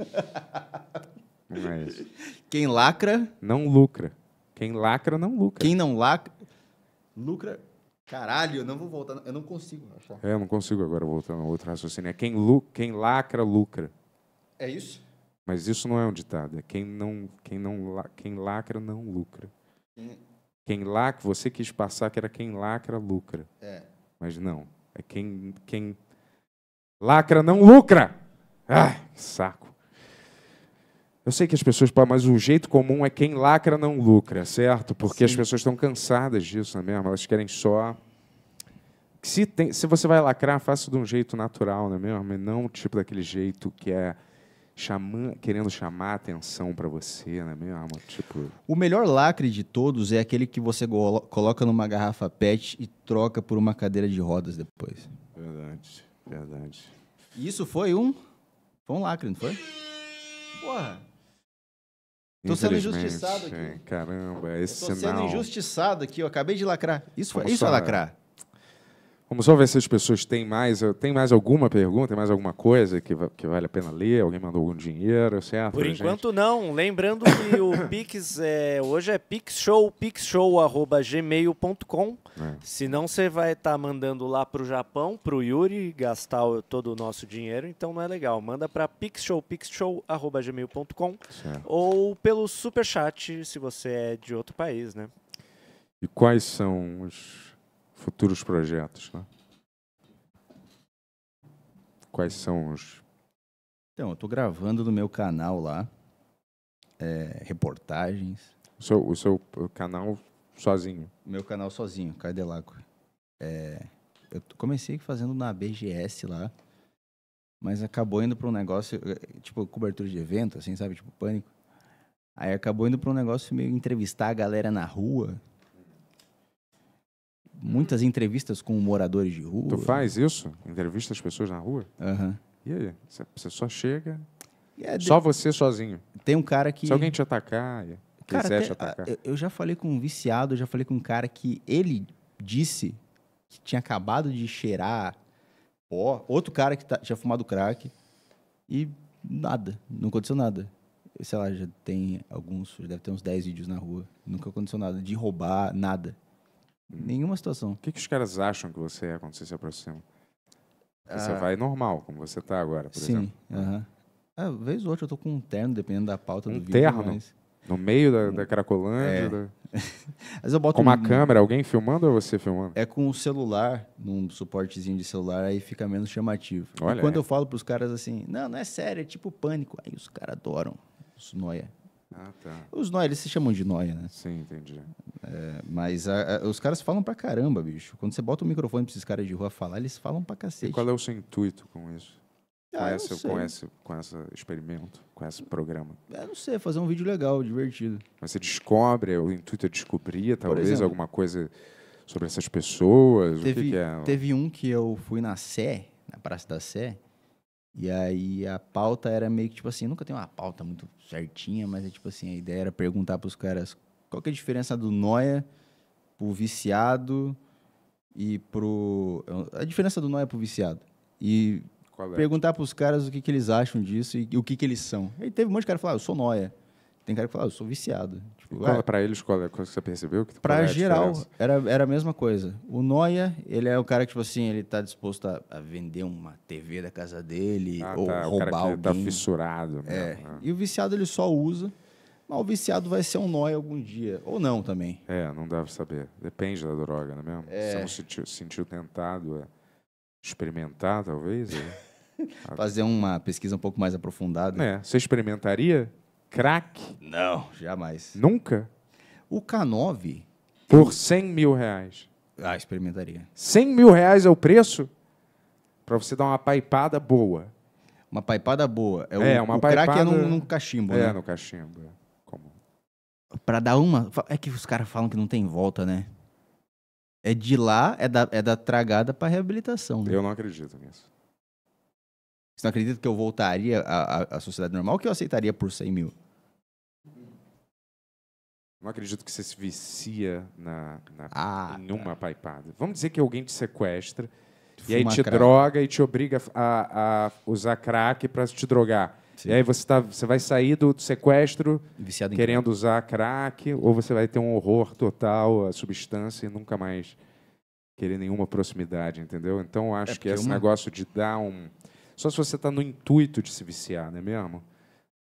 Não é isso. Quem lacra. Não lucra. Quem lacra não lucra. Quem não lacra. Lucra. Caralho, eu não vou voltar. Eu não consigo achar. É, eu não consigo agora voltar a outro raciocínio. É quem, lu... quem lacra, lucra. É isso? Mas isso não é um ditado. É quem não, quem não, quem lacra não lucra. Quem, quem lacra, você quis passar que era quem lacra lucra. É. Mas não. É quem, quem Lacra não lucra. Ah, saco. Eu sei que as pessoas, mas o jeito comum é quem lacra não lucra, certo? Porque Sim. as pessoas estão cansadas disso é mesmo, elas querem só. Se, tem, se você vai lacrar, faça de um jeito natural, não é mesmo? E não tipo daquele jeito que é chamando, querendo chamar atenção para você, não é mesmo? Tipo... O melhor lacre de todos é aquele que você coloca numa garrafa PET e troca por uma cadeira de rodas depois. Verdade. Verdade. E isso foi um. Foi um lacre, não foi? Porra. Tô sendo injustiçado aqui. Caramba, esse sinal. Tô sendo sinal. injustiçado aqui, eu acabei de lacrar. Isso, foi, isso é lacrar. Vamos só ver se as pessoas têm mais. Eh, Tem mais alguma pergunta? Tem mais alguma coisa que, que vale a pena ler? Alguém mandou algum dinheiro, certo? Por enquanto gente? não. Lembrando que o <coughs> Pix é, hoje é pixshow, pixshow.gmail.com. É. não você vai estar tá mandando lá para o Japão, para o Yuri, gastar todo o nosso dinheiro. Então não é legal. Manda para pixshow, pixshow.gmail.com ou pelo superchat, se você é de outro país, né? E quais são os futuros projetos? Né? Quais são os. Então, eu estou gravando no meu canal lá é, reportagens. O seu, o seu canal sozinho? Meu canal sozinho, Cardelaco. É, eu comecei fazendo na BGS lá, mas acabou indo para um negócio, é, tipo, cobertura de evento, assim, sabe? Tipo, pânico. Aí acabou indo para um negócio meio entrevistar a galera na rua, muitas entrevistas com moradores de rua. Tu faz isso? Entrevista as pessoas na rua? Aham. Uhum. E aí? Você só chega. É, de... Só você sozinho. Tem um cara que. Se alguém te atacar, cara, quiser até, te atacar. Eu já falei com um viciado, eu já falei com um cara que ele disse que tinha acabado de cheirar pó. Outro cara que tá, tinha fumado crack. E nada. Não aconteceu nada sei lá, já tem alguns, já deve ter uns 10 vídeos na rua. Nunca aconteceu nada. De roubar, nada. Nenhuma situação. O que, que os caras acham que você é quando você se aproxima? Você ah. vai normal, como você está agora, por Sim, exemplo. Sim, uh ah, vez ou outra eu tô com um terno, dependendo da pauta um do vídeo. terno? Mas... No meio da, da Cracolândia? É. Da... Mas <laughs> eu boto com uma um... câmera, alguém filmando ou você filmando? É com o um celular, num suportezinho de celular, aí fica menos chamativo. Olha e quando eu falo para os caras assim, não, não é sério, é tipo pânico. Aí os caras adoram, não noia. É ah, tá. Os nóia, eles se chamam de noia né? Sim, entendi. É, mas a, a, os caras falam pra caramba, bicho. Quando você bota o microfone pra esses caras de rua falar, eles falam pra cacete. E qual é o seu intuito com isso? Ah, com, essa, com, esse, com esse experimento, com esse programa? Eu não sei, fazer um vídeo legal, divertido. Mas você descobre, o intuito é descobrir, talvez, exemplo, alguma coisa sobre essas pessoas? Teve, o que, que é? Teve um que eu fui na Sé, na Praça da Sé, e aí a pauta era meio que tipo assim, nunca tem uma pauta muito certinha, mas é tipo assim, a ideia era perguntar para os caras qual que é a diferença do noia pro viciado e pro a diferença do noia pro viciado. E é? perguntar para os caras o que, que eles acham disso e, e o que que eles são. Aí teve um monte de cara falar, ah, eu sou noia. Tem cara que fala, ah, eu sou viciado. Tipo, é. Para eles, qual é que você percebeu? Que, pra é geral, era, era a mesma coisa. O Noia, ele é o cara que, tipo assim, ele tá disposto a, a vender uma TV da casa dele ah, ou tá, roubar o cara alguém. Tá fissurado. Mesmo, é. Né? E o viciado, ele só usa. Mas o viciado vai ser um noia algum dia. Ou não também. É, não dá pra saber. Depende da droga, não é mesmo? É. Você não se é sentiu, sentiu tentado a experimentar, talvez? <laughs> Fazer uma pesquisa um pouco mais aprofundada. É. Você experimentaria? Crack? Não, jamais. Nunca? O K9. Por 100 mil reais. Ah, experimentaria. 100 mil reais é o preço? Pra você dar uma paipada boa. Uma paipada boa. É, o, é uma o paipada... crack é num, num cachimbo, é, né? É, no cachimbo. É. Como? Pra dar uma... É que os caras falam que não tem volta, né? É de lá, é da, é da tragada pra reabilitação. Né? Eu não acredito nisso. Você não acredita que eu voltaria à, à, sociedade normal ou que eu aceitaria por 100 mil? Não acredito que você se vicia na, na ah, tá. paipada. Vamos dizer que alguém te sequestra e aí te crack. droga e te obriga a, a usar crack para te drogar. Sim. E aí você, tá, você vai sair do, sequestro Viciado querendo usar crack ou você vai ter um horror total à substância e nunca mais querer nenhuma proximidade, entendeu? Então acho é que esse uma... negócio de dar um... Só se você está no intuito de se viciar, não é mesmo?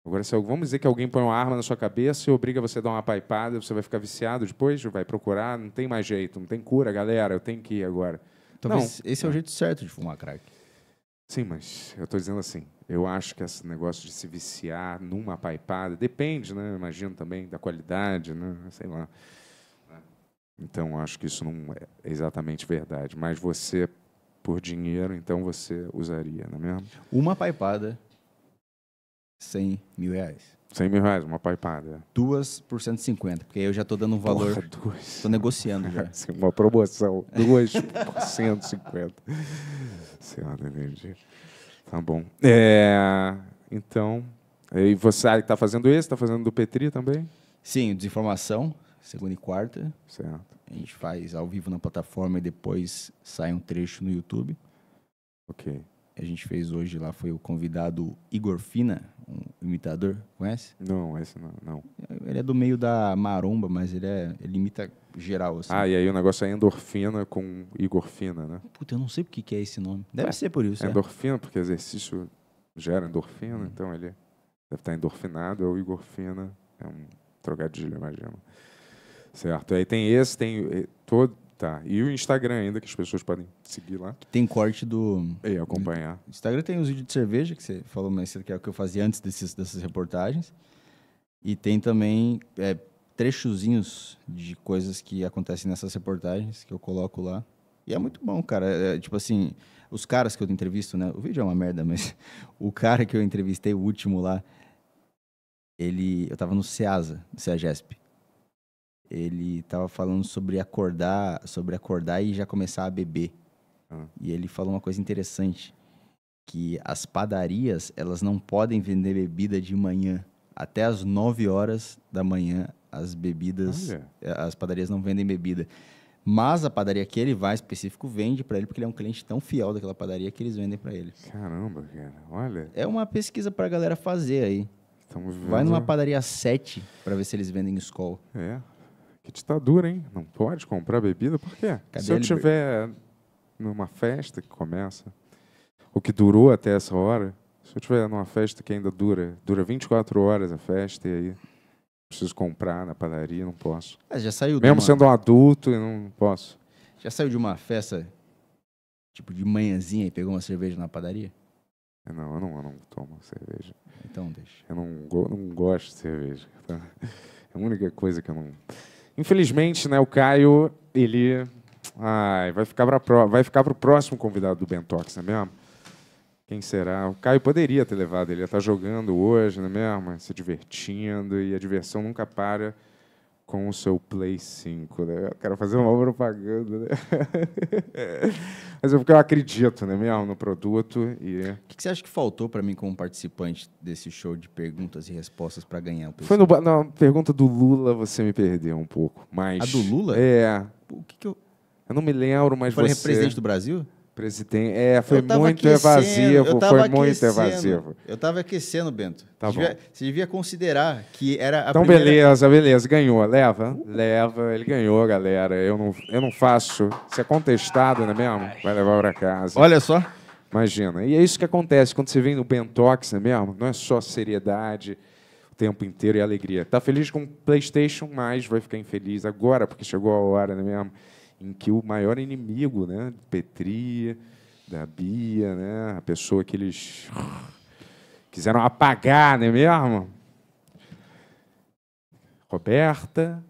Agora, se vamos dizer que alguém põe uma arma na sua cabeça e obriga você a dar uma paipada, você vai ficar viciado depois, vai procurar, não tem mais jeito, não tem cura, galera, eu tenho que ir agora. Talvez não. esse é o jeito certo de fumar crack. Sim, mas eu estou dizendo assim, eu acho que esse negócio de se viciar numa paipada, depende, né? Imagino também da qualidade, né? Sei lá. Então, acho que isso não é exatamente verdade. Mas você, por dinheiro, então você usaria, não é mesmo? Uma paipada 100 mil reais. 100 mil reais, uma paipada. Duas por 150, porque aí eu já estou dando um valor. Porra, duas. Estou negociando já. <laughs> uma promoção. Duas por 150. Senhora, entendi. Tá bom. É, então, e você está fazendo esse? Está fazendo do Petri também? Sim, desinformação, segunda e quarta. Certo. A gente faz ao vivo na plataforma e depois sai um trecho no YouTube. Ok a gente fez hoje lá foi o convidado Igor Fina, um imitador, conhece? Não, esse não, não. Ele é do meio da maromba, mas ele é ele imita geral assim. Ah, e aí o negócio é endorfina com Igor Fina, né? Puta, eu não sei porque que é esse nome. Deve é, ser por isso. É, é. endorfina, porque exercício gera endorfina, hum. então ele deve estar endorfinado, é o Igor Fina, é um trocadilho, imagina. Certo. Aí tem esse, tem eh, todo Tá. E o Instagram ainda, que as pessoas podem seguir lá. Tem corte do. E é, acompanhar. O Instagram tem os vídeos de cerveja, que você falou mais cedo, que é o que eu fazia antes desses, dessas reportagens. E tem também é, trechozinhos de coisas que acontecem nessas reportagens, que eu coloco lá. E é muito bom, cara. É, é tipo assim, os caras que eu entrevisto, né? O vídeo é uma merda, mas <laughs> o cara que eu entrevistei, o último lá, ele. Eu tava no SEASA, no SEAGESP ele tava falando sobre acordar, sobre acordar e já começar a beber. Ah. E ele falou uma coisa interessante, que as padarias, elas não podem vender bebida de manhã. Até as 9 horas da manhã, as bebidas, Olha. Eh, as padarias não vendem bebida. Mas a padaria que ele vai específico vende para ele, porque ele é um cliente tão fiel daquela padaria que eles vendem para ele. Caramba, cara. Olha. É uma pesquisa para a galera fazer aí. Vai numa padaria 7 para ver se eles vendem Skol. É. Que ditadura, hein? Não pode comprar bebida? Por quê? Cadê Se eu tiver numa festa que começa, ou que durou até essa hora, se eu tiver numa festa que ainda dura, dura 24 horas a festa, e aí preciso comprar na padaria, não posso. Ah, já saiu Mesmo uma... sendo um adulto, eu não posso. Já saiu de uma festa, tipo, de manhãzinha e pegou uma cerveja na padaria? Não, eu não, eu não tomo cerveja. Então deixa. Eu não, não gosto de cerveja. Tá? É a única coisa que eu não. Infelizmente, né, o Caio, ele ai, vai ficar para vai ficar pro próximo convidado do Bentox, não é mesmo? Quem será? O Caio poderia ter levado, ele ia estar tá jogando hoje, não é mesmo? Se divertindo, e a diversão nunca para com o seu Play 5, né? Eu quero fazer uma propaganda, né? <laughs> Mas é porque eu acredito, né, mesmo, no produto e... É. O que, que você acha que faltou para mim como participante desse show de perguntas e respostas para ganhar o Play Foi no, na pergunta do Lula você me perdeu um pouco, mas... A do Lula? É. O que que eu... Eu não me lembro, mas Foi você... presidente do Brasil? Presidente, é, foi muito evasivo, foi muito evasivo. Eu estava aquecendo, Bento. Tá você, devia, você, devia, considerar que era a Então, primeira... beleza, beleza, ganhou, leva, leva, ele ganhou, galera. Eu não, eu não faço, se é contestado, não é mesmo? Vai levar para casa. Olha só. Imagina, e é isso que acontece quando você vem no Bentox, não é mesmo? Não é só seriedade o tempo inteiro e alegria. Tá feliz com o PlayStation, mas vai ficar infeliz agora, porque chegou a hora, não é mesmo? em que o maior inimigo, né, Petri, da Bia, né, a pessoa que eles quiseram apagar, não é mesmo? Roberta,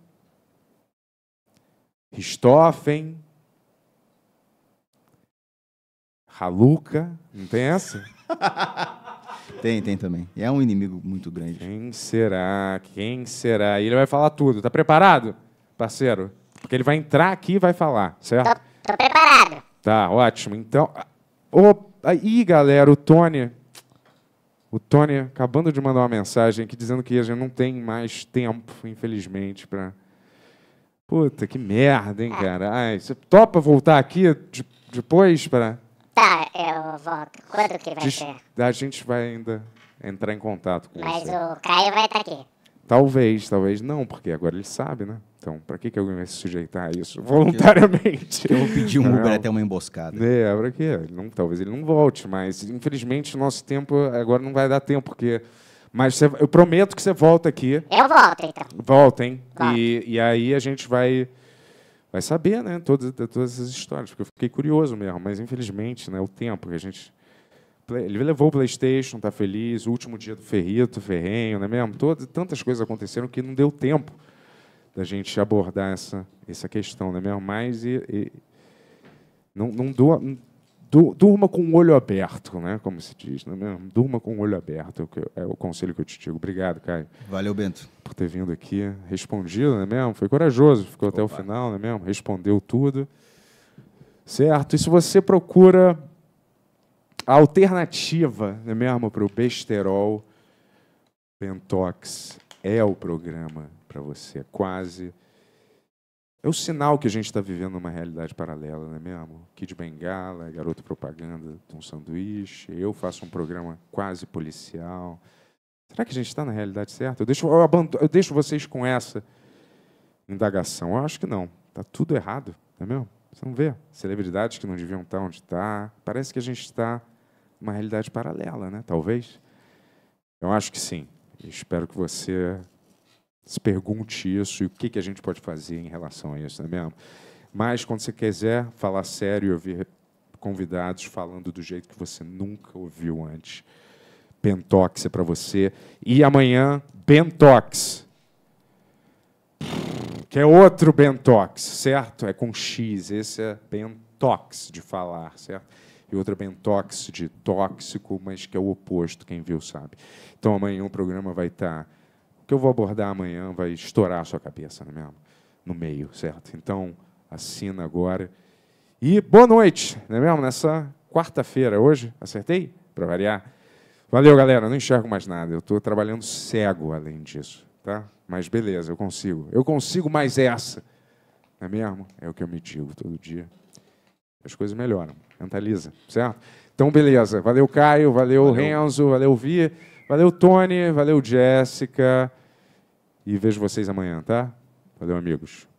Ristoffen, Haluca, não tem essa? <laughs> tem, tem também. É um inimigo muito grande. Quem será? Quem será? E ele vai falar tudo. Tá preparado, parceiro? Porque ele vai entrar aqui e vai falar, certo? Tô, tá, tô tá preparado. Tá, ótimo. Então. Oh, aí, galera, o Tony. O Tony acabando de mandar uma mensagem aqui dizendo que a gente não tem mais tempo, infelizmente, para. Puta, que merda, hein, é. cara? Ai, você topa voltar aqui de, depois para. Tá, eu volto. Quando que vai ser? A gente vai ainda entrar em contato com Mas você. Mas o Caio vai estar tá aqui. Talvez, talvez não, porque agora ele sabe, né? Então, para que, que alguém vai se sujeitar a isso voluntariamente? Eu, eu vou pedir um não, Uber até uma emboscada. É, para quê? Não, talvez ele não volte, mas infelizmente o nosso tempo agora não vai dar tempo, porque. Mas cê, eu prometo que você volta aqui. Eu volto, então. Volta, hein? Volto. E, e aí a gente vai, vai saber, né, todas, todas essas histórias, porque eu fiquei curioso mesmo, mas infelizmente, né, o tempo que a gente. Ele levou o PlayStation, tá feliz, o último dia do Ferrito, Ferrenho, né mesmo? Todas, tantas coisas aconteceram que não deu tempo da gente abordar essa, essa questão, né mesmo? Mas e, e não, não doa, du, durma com o olho aberto, né? Como se diz, não é mesmo? Durma com o olho aberto, é, é o conselho que eu te digo. Obrigado, Caio. Valeu, Bento. Por ter vindo aqui, respondido, não é mesmo? Foi corajoso, ficou Opa. até o final, não é mesmo? Respondeu tudo. Certo? E se você procura a alternativa, não é mesmo, para o besterol, Bentox é o programa para você, quase. É o sinal que a gente está vivendo uma realidade paralela, não é mesmo? Kid Bengala, garoto propaganda de um sanduíche, eu faço um programa quase policial. Será que a gente está na realidade certa? Eu deixo, eu, abando eu deixo vocês com essa indagação. Eu acho que não. Está tudo errado, não tá, é mesmo? Você não vê celebridades que não deviam estar tá onde está. Parece que a gente está numa realidade paralela, né? Talvez. Eu acho que sim. espero que você se pergunte isso e o que, que a gente pode fazer em relação a isso, não é mesmo? Mas, quando você quiser falar sério e ouvir convidados falando do jeito que você nunca ouviu antes, Pentox é para você. E amanhã, Bentox. Que é outro Bentox, certo? É com X. Esse é Bentox de falar, certo? E outra é Bentox de tóxico, mas que é o oposto. Quem viu sabe. Então, amanhã o programa vai estar. Tá que eu vou abordar amanhã vai estourar a sua cabeça, não é mesmo? No meio, certo? Então, assina agora. E boa noite, não é mesmo? Nessa quarta-feira, hoje, acertei? Para variar. Valeu, galera. Não enxergo mais nada. Eu estou trabalhando cego além disso, tá? Mas beleza, eu consigo. Eu consigo mais essa. Não é mesmo? É o que eu me digo todo dia. As coisas melhoram. Mentaliza, certo? Então, beleza. Valeu, Caio. Valeu, valeu. Renzo. Valeu, Vi. Valeu, Tony. Valeu, Jéssica. E vejo vocês amanhã, tá? Valeu, amigos.